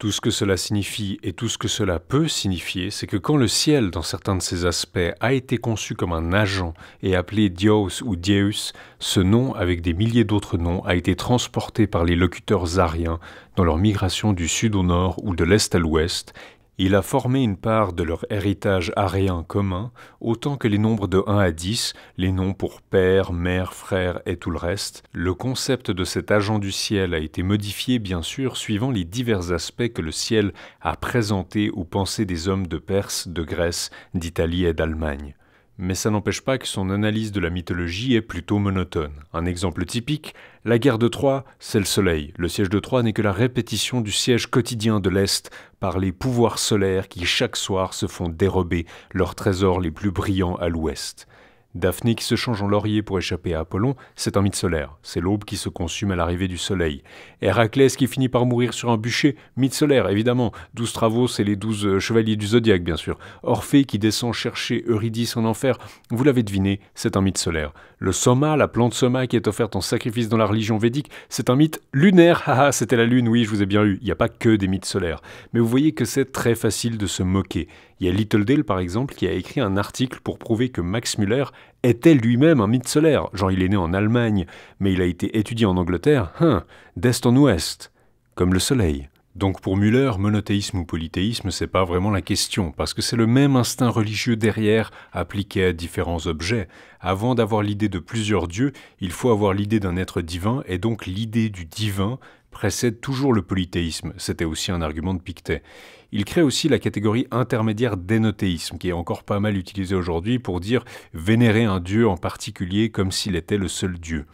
Tout ce que cela signifie et tout ce que cela peut signifier, c'est que quand le ciel, dans certains de ses aspects, a été conçu comme un agent et appelé Dios ou Deus, ce nom, avec des milliers d'autres noms, a été transporté par les locuteurs ariens dans leur migration du sud au nord ou de l'est à l'ouest il a formé une part de leur héritage aréen commun, autant que les nombres de 1 à 10, les noms pour père, mère, frère et tout le reste. Le concept de cet agent du ciel a été modifié, bien sûr, suivant les divers aspects que le ciel a présentés ou pensées des hommes de Perse, de Grèce, d'Italie et d'Allemagne mais ça n'empêche pas que son analyse de la mythologie est plutôt monotone. Un exemple typique, la guerre de Troie, c'est le soleil. Le siège de Troie n'est que la répétition du siège quotidien de l'Est par les pouvoirs solaires qui chaque soir se font dérober leurs trésors les plus brillants à l'Ouest. Daphné qui se change en laurier pour échapper à Apollon, c'est un mythe solaire, c'est l'aube qui se consume à l'arrivée du soleil. Héraclès qui finit par mourir sur un bûcher, mythe solaire évidemment, douze travaux c'est les douze euh, chevaliers du zodiaque bien sûr. Orphée qui descend chercher Eurydice en enfer, vous l'avez deviné, c'est un mythe solaire. Le soma, la plante soma qui est offerte en sacrifice dans la religion védique, c'est un mythe lunaire. Haha, c'était la lune, oui, je vous ai bien eu. Il n'y a pas que des mythes solaires. Mais vous voyez que c'est très facile de se moquer. Il y a Little Dale, par exemple, qui a écrit un article pour prouver que Max Müller était lui-même un mythe solaire. Genre, il est né en Allemagne, mais il a été étudié en Angleterre, hein, d'est en ouest, comme le soleil. Donc pour Müller, monothéisme ou polythéisme, c'est pas vraiment la question, parce que c'est le même instinct religieux derrière, appliqué à différents objets. Avant d'avoir l'idée de plusieurs dieux, il faut avoir l'idée d'un être divin, et donc l'idée du divin précède toujours le polythéisme. C'était aussi un argument de Pictet. Il crée aussi la catégorie intermédiaire d'énothéisme, qui est encore pas mal utilisée aujourd'hui pour dire vénérer un dieu en particulier comme s'il était le seul dieu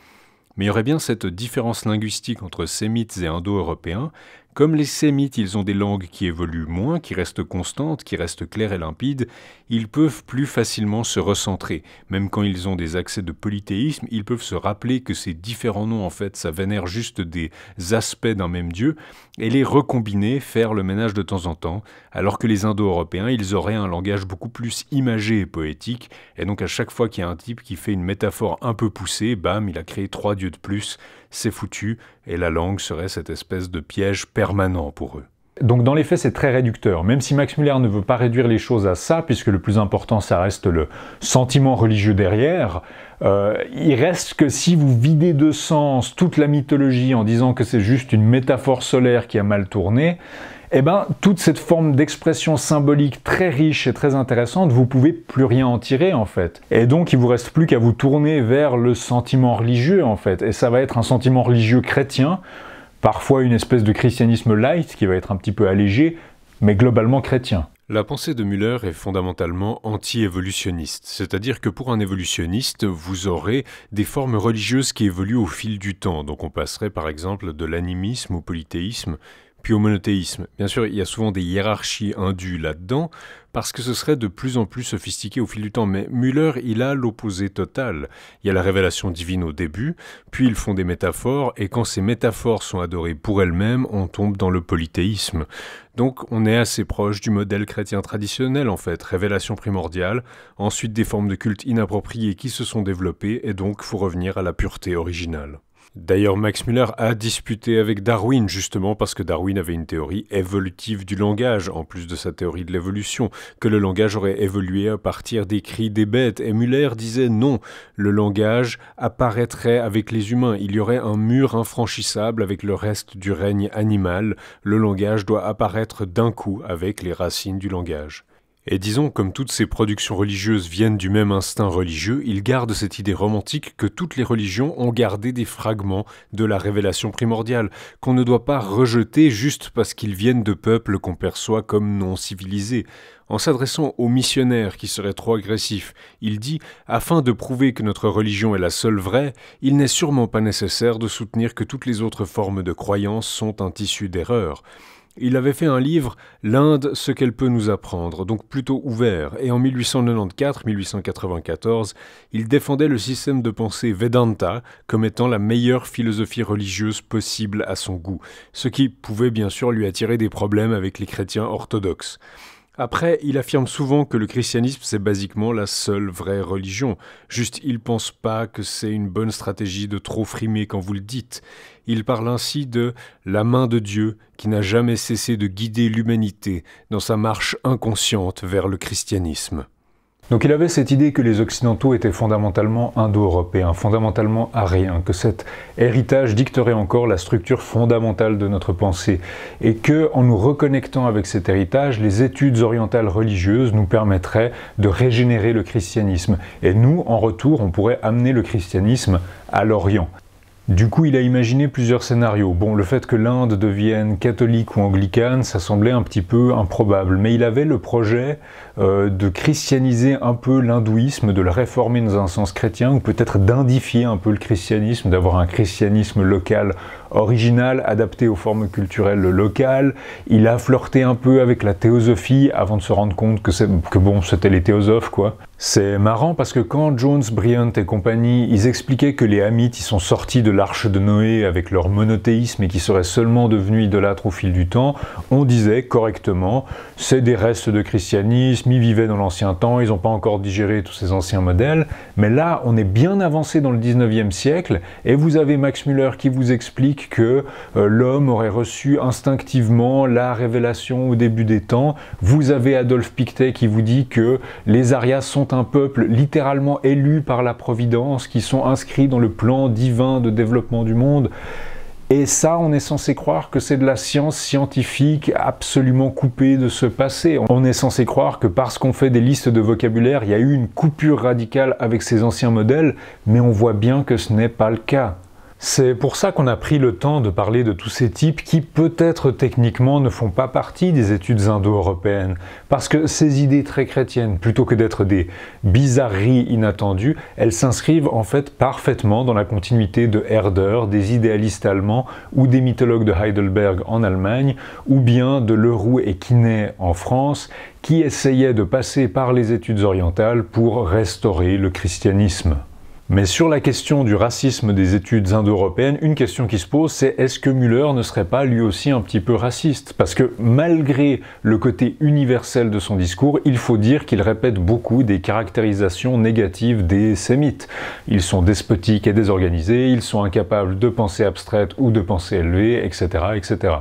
mais il y aurait bien cette différence linguistique entre sémites et indo-européens comme les Sémites, ils ont des langues qui évoluent moins, qui restent constantes, qui restent claires et limpides, ils peuvent plus facilement se recentrer. Même quand ils ont des accès de polythéisme, ils peuvent se rappeler que ces différents noms, en fait, ça vénère juste des aspects d'un même dieu, et les recombiner, faire le ménage de temps en temps, alors que les Indo-Européens, ils auraient un langage beaucoup plus imagé et poétique, et donc à chaque fois qu'il y a un type qui fait une métaphore un peu poussée, bam, il a créé trois dieux de plus, c'est foutu, et la langue serait cette espèce de piège permanent pour eux. Donc dans les faits, c'est très réducteur, même si Max Muller ne veut pas réduire les choses à ça, puisque le plus important, ça reste le sentiment religieux derrière, euh, il reste que si vous videz de sens toute la mythologie en disant que c'est juste une métaphore solaire qui a mal tourné, eh ben, toute cette forme d'expression symbolique très riche et très intéressante, vous pouvez plus rien en tirer en fait. Et donc il vous reste plus qu'à vous tourner vers le sentiment religieux en fait. Et ça va être un sentiment religieux chrétien, parfois une espèce de christianisme light qui va être un petit peu allégé, mais globalement chrétien. La pensée de Müller est fondamentalement anti-évolutionniste, c'est-à-dire que pour un évolutionniste, vous aurez des formes religieuses qui évoluent au fil du temps, donc on passerait par exemple de l'animisme au polythéisme, puis au monothéisme. Bien sûr, il y a souvent des hiérarchies indues là-dedans, parce que ce serait de plus en plus sophistiqué au fil du temps, mais Müller, il a l'opposé total. Il y a la révélation divine au début, puis ils font des métaphores, et quand ces métaphores sont adorées pour elles-mêmes, on tombe dans le polythéisme. Donc on est assez proche du modèle chrétien traditionnel en fait, révélation primordiale, ensuite des formes de culte inappropriées qui se sont développées, et donc faut revenir à la pureté originale. D'ailleurs, Max Müller a disputé avec Darwin, justement parce que Darwin avait une théorie évolutive du langage, en plus de sa théorie de l'évolution, que le langage aurait évolué à partir des cris des bêtes. Et Müller disait non, le langage apparaîtrait avec les humains, il y aurait un mur infranchissable avec le reste du règne animal, le langage doit apparaître d'un coup avec les racines du langage. Et disons, comme toutes ces productions religieuses viennent du même instinct religieux, il garde cette idée romantique que toutes les religions ont gardé des fragments de la révélation primordiale, qu'on ne doit pas rejeter juste parce qu'ils viennent de peuples qu'on perçoit comme non civilisés. En s'adressant aux missionnaires qui seraient trop agressifs, il dit Afin de prouver que notre religion est la seule vraie, il n'est sûrement pas nécessaire de soutenir que toutes les autres formes de croyances sont un tissu d'erreur. » Il avait fait un livre L'Inde, ce qu'elle peut nous apprendre, donc plutôt ouvert, et en 1894-1894, il défendait le système de pensée Vedanta comme étant la meilleure philosophie religieuse possible à son goût, ce qui pouvait bien sûr lui attirer des problèmes avec les chrétiens orthodoxes. Après, il affirme souvent que le christianisme, c'est basiquement la seule vraie religion. Juste, il pense pas que c'est une bonne stratégie de trop frimer quand vous le dites. Il parle ainsi de la main de Dieu qui n'a jamais cessé de guider l'humanité dans sa marche inconsciente vers le christianisme. Donc il avait cette idée que les Occidentaux étaient fondamentalement indo-européens, fondamentalement ariens, que cet héritage dicterait encore la structure fondamentale de notre pensée, et que, en nous reconnectant avec cet héritage, les études orientales religieuses nous permettraient de régénérer le christianisme, et nous, en retour, on pourrait amener le christianisme à l'Orient. Du coup, il a imaginé plusieurs scénarios. Bon, le fait que l'Inde devienne catholique ou anglicane, ça semblait un petit peu improbable, mais il avait le projet euh, de christianiser un peu l'hindouisme, de le réformer dans un sens chrétien, ou peut-être d'indifier un peu le christianisme, d'avoir un christianisme local original, adapté aux formes culturelles locales. Il a flirté un peu avec la théosophie avant de se rendre compte que, que bon, c'était les théosophes, quoi. C'est marrant parce que quand Jones, Bryant et compagnie, ils expliquaient que les Hamites, ils sont sortis de l'arche de Noé avec leur monothéisme et qui seraient seulement devenus idolâtres au fil du temps, on disait correctement, c'est des restes de christianisme, ils vivaient dans l'ancien temps, ils n'ont pas encore digéré tous ces anciens modèles, mais là, on est bien avancé dans le 19e siècle et vous avez Max Müller qui vous explique que euh, l'homme aurait reçu instinctivement la révélation au début des temps. Vous avez Adolphe Pictet qui vous dit que les Arias sont un peuple littéralement élu par la Providence, qui sont inscrits dans le plan divin de développement du monde. Et ça, on est censé croire que c'est de la science scientifique absolument coupée de ce passé. On est censé croire que parce qu'on fait des listes de vocabulaire, il y a eu une coupure radicale avec ces anciens modèles, mais on voit bien que ce n'est pas le cas. C'est pour ça qu'on a pris le temps de parler de tous ces types qui peut-être techniquement ne font pas partie des études indo-européennes, parce que ces idées très chrétiennes, plutôt que d'être des bizarreries inattendues, elles s'inscrivent en fait parfaitement dans la continuité de Herder, des idéalistes allemands ou des mythologues de Heidelberg en Allemagne, ou bien de Leroux et Quinet en France, qui essayaient de passer par les études orientales pour restaurer le christianisme. Mais sur la question du racisme des études indo-européennes, une question qui se pose, c'est est-ce que Müller ne serait pas lui aussi un petit peu raciste Parce que malgré le côté universel de son discours, il faut dire qu'il répète beaucoup des caractérisations négatives des sémites. Ils sont despotiques et désorganisés, ils sont incapables de pensée abstraite ou de pensée élevée, etc. etc.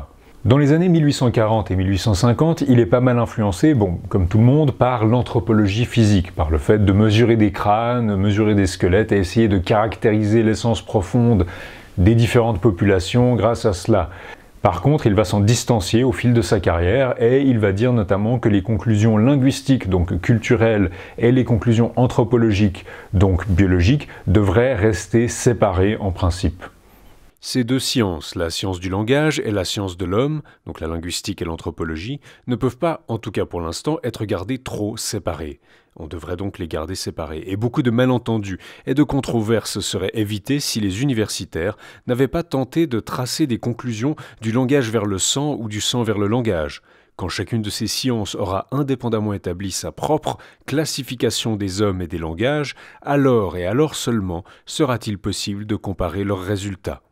Dans les années 1840 et 1850, il est pas mal influencé, bon, comme tout le monde, par l'anthropologie physique, par le fait de mesurer des crânes, mesurer des squelettes et essayer de caractériser l'essence profonde des différentes populations grâce à cela. Par contre, il va s'en distancier au fil de sa carrière et il va dire notamment que les conclusions linguistiques, donc culturelles, et les conclusions anthropologiques, donc biologiques, devraient rester séparées en principe. Ces deux sciences, la science du langage et la science de l'homme, donc la linguistique et l'anthropologie, ne peuvent pas, en tout cas pour l'instant, être gardées trop séparées. On devrait donc les garder séparées, et beaucoup de malentendus et de controverses seraient évités si les universitaires n'avaient pas tenté de tracer des conclusions du langage vers le sang ou du sang vers le langage. Quand chacune de ces sciences aura indépendamment établi sa propre classification des hommes et des langages, alors et alors seulement sera-t-il possible de comparer leurs résultats.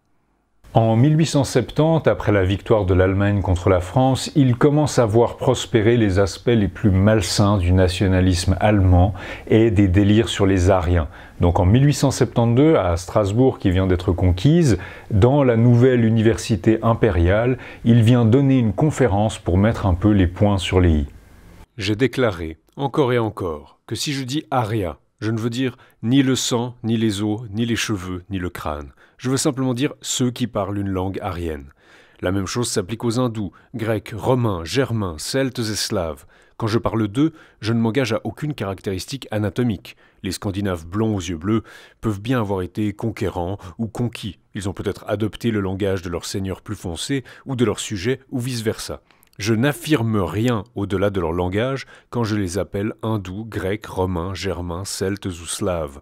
En 1870, après la victoire de l'Allemagne contre la France, il commence à voir prospérer les aspects les plus malsains du nationalisme allemand et des délires sur les Ariens. Donc en 1872, à Strasbourg, qui vient d'être conquise, dans la nouvelle université impériale, il vient donner une conférence pour mettre un peu les points sur les i. J'ai déclaré, encore et encore, que si je dis aria, je ne veux dire ni le sang, ni les os, ni les cheveux, ni le crâne. Je veux simplement dire ceux qui parlent une langue aryenne. La même chose s'applique aux hindous, grecs, romains, germains, celtes et slaves. Quand je parle d'eux, je ne m'engage à aucune caractéristique anatomique. Les Scandinaves blonds aux yeux bleus peuvent bien avoir été conquérants ou conquis. Ils ont peut-être adopté le langage de leur seigneur plus foncé ou de leur sujet ou vice-versa. Je n'affirme rien au-delà de leur langage quand je les appelle hindous, grecs, romains, germains, celtes ou slaves.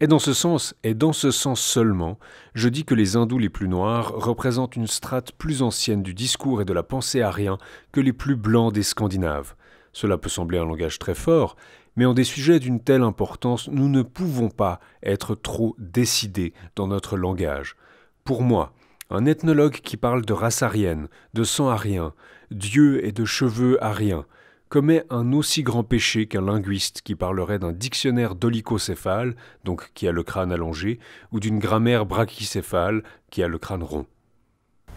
Et dans ce sens, et dans ce sens seulement, je dis que les hindous les plus noirs représentent une strate plus ancienne du discours et de la pensée arien que les plus blancs des Scandinaves. Cela peut sembler un langage très fort, mais en des sujets d'une telle importance, nous ne pouvons pas être trop décidés dans notre langage. Pour moi, un ethnologue qui parle de race arienne, de sang arien, d'yeux et de cheveux ariens, commet un aussi grand péché qu'un linguiste qui parlerait d'un dictionnaire dolicocéphale, donc qui a le crâne allongé, ou d'une grammaire brachycéphale, qui a le crâne rond.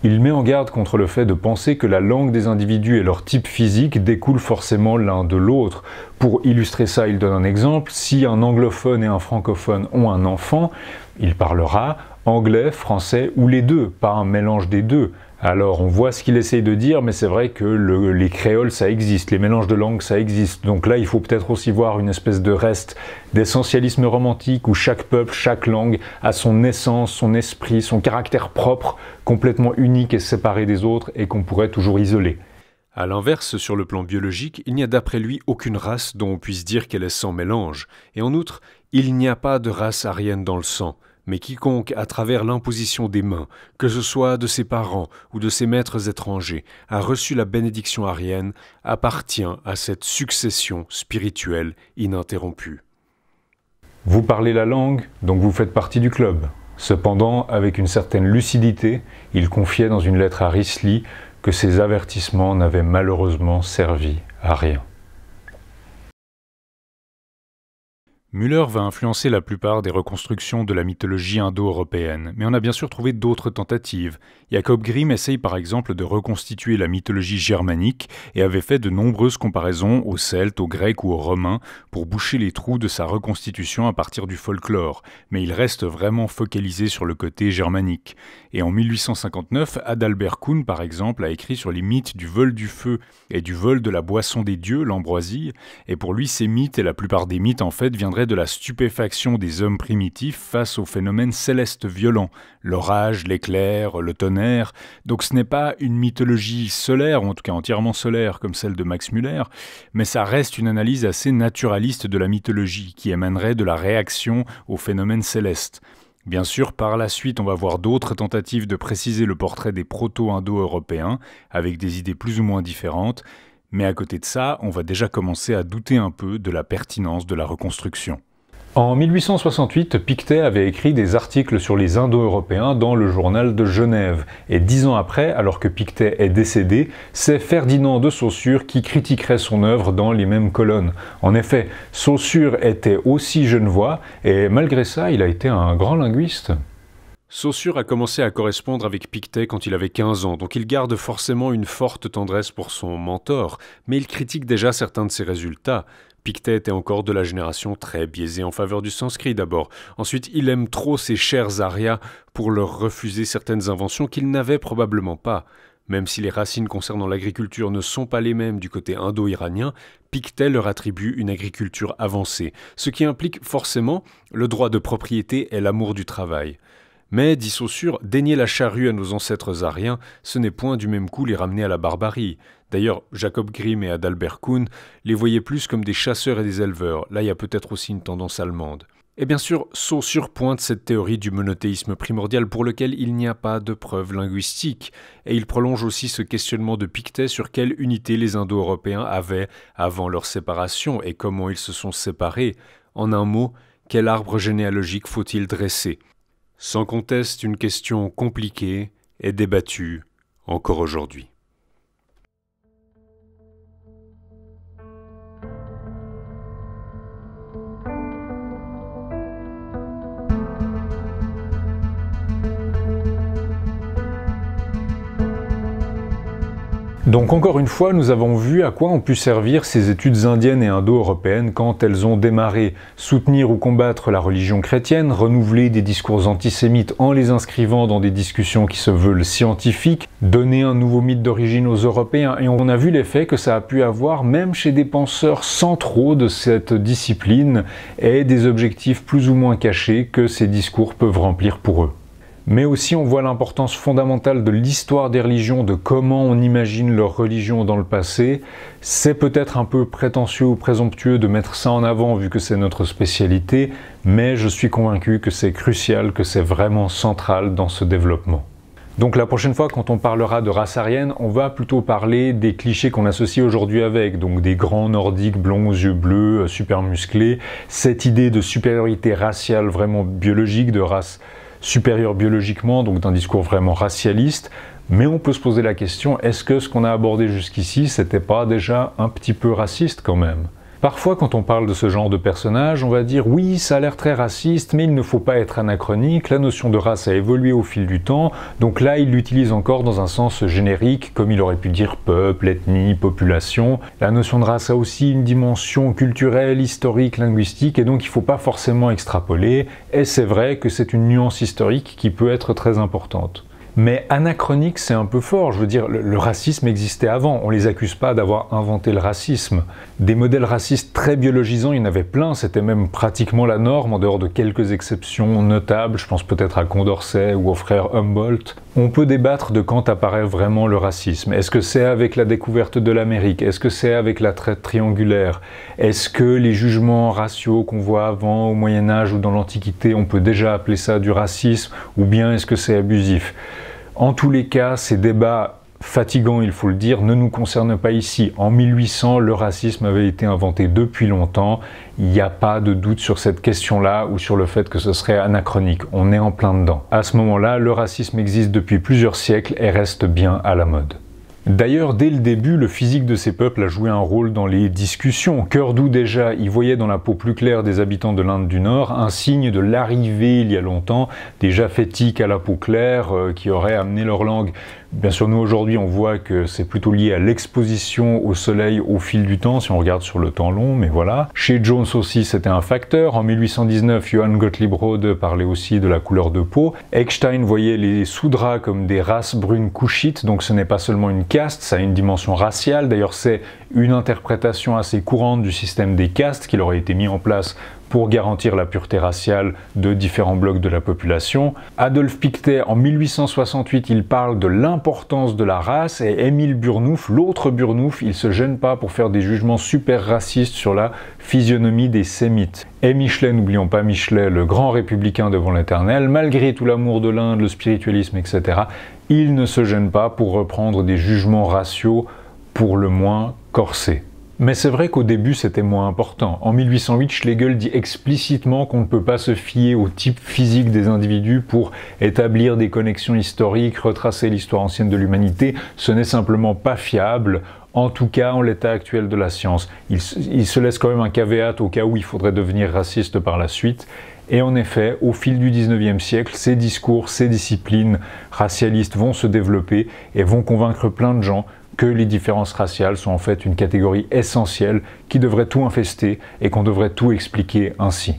Il met en garde contre le fait de penser que la langue des individus et leur type physique découlent forcément l'un de l'autre. Pour illustrer ça, il donne un exemple. Si un anglophone et un francophone ont un enfant, il parlera anglais, français ou les deux, pas un mélange des deux. Alors on voit ce qu'il essaye de dire, mais c'est vrai que les créoles ça existe, les mélanges de langues ça existe. Donc là il faut peut-être aussi voir une espèce de reste d'essentialisme romantique où chaque peuple, chaque langue a son essence, son esprit, son caractère propre, complètement unique et séparé des autres et qu'on pourrait toujours isoler. À l'inverse, sur le plan biologique, il n'y a d'après lui aucune race dont on puisse dire qu'elle est sans mélange, et en outre, il n'y a pas de race aryenne dans le sang. Mais quiconque, à travers l'imposition des mains, que ce soit de ses parents ou de ses maîtres étrangers, a reçu la bénédiction arienne, appartient à cette succession spirituelle ininterrompue. Vous parlez la langue, donc vous faites partie du club. Cependant, avec une certaine lucidité, il confiait dans une lettre à Risley que ces avertissements n'avaient malheureusement servi à rien. Müller va influencer la plupart des reconstructions de la mythologie indo-européenne, mais on a bien sûr trouvé d'autres tentatives. Jacob Grimm essaye par exemple de reconstituer la mythologie germanique et avait fait de nombreuses comparaisons aux Celtes, aux Grecs ou aux Romains pour boucher les trous de sa reconstitution à partir du folklore, mais il reste vraiment focalisé sur le côté germanique. Et en 1859, Adalbert Kuhn par exemple a écrit sur les mythes du vol du feu et du vol de la boisson des dieux, l'ambroisie, et pour lui ces mythes et la plupart des mythes en fait viendraient de la stupéfaction des hommes primitifs face aux phénomènes célestes violents, l'orage, l'éclair, le tonnerre. Donc ce n'est pas une mythologie solaire, en tout cas entièrement solaire, comme celle de Max Müller, mais ça reste une analyse assez naturaliste de la mythologie, qui émanerait de la réaction aux phénomènes célestes. Bien sûr, par la suite, on va voir d'autres tentatives de préciser le portrait des proto-indo-européens, avec des idées plus ou moins différentes, mais à côté de ça, on va déjà commencer à douter un peu de la pertinence de la reconstruction. En 1868, Pictet avait écrit des articles sur les Indo-Européens dans le journal de Genève, et dix ans après, alors que Pictet est décédé, c'est Ferdinand de Saussure qui critiquerait son œuvre dans les mêmes colonnes. En effet, Saussure était aussi genevois, et malgré ça, il a été un grand linguiste. Saussure a commencé à correspondre avec Pictet quand il avait 15 ans, donc il garde forcément une forte tendresse pour son mentor, mais il critique déjà certains de ses résultats. Pictet était encore de la génération très biaisée en faveur du sanskrit d'abord. Ensuite, il aime trop ses chers arias pour leur refuser certaines inventions qu'il n'avait probablement pas. Même si les racines concernant l'agriculture ne sont pas les mêmes du côté indo-iranien, Pictet leur attribue une agriculture avancée, ce qui implique forcément le droit de propriété et l'amour du travail. Mais, dit Saussure, daigner la charrue à nos ancêtres ariens, ce n'est point du même coup les ramener à la barbarie. D'ailleurs, Jacob Grimm et Adalbert Kuhn les voyaient plus comme des chasseurs et des éleveurs. Là, il y a peut-être aussi une tendance allemande. Et bien sûr, Saussure pointe cette théorie du monothéisme primordial pour lequel il n'y a pas de preuves linguistiques. et il prolonge aussi ce questionnement de Pictet sur quelle unité les Indo-Européens avaient avant leur séparation et comment ils se sont séparés. En un mot, quel arbre généalogique faut-il dresser sans conteste une question compliquée est débattue encore aujourd'hui. Donc encore une fois, nous avons vu à quoi ont pu servir ces études indiennes et indo-européennes quand elles ont démarré soutenir ou combattre la religion chrétienne, renouveler des discours antisémites en les inscrivant dans des discussions qui se veulent scientifiques, donner un nouveau mythe d'origine aux Européens, et on a vu l'effet que ça a pu avoir même chez des penseurs centraux de cette discipline et des objectifs plus ou moins cachés que ces discours peuvent remplir pour eux mais aussi on voit l'importance fondamentale de l'histoire des religions, de comment on imagine leur religion dans le passé. C'est peut-être un peu prétentieux ou présomptueux de mettre ça en avant vu que c'est notre spécialité, mais je suis convaincu que c'est crucial, que c'est vraiment central dans ce développement. Donc la prochaine fois, quand on parlera de race aryenne, on va plutôt parler des clichés qu'on associe aujourd'hui avec, donc des grands nordiques blonds aux yeux bleus, euh, super musclés, cette idée de supériorité raciale vraiment biologique, de race supérieur biologiquement, donc d'un discours vraiment racialiste. Mais on peut se poser la question, est-ce que ce qu'on a abordé jusqu'ici, c'était pas déjà un petit peu raciste quand même Parfois, quand on parle de ce genre de personnage, on va dire oui, ça a l'air très raciste, mais il ne faut pas être anachronique, la notion de race a évolué au fil du temps, donc là, il l'utilise encore dans un sens générique, comme il aurait pu dire peuple, ethnie, population. La notion de race a aussi une dimension culturelle, historique, linguistique, et donc il ne faut pas forcément extrapoler, et c'est vrai que c'est une nuance historique qui peut être très importante. Mais anachronique, c'est un peu fort. Je veux dire, le, racisme existait avant. On les accuse pas d'avoir inventé le racisme. Des modèles racistes très biologisants, il y en avait plein, c'était même pratiquement la norme, en dehors de quelques exceptions notables, je pense peut-être à Condorcet ou au frère Humboldt. On peut débattre de quand apparaît vraiment le racisme. Est-ce que c'est avec la découverte de l'Amérique Est-ce que c'est avec la traite triangulaire Est-ce que les jugements raciaux qu'on voit avant, au Moyen Âge ou dans l'Antiquité, on peut déjà appeler ça du racisme Ou bien est-ce que c'est abusif en tous les cas, ces débats fatigant, il faut le dire, ne nous concerne pas ici. En 1800, le racisme avait été inventé depuis longtemps. Il n'y a pas de doute sur cette question-là ou sur le fait que ce serait anachronique. On est en plein dedans. À ce moment-là, le racisme existe depuis plusieurs siècles et reste bien à la mode. D'ailleurs, dès le début, le physique de ces peuples a joué un rôle dans les discussions. Cœur doux déjà, ils voyait dans la peau plus claire des habitants de l'Inde du Nord un signe de l'arrivée il y a longtemps des Japhétiques à la peau claire euh, qui auraient amené leur langue Bien sûr, nous aujourd'hui, on voit que c'est plutôt lié à l'exposition au soleil au fil du temps, si on regarde sur le temps long, mais voilà. Chez Jones aussi, c'était un facteur. En 1819, Johann Gottlieb Rode parlait aussi de la couleur de peau. Eckstein voyait les soudras comme des races brunes couchites, donc ce n'est pas seulement une caste, ça a une dimension raciale. D'ailleurs, c'est une interprétation assez courante du système des castes qui aurait été mis en place pour garantir la pureté raciale de différents blocs de la population. Adolphe Pictet, en 1868, il parle de l'importance de la race et Émile Burnouf, l'autre Burnouf, il se gêne pas pour faire des jugements super racistes sur la physionomie des sémites. Et Michelet, n'oublions pas Michelet, le grand républicain devant l'éternel, malgré tout l'amour de l'Inde, le spiritualisme, etc., il ne se gêne pas pour reprendre des jugements raciaux pour le moins corsés. Mais c'est vrai qu'au début c'était moins important. En 1808, Schlegel dit explicitement qu'on ne peut pas se fier au type physique des individus pour établir des connexions historiques, retracer l'histoire ancienne de l'humanité. Ce n'est simplement pas fiable en tout cas en l'état actuel de la science. Il, se laisse quand même un caveat au cas où il faudrait devenir raciste par la suite. Et en effet, au fil du 19e siècle, ces discours, ces disciplines racialistes vont se développer et vont convaincre plein de gens que les différences raciales sont en fait une catégorie essentielle qui devrait tout infester et qu'on devrait tout expliquer ainsi.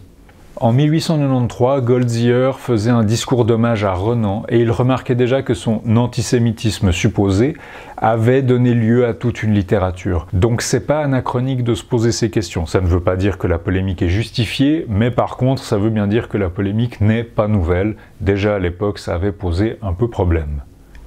En 1893, Goldziher faisait un discours d'hommage à Renan et il remarquait déjà que son antisémitisme supposé avait donné lieu à toute une littérature. Donc c'est pas anachronique de se poser ces questions. Ça ne veut pas dire que la polémique est justifiée, mais par contre, ça veut bien dire que la polémique n'est pas nouvelle. Déjà à l'époque, ça avait posé un peu problème.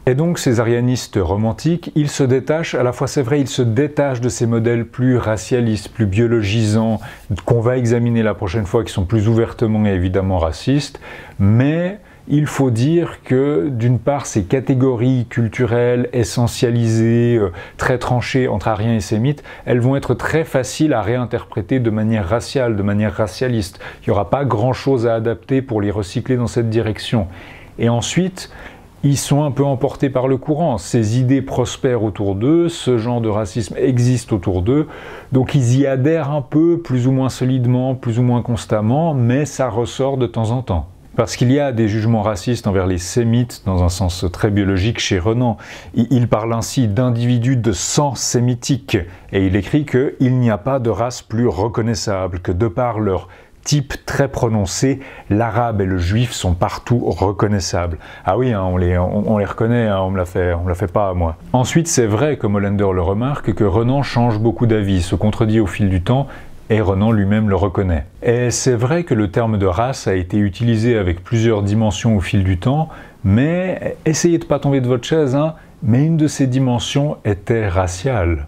Et donc ces arianistes romantiques, ils se détachent, à la fois c'est vrai, ils se détachent de ces modèles plus racialistes, plus biologisants, qu'on va examiner la prochaine fois, qui sont plus ouvertement et évidemment racistes, mais il faut dire que d'une part ces catégories culturelles essentialisées, euh, très tranchées entre ariens et sémites, elles vont être très faciles à réinterpréter de manière raciale, de manière racialiste. Il n'y aura pas grand-chose à adapter pour les recycler dans cette direction. Et ensuite, ils sont un peu emportés par le courant. Ces idées prospèrent autour d'eux, ce genre de racisme existe autour d'eux, donc ils y adhèrent un peu, plus ou moins solidement, plus ou moins constamment, mais ça ressort de temps en temps. Parce qu'il y a des jugements racistes envers les sémites dans un sens très biologique chez Renan. Il parle ainsi d'individus de sang sémitique et il écrit qu'il n'y a pas de race plus reconnaissable que de par leur type très prononcé, l'arabe et le juif sont partout reconnaissables. Ah oui, hein, on, les, reconnaît, hein, on me la fait, on me la fait pas à moi. Ensuite, c'est vrai, comme Hollander le remarque, que Renan change beaucoup d'avis, se contredit au fil du temps, et Renan lui-même le reconnaît. Et c'est vrai que le terme de race a été utilisé avec plusieurs dimensions au fil du temps, mais essayez de pas tomber de votre chaise, hein, mais une de ces dimensions était raciale.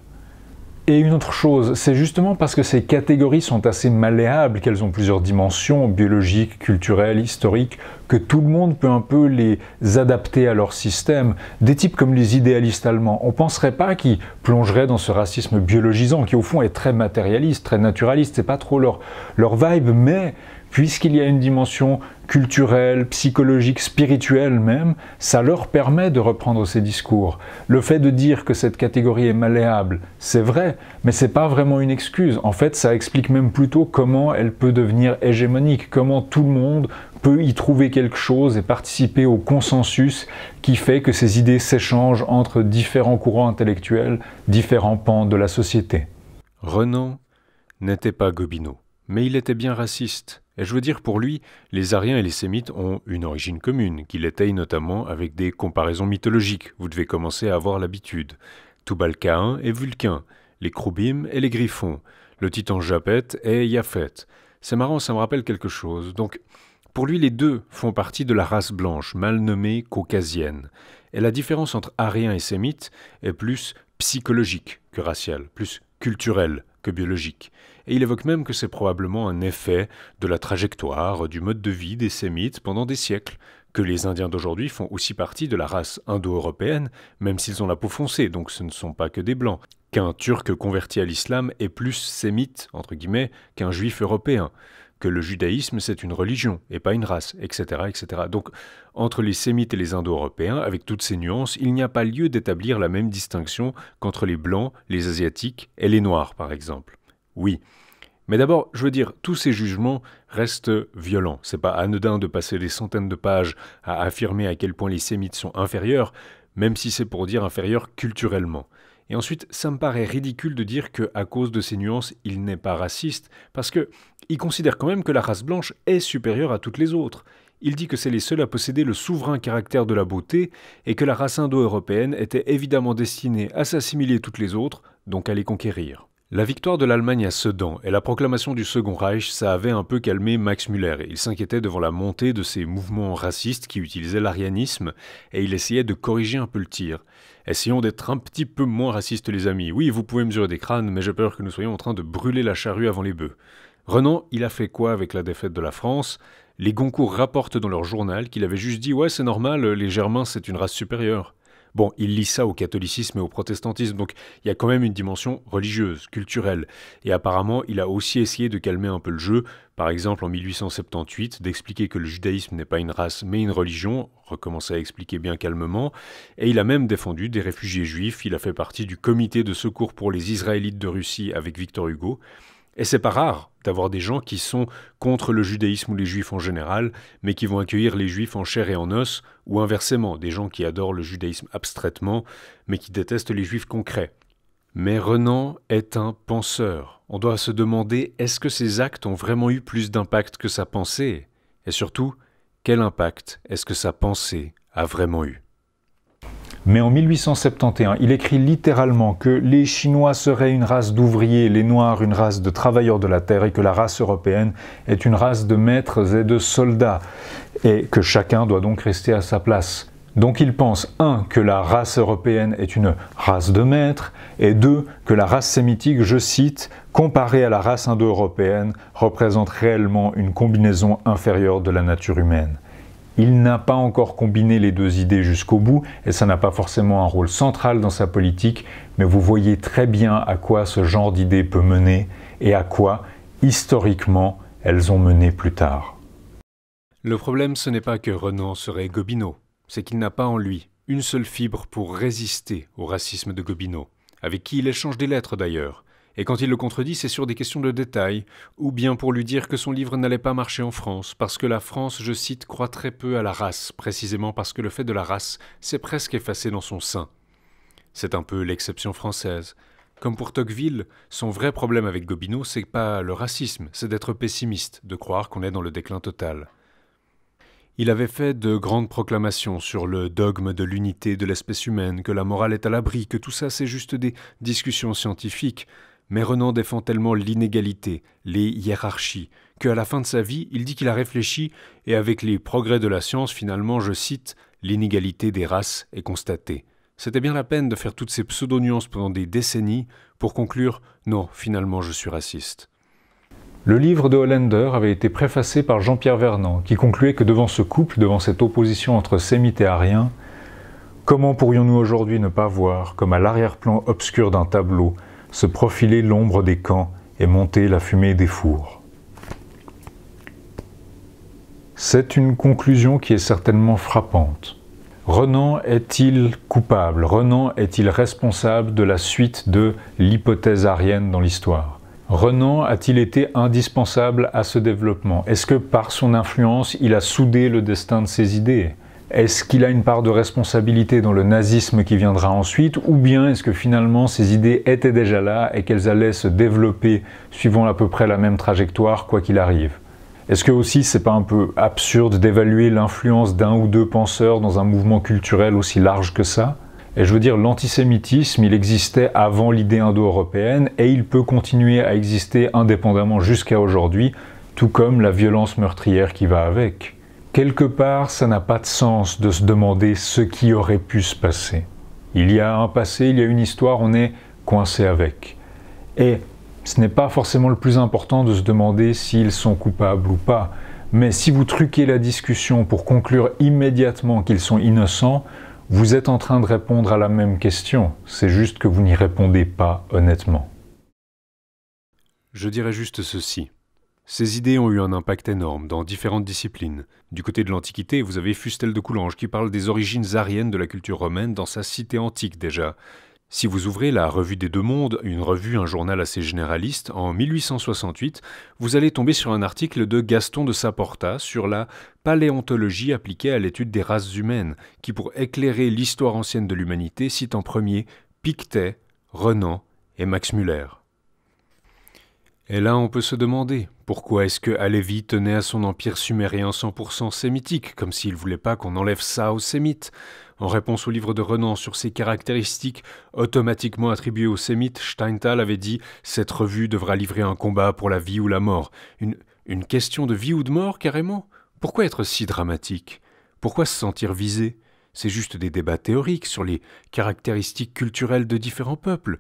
Et une autre chose, c'est justement parce que ces catégories sont assez malléables, qu'elles ont plusieurs dimensions, biologiques, culturelles, historiques, que tout le monde peut un peu les adapter à leur système. Des types comme les idéalistes allemands, on penserait pas qu'ils plongeraient dans ce racisme biologisant qui au fond est très matérialiste, très naturaliste, c'est pas trop leur, leur vibe, mais puisqu'il y a une dimension culturelle, psychologique, spirituelle même, ça leur permet de reprendre ces discours. Le fait de dire que cette catégorie est malléable, c'est vrai, mais c'est pas vraiment une excuse. En fait, ça explique même plutôt comment elle peut devenir hégémonique, comment tout le monde peut y trouver quelque chose et participer au consensus qui fait que ces idées s'échangent entre différents courants intellectuels, différents pans de la société. Renan n'était pas Gobineau. Mais il était bien raciste. Et je veux dire, pour lui, les Ariens et les Sémites ont une origine commune, qu'il étaye notamment avec des comparaisons mythologiques. Vous devez commencer à avoir l'habitude. Tout Caïn et Vulcain, les Kroubim et les Griffons, le titan Japet et Yafet. C'est marrant, ça me rappelle quelque chose. Donc, pour lui, les deux font partie de la race blanche, mal nommée caucasienne. Et la différence entre Ariens et Sémites est plus psychologique que raciale, plus culturelle que biologique et il évoque même que c'est probablement un effet de la trajectoire, du mode de vie des Sémites pendant des siècles, que les Indiens d'aujourd'hui font aussi partie de la race indo-européenne, même s'ils ont la peau foncée, donc ce ne sont pas que des blancs, qu'un Turc converti à l'islam est plus sémite, entre guillemets, qu'un juif européen, que le judaïsme c'est une religion et pas une race, etc. etc. Donc entre les sémites et les indo-européens, avec toutes ces nuances, il n'y a pas lieu d'établir la même distinction qu'entre les blancs, les asiatiques et les noirs, par exemple oui. Mais d'abord, je veux dire, tous ces jugements restent violents. C'est pas anodin de passer des centaines de pages à affirmer à quel point les sémites sont inférieurs, même si c'est pour dire inférieurs culturellement. Et ensuite, ça me paraît ridicule de dire que à cause de ces nuances, il n'est pas raciste, parce que il considère quand même que la race blanche est supérieure à toutes les autres. Il dit que c'est les seuls à posséder le souverain caractère de la beauté et que la race indo-européenne était évidemment destinée à s'assimiler toutes les autres, donc à les conquérir. La victoire de l'Allemagne à Sedan et la proclamation du Second Reich, ça avait un peu calmé Max Müller. Il s'inquiétait devant la montée de ces mouvements racistes qui utilisaient l'arianisme et il essayait de corriger un peu le tir. Essayons d'être un petit peu moins racistes les amis. Oui, vous pouvez mesurer des crânes, mais j'ai peur que nous soyons en train de brûler la charrue avant les bœufs. Renan, il a fait quoi avec la défaite de la France Les Goncourt rapportent dans leur journal qu'il avait juste dit « Ouais, c'est normal, les Germains, c'est une race supérieure ». Bon, il lit ça au catholicisme et au protestantisme, donc il y a quand même une dimension religieuse, culturelle. Et apparemment, il a aussi essayé de calmer un peu le jeu, par exemple en 1878, d'expliquer que le judaïsme n'est pas une race mais une religion, recommencer à expliquer bien calmement, et il a même défendu des réfugiés juifs, il a fait partie du comité de secours pour les Israélites de Russie avec Victor Hugo, et c'est pas rare d'avoir des gens qui sont contre le judaïsme ou les juifs en général, mais qui vont accueillir les juifs en chair et en os, ou inversement, des gens qui adorent le judaïsme abstraitement, mais qui détestent les juifs concrets. Mais Renan est un penseur. On doit se demander est-ce que ses actes ont vraiment eu plus d'impact que sa pensée Et surtout, quel impact est-ce que sa pensée a vraiment eu mais en 1871, il écrit littéralement que les Chinois seraient une race d'ouvriers, les Noirs une race de travailleurs de la terre et que la race européenne est une race de maîtres et de soldats et que chacun doit donc rester à sa place. Donc il pense, 1 que la race européenne est une race de maîtres, et 2 que la race sémitique, je cite, comparée à la race indo-européenne, représente réellement une combinaison inférieure de la nature humaine. Il n'a pas encore combiné les deux idées jusqu'au bout et ça n'a pas forcément un rôle central dans sa politique, mais vous voyez très bien à quoi ce genre d'idées peut mener et à quoi, historiquement, elles ont mené plus tard. Le problème, ce n'est pas que Renan serait Gobineau, c'est qu'il n'a pas en lui une seule fibre pour résister au racisme de Gobineau, avec qui il échange des lettres d'ailleurs. Et quand il le contredit, c'est sur des questions de détail, ou bien pour lui dire que son livre n'allait pas marcher en France, parce que la France, je cite, croit très peu à la race, précisément parce que le fait de la race s'est presque effacé dans son sein. C'est un peu l'exception française. Comme pour Tocqueville, son vrai problème avec Gobineau, c'est pas le racisme, c'est d'être pessimiste, de croire qu'on est dans le déclin total. Il avait fait de grandes proclamations sur le dogme de l'unité de l'espèce humaine, que la morale est à l'abri, que tout ça c'est juste des discussions scientifiques, mais Renan défend tellement l'inégalité, les hiérarchies, que à la fin de sa vie, il dit qu'il a réfléchi et avec les progrès de la science, finalement, je cite, l'inégalité des races est constatée. C'était bien la peine de faire toutes ces pseudo-nuances pendant des décennies pour conclure non, finalement, je suis raciste. Le livre de Hollander avait été préfacé par Jean-Pierre Vernant, qui concluait que devant ce couple, devant cette opposition entre sémites et ariens, comment pourrions-nous aujourd'hui ne pas voir, comme à l'arrière-plan obscur d'un tableau, se profiler l'ombre des camps et monter la fumée des fours. C'est une conclusion qui est certainement frappante. Renan est-il coupable Renan est-il responsable de la suite de l'hypothèse arienne dans l'histoire Renan a-t-il été indispensable à ce développement Est-ce que par son influence, il a soudé le destin de ses idées est-ce qu'il a une part de responsabilité dans le nazisme qui viendra ensuite Ou bien est-ce que finalement ces idées étaient déjà là et qu'elles allaient se développer suivant à peu près la même trajectoire quoi qu'il arrive est-ce que aussi c'est pas un peu absurde d'évaluer l'influence d'un ou deux penseurs dans un mouvement culturel aussi large que ça Et je veux dire, l'antisémitisme, il existait avant l'idée indo-européenne et il peut continuer à exister indépendamment jusqu'à aujourd'hui, tout comme la violence meurtrière qui va avec. Quelque part, ça n'a pas de sens de se demander ce qui aurait pu se passer. Il y a un passé, il y a une histoire, on est coincé avec. Et ce n'est pas forcément le plus important de se demander s'ils sont coupables ou pas. Mais si vous truquez la discussion pour conclure immédiatement qu'ils sont innocents, vous êtes en train de répondre à la même question. C'est juste que vous n'y répondez pas honnêtement. Je dirais juste ceci. Ces idées ont eu un impact énorme dans différentes disciplines. Du côté de l'Antiquité, vous avez Fustel de Coulanges qui parle des origines ariennes de la culture romaine dans sa cité antique déjà. Si vous ouvrez la Revue des Deux Mondes, une revue, un journal assez généraliste, en 1868, vous allez tomber sur un article de Gaston de Saporta sur la paléontologie appliquée à l'étude des races humaines, qui pour éclairer l'histoire ancienne de l'humanité cite en premier Pictet, Renan et Max Muller. Et là, on peut se demander, pourquoi est-ce que Alevi tenait à son empire sumérien 100% sémitique, comme s'il voulait pas qu'on enlève ça aux Sémites En réponse au livre de Renan sur ses caractéristiques automatiquement attribuées aux Sémites, Steintal avait dit Cette revue devra livrer un combat pour la vie ou la mort. une question de vie ou de mort, carrément Pourquoi être si dramatique Pourquoi se sentir visé C'est juste des débats théoriques sur les caractéristiques culturelles de différents peuples.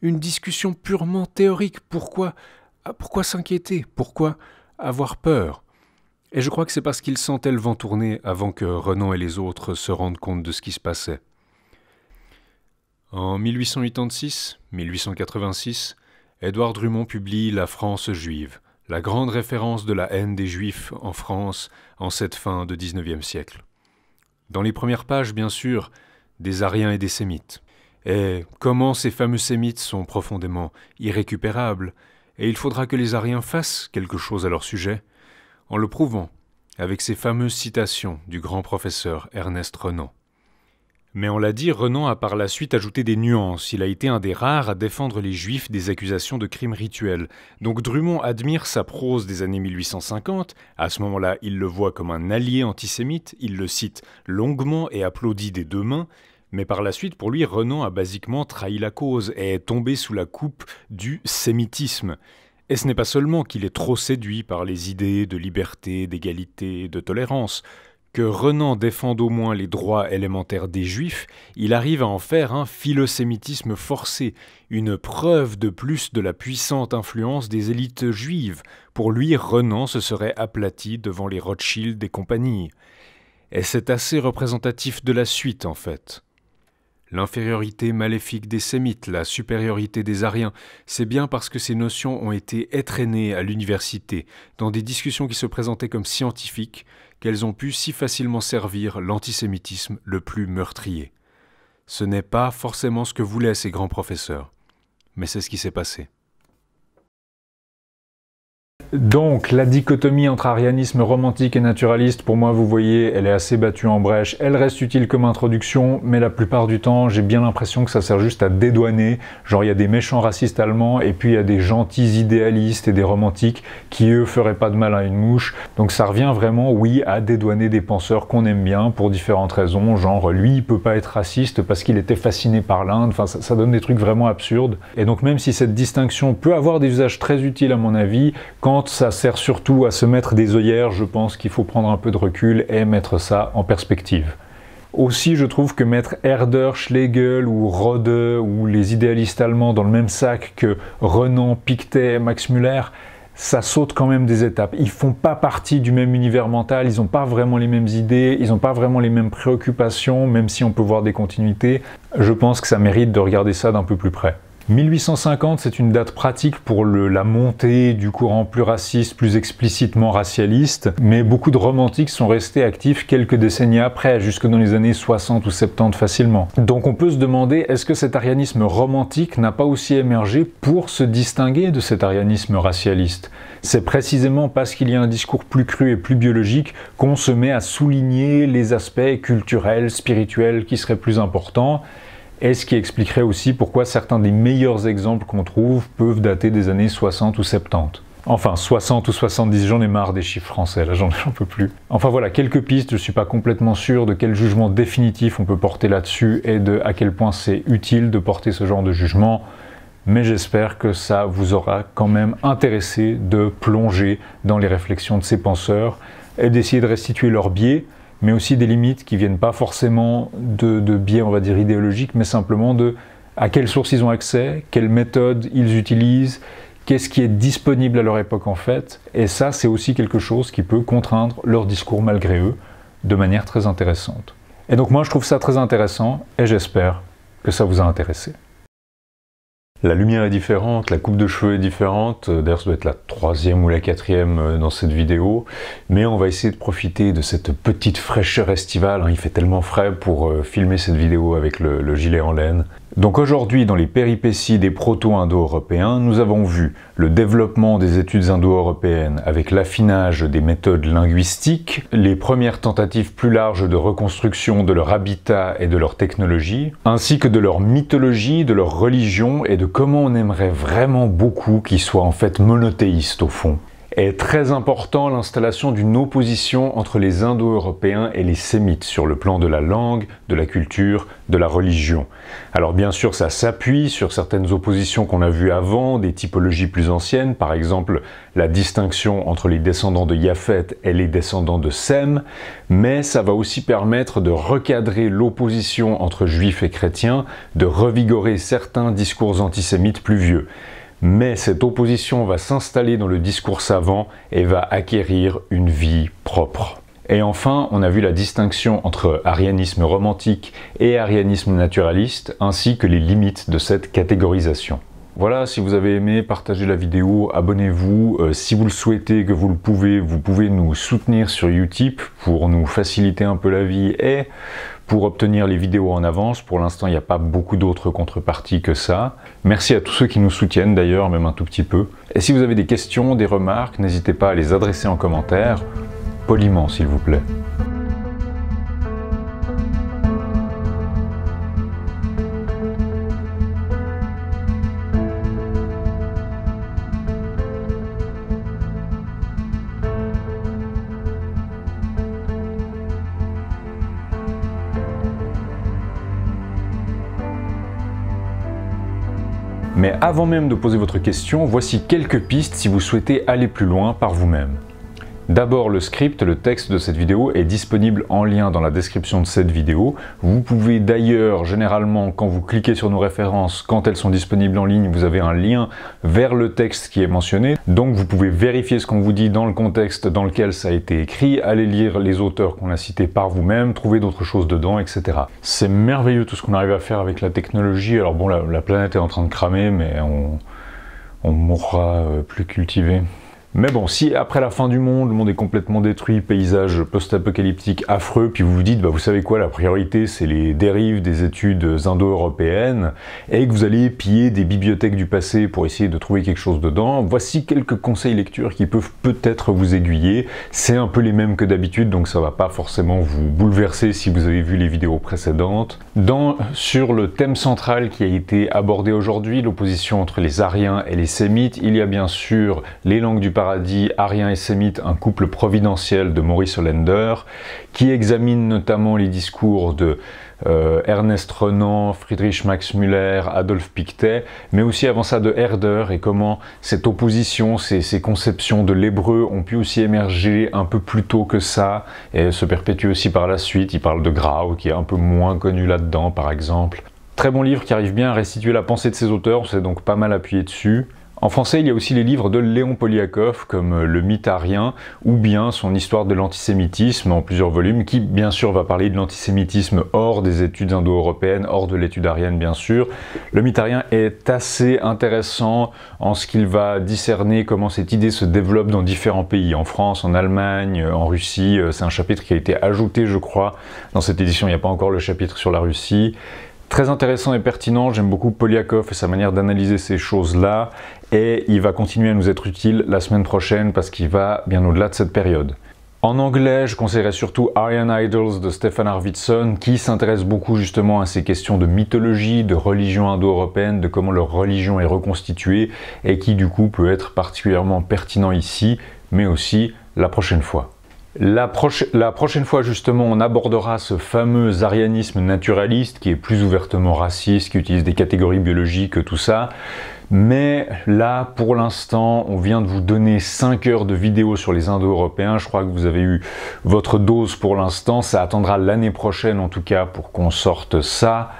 Une discussion purement théorique. Pourquoi ah, pourquoi s'inquiéter Pourquoi avoir peur Et je crois que c'est parce qu'il sentait le vent tourner avant que Renan et les autres se rendent compte de ce qui se passait. En 1886-1886, Édouard Drummond publie La France juive, la grande référence de la haine des Juifs en France en cette fin de XIXe siècle. Dans les premières pages, bien sûr, des Ariens et des Sémites. Et comment ces fameux Sémites sont profondément irrécupérables, et il faudra que les Ariens fassent quelque chose à leur sujet, en le prouvant avec ces fameuses citations du grand professeur Ernest Renan. Mais on l'a dit, Renan a par la suite ajouté des nuances. Il a été un des rares à défendre les Juifs des accusations de crimes rituels. Donc Drummond admire sa prose des années 1850. À ce moment-là, il le voit comme un allié antisémite. Il le cite longuement et applaudit des deux mains. Mais par la suite, pour lui, Renan a basiquement trahi la cause et est tombé sous la coupe du sémitisme. Et ce n'est pas seulement qu'il est trop séduit par les idées de liberté, d'égalité, de tolérance. Que Renan défende au moins les droits élémentaires des juifs, il arrive à en faire un philosémitisme forcé, une preuve de plus de la puissante influence des élites juives. Pour lui, Renan se serait aplati devant les Rothschild et compagnie. Et c'est assez représentatif de la suite en fait. L'infériorité maléfique des Sémites, la supériorité des Ariens, c'est bien parce que ces notions ont été étrennées à l'université, dans des discussions qui se présentaient comme scientifiques, qu'elles ont pu si facilement servir l'antisémitisme le plus meurtrier. Ce n'est pas forcément ce que voulaient ces grands professeurs, mais c'est ce qui s'est passé. Donc la dichotomie entre arianisme romantique et naturaliste, pour moi vous voyez, elle est assez battue en brèche, elle reste utile comme introduction, mais la plupart du temps j'ai bien l'impression que ça sert juste à dédouaner, genre il y a des méchants racistes allemands et puis il y a des gentils idéalistes et des romantiques qui eux feraient pas de mal à une mouche, donc ça revient vraiment oui à dédouaner des penseurs qu'on aime bien pour différentes raisons, genre lui il peut pas être raciste parce qu'il était fasciné par l'Inde, enfin ça, donne des trucs vraiment absurdes, et donc même si cette distinction peut avoir des usages très utiles à mon avis, ça sert surtout à se mettre des œillères, je pense qu'il faut prendre un peu de recul et mettre ça en perspective. Aussi, je trouve que mettre Herder, Schlegel ou Rode ou les idéalistes allemands dans le même sac que Renan, Pictet Max Müller, ça saute quand même des étapes. Ils font pas partie du même univers mental, ils n'ont pas vraiment les mêmes idées, ils n'ont pas vraiment les mêmes préoccupations, même si on peut voir des continuités. Je pense que ça mérite de regarder ça d'un peu plus près. 1850, c'est une date pratique pour la montée du courant plus raciste, plus explicitement racialiste, mais beaucoup de romantiques sont restés actifs quelques décennies après, jusque dans les années 60 ou 70 facilement. Donc on peut se demander, est-ce que cet arianisme romantique n'a pas aussi émergé pour se distinguer de cet arianisme racialiste C'est précisément parce qu'il y a un discours plus cru et plus biologique qu'on se met à souligner les aspects culturels, spirituels qui seraient plus importants, et ce qui expliquerait aussi pourquoi certains des meilleurs exemples qu'on trouve peuvent dater des années 60 ou 70. Enfin, 60 ou 70, j'en ai marre des chiffres français, là j'en peux plus. Enfin voilà, quelques pistes, je ne suis pas complètement sûr de quel jugement définitif on peut porter là-dessus et de à quel point c'est utile de porter ce genre de jugement, mais j'espère que ça vous aura quand même intéressé de plonger dans les réflexions de ces penseurs et d'essayer de restituer leurs biais, mais aussi des limites qui viennent pas forcément de, de biais, on va dire, idéologiques, mais simplement de à quelles sources ils ont accès, quelles méthodes ils utilisent, qu'est-ce qui est disponible à leur époque en fait. Et ça, c'est aussi quelque chose qui peut contraindre leur discours malgré eux de manière très intéressante. Et donc moi, je trouve ça très intéressant et j'espère que ça vous a intéressé. La lumière est différente, la coupe de cheveux est différente, euh, d'ailleurs ça doit être la troisième ou la quatrième euh, dans cette vidéo, mais on va essayer de profiter de cette petite fraîcheur estivale, hein. il fait tellement frais pour euh, filmer cette vidéo avec le, le gilet en laine. Donc aujourd'hui, dans les péripéties des proto-indo-européens, nous avons vu le développement des études indo-européennes avec l'affinage des méthodes linguistiques, les premières tentatives plus larges de reconstruction de leur habitat et de leur technologie, ainsi que de leur mythologie, de leur religion et de comment on aimerait vraiment beaucoup qu'ils soient en fait monothéistes au fond est très important l'installation d'une opposition entre les Indo-Européens et les Sémites sur le plan de la langue, de la culture, de la religion. Alors bien sûr, ça s'appuie sur certaines oppositions qu'on a vues avant, des typologies plus anciennes, par exemple la distinction entre les descendants de Yafet et les descendants de Sem, mais ça va aussi permettre de recadrer l'opposition entre juifs et chrétiens, de revigorer certains discours antisémites plus vieux. Mais cette opposition va s'installer dans le discours savant et va acquérir une vie propre. Et enfin, on a vu la distinction entre arianisme romantique et arianisme naturaliste, ainsi que les limites de cette catégorisation. Voilà, si vous avez aimé, partagez la vidéo, abonnez-vous. Euh, si vous le souhaitez, que vous le pouvez, vous pouvez nous soutenir sur Utip pour nous faciliter un peu la vie et pour obtenir les vidéos en avance, pour l'instant, il n'y a pas beaucoup d'autres contreparties que ça. Merci à tous ceux qui nous soutiennent d'ailleurs, même un tout petit peu. Et si vous avez des questions, des remarques, n'hésitez pas à les adresser en commentaire, poliment s'il vous plaît. Mais avant même de poser votre question, voici quelques pistes si vous souhaitez aller plus loin par vous-même. D'abord le script, le texte de cette vidéo est disponible en lien dans la description de cette vidéo. Vous pouvez d'ailleurs généralement quand vous cliquez sur nos références, quand elles sont disponibles en ligne, vous avez un lien vers le texte qui est mentionné. Donc vous pouvez vérifier ce qu'on vous dit dans le contexte dans lequel ça a été écrit, aller lire les auteurs qu'on a cités par vous-même, trouver d'autres choses dedans, etc. C'est merveilleux tout ce qu'on arrive à faire avec la technologie. Alors bon, la, planète est en train de cramer, mais on mourra euh, plus cultivé. Mais bon, si après la fin du monde, le monde est complètement détruit, paysage post-apocalyptique affreux, puis vous vous dites, bah vous savez quoi, la priorité c'est les dérives des études indo-européennes, et que vous allez piller des bibliothèques du passé pour essayer de trouver quelque chose dedans, voici quelques conseils lecture qui peuvent peut-être vous aiguiller. C'est un peu les mêmes que d'habitude, donc ça va pas forcément vous bouleverser si vous avez vu les vidéos précédentes. Dans, sur le thème central qui a été abordé aujourd'hui, l'opposition entre les Aryens et les Sémites, il y a bien sûr les langues du Paradis, Arien et Sémite, un couple providentiel de Maurice Hollander, qui examine notamment les discours de euh, Ernest Renan, Friedrich Max Müller, Adolphe Pictet, mais aussi avant ça de Herder et comment cette opposition, ces, ces conceptions de l'hébreu ont pu aussi émerger un peu plus tôt que ça et se perpétuer aussi par la suite. Il parle de Grau qui est un peu moins connu là-dedans par exemple. Très bon livre qui arrive bien à restituer la pensée de ses auteurs, on s'est donc pas mal appuyé dessus. En français, il y a aussi les livres de Léon Poliakov comme Le mythe ou bien son histoire de l'antisémitisme en plusieurs volumes qui bien sûr va parler de l'antisémitisme hors des études indo-européennes, hors de l'étude arienne bien sûr. Le mythe est assez intéressant en ce qu'il va discerner comment cette idée se développe dans différents pays, en France, en Allemagne, en Russie. Euh, c'est un chapitre qui a été ajouté je crois dans cette édition, il n'y a pas encore le chapitre sur la Russie. Très intéressant et pertinent, j'aime beaucoup Poliakov et sa manière d'analyser ces choses-là et il va continuer à nous être utile la semaine prochaine parce qu'il va bien au-delà de cette période. En anglais, je conseillerais surtout Iron Idols de Stefan Arvidsson, qui s'intéresse beaucoup justement à ces questions de mythologie, de religion indo-européenne, de comment leur religion est reconstituée, et qui du coup peut être particulièrement pertinent ici, mais aussi la prochaine fois. La, prochaine fois, justement, on abordera ce fameux arianisme naturaliste qui est plus ouvertement raciste, qui utilise des catégories biologiques, tout ça. Mais là, pour l'instant, on vient de vous donner 5 heures de vidéo sur les Indo-Européens. Je crois que vous avez eu votre dose pour l'instant. Ça attendra l'année prochaine, en tout cas, pour qu'on sorte ça.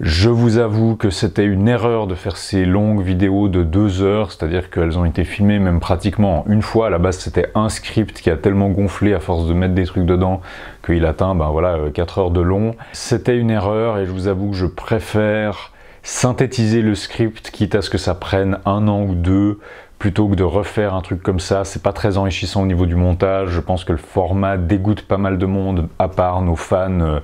Je vous avoue que c'était une erreur de faire ces longues vidéos de deux heures, c'est-à-dire qu'elles ont été filmées même pratiquement une fois. À la base, c'était un script qui a tellement gonflé à force de mettre des trucs dedans qu'il atteint, ben voilà, 4 euh, heures de long. C'était une erreur et je vous avoue que je préfère synthétiser le script, quitte à ce que ça prenne un an ou deux, plutôt que de refaire un truc comme ça. C'est pas très enrichissant au niveau du montage. Je pense que le format dégoûte pas mal de monde, à part nos fans euh,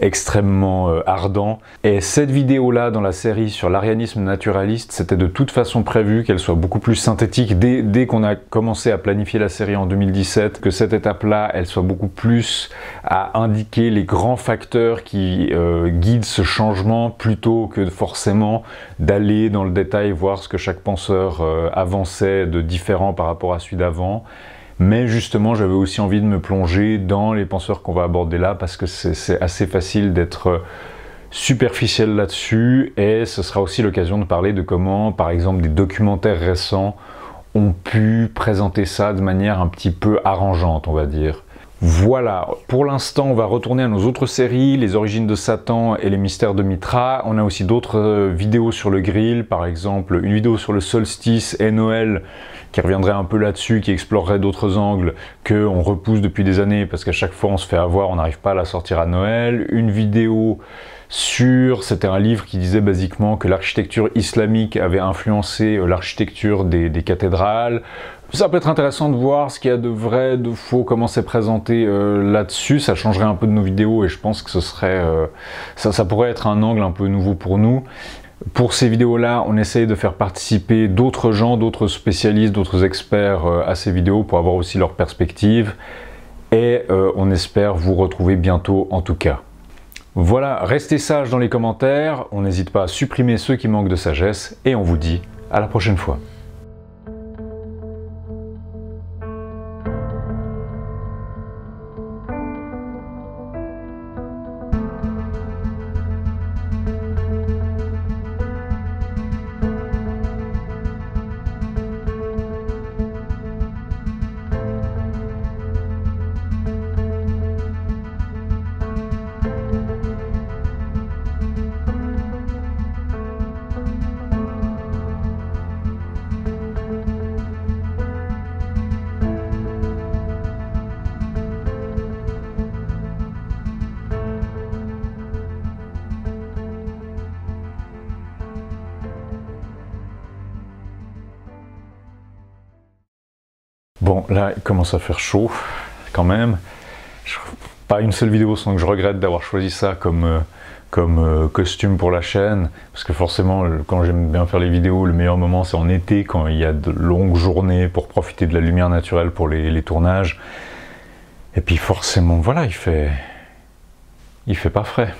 extrêmement euh, ardents. Et cette vidéo-là dans la série sur l'arianisme naturaliste, c'était de toute façon prévu qu'elle soit beaucoup plus synthétique dès, qu'on a commencé à planifier la série en 2017, que cette étape-là, elle soit beaucoup plus à indiquer les grands facteurs qui euh, guident ce changement plutôt que forcément d'aller dans le détail voir ce que chaque penseur avançait de différent par rapport à celui d'avant. Mais justement, j'avais aussi envie de me plonger dans les penseurs qu'on va aborder là parce que c'est assez facile d'être superficiel là-dessus et ce sera aussi l'occasion de parler de comment, par exemple, des documentaires récents ont pu présenter ça de manière un petit peu arrangeante, on va dire. Voilà, pour l'instant on va retourner à nos autres séries, les origines de Satan et les mystères de Mitra. On a aussi d'autres euh, vidéos sur le grill, par exemple une vidéo sur le solstice et Noël qui reviendrait un peu là-dessus, qui explorerait d'autres angles que on repousse depuis des années parce qu'à chaque fois on se fait avoir, on n'arrive pas à la sortir à Noël. Une vidéo sur, c'était un livre qui disait basiquement que l'architecture islamique avait influencé euh, l'architecture des cathédrales. Ça peut être intéressant de voir ce qu'il y a de vrai, de faux, comment c'est présenté euh, là-dessus. Ça changerait un peu de nos vidéos et je pense que ce serait, euh, ça, pourrait être un angle un peu nouveau pour nous. Pour ces vidéos-là, on essaye de faire participer d'autres gens, d'autres spécialistes, d'autres experts euh, à ces vidéos pour avoir aussi leur perspective. Et on espère vous retrouver bientôt en tout cas. Voilà, restez sages dans les commentaires, on n'hésite pas à supprimer ceux qui manquent de sagesse et on vous dit à la prochaine fois. à faire chaud quand même. pas une seule vidéo sans que je regrette d'avoir choisi ça comme, euh, comme euh, costume pour la chaîne, parce que forcément, quand j'aime bien faire les vidéos, le meilleur moment c'est en été, quand il y a de longues journées pour profiter de la lumière naturelle pour les, les tournages. Et puis forcément, voilà, il fait, il fait pas frais.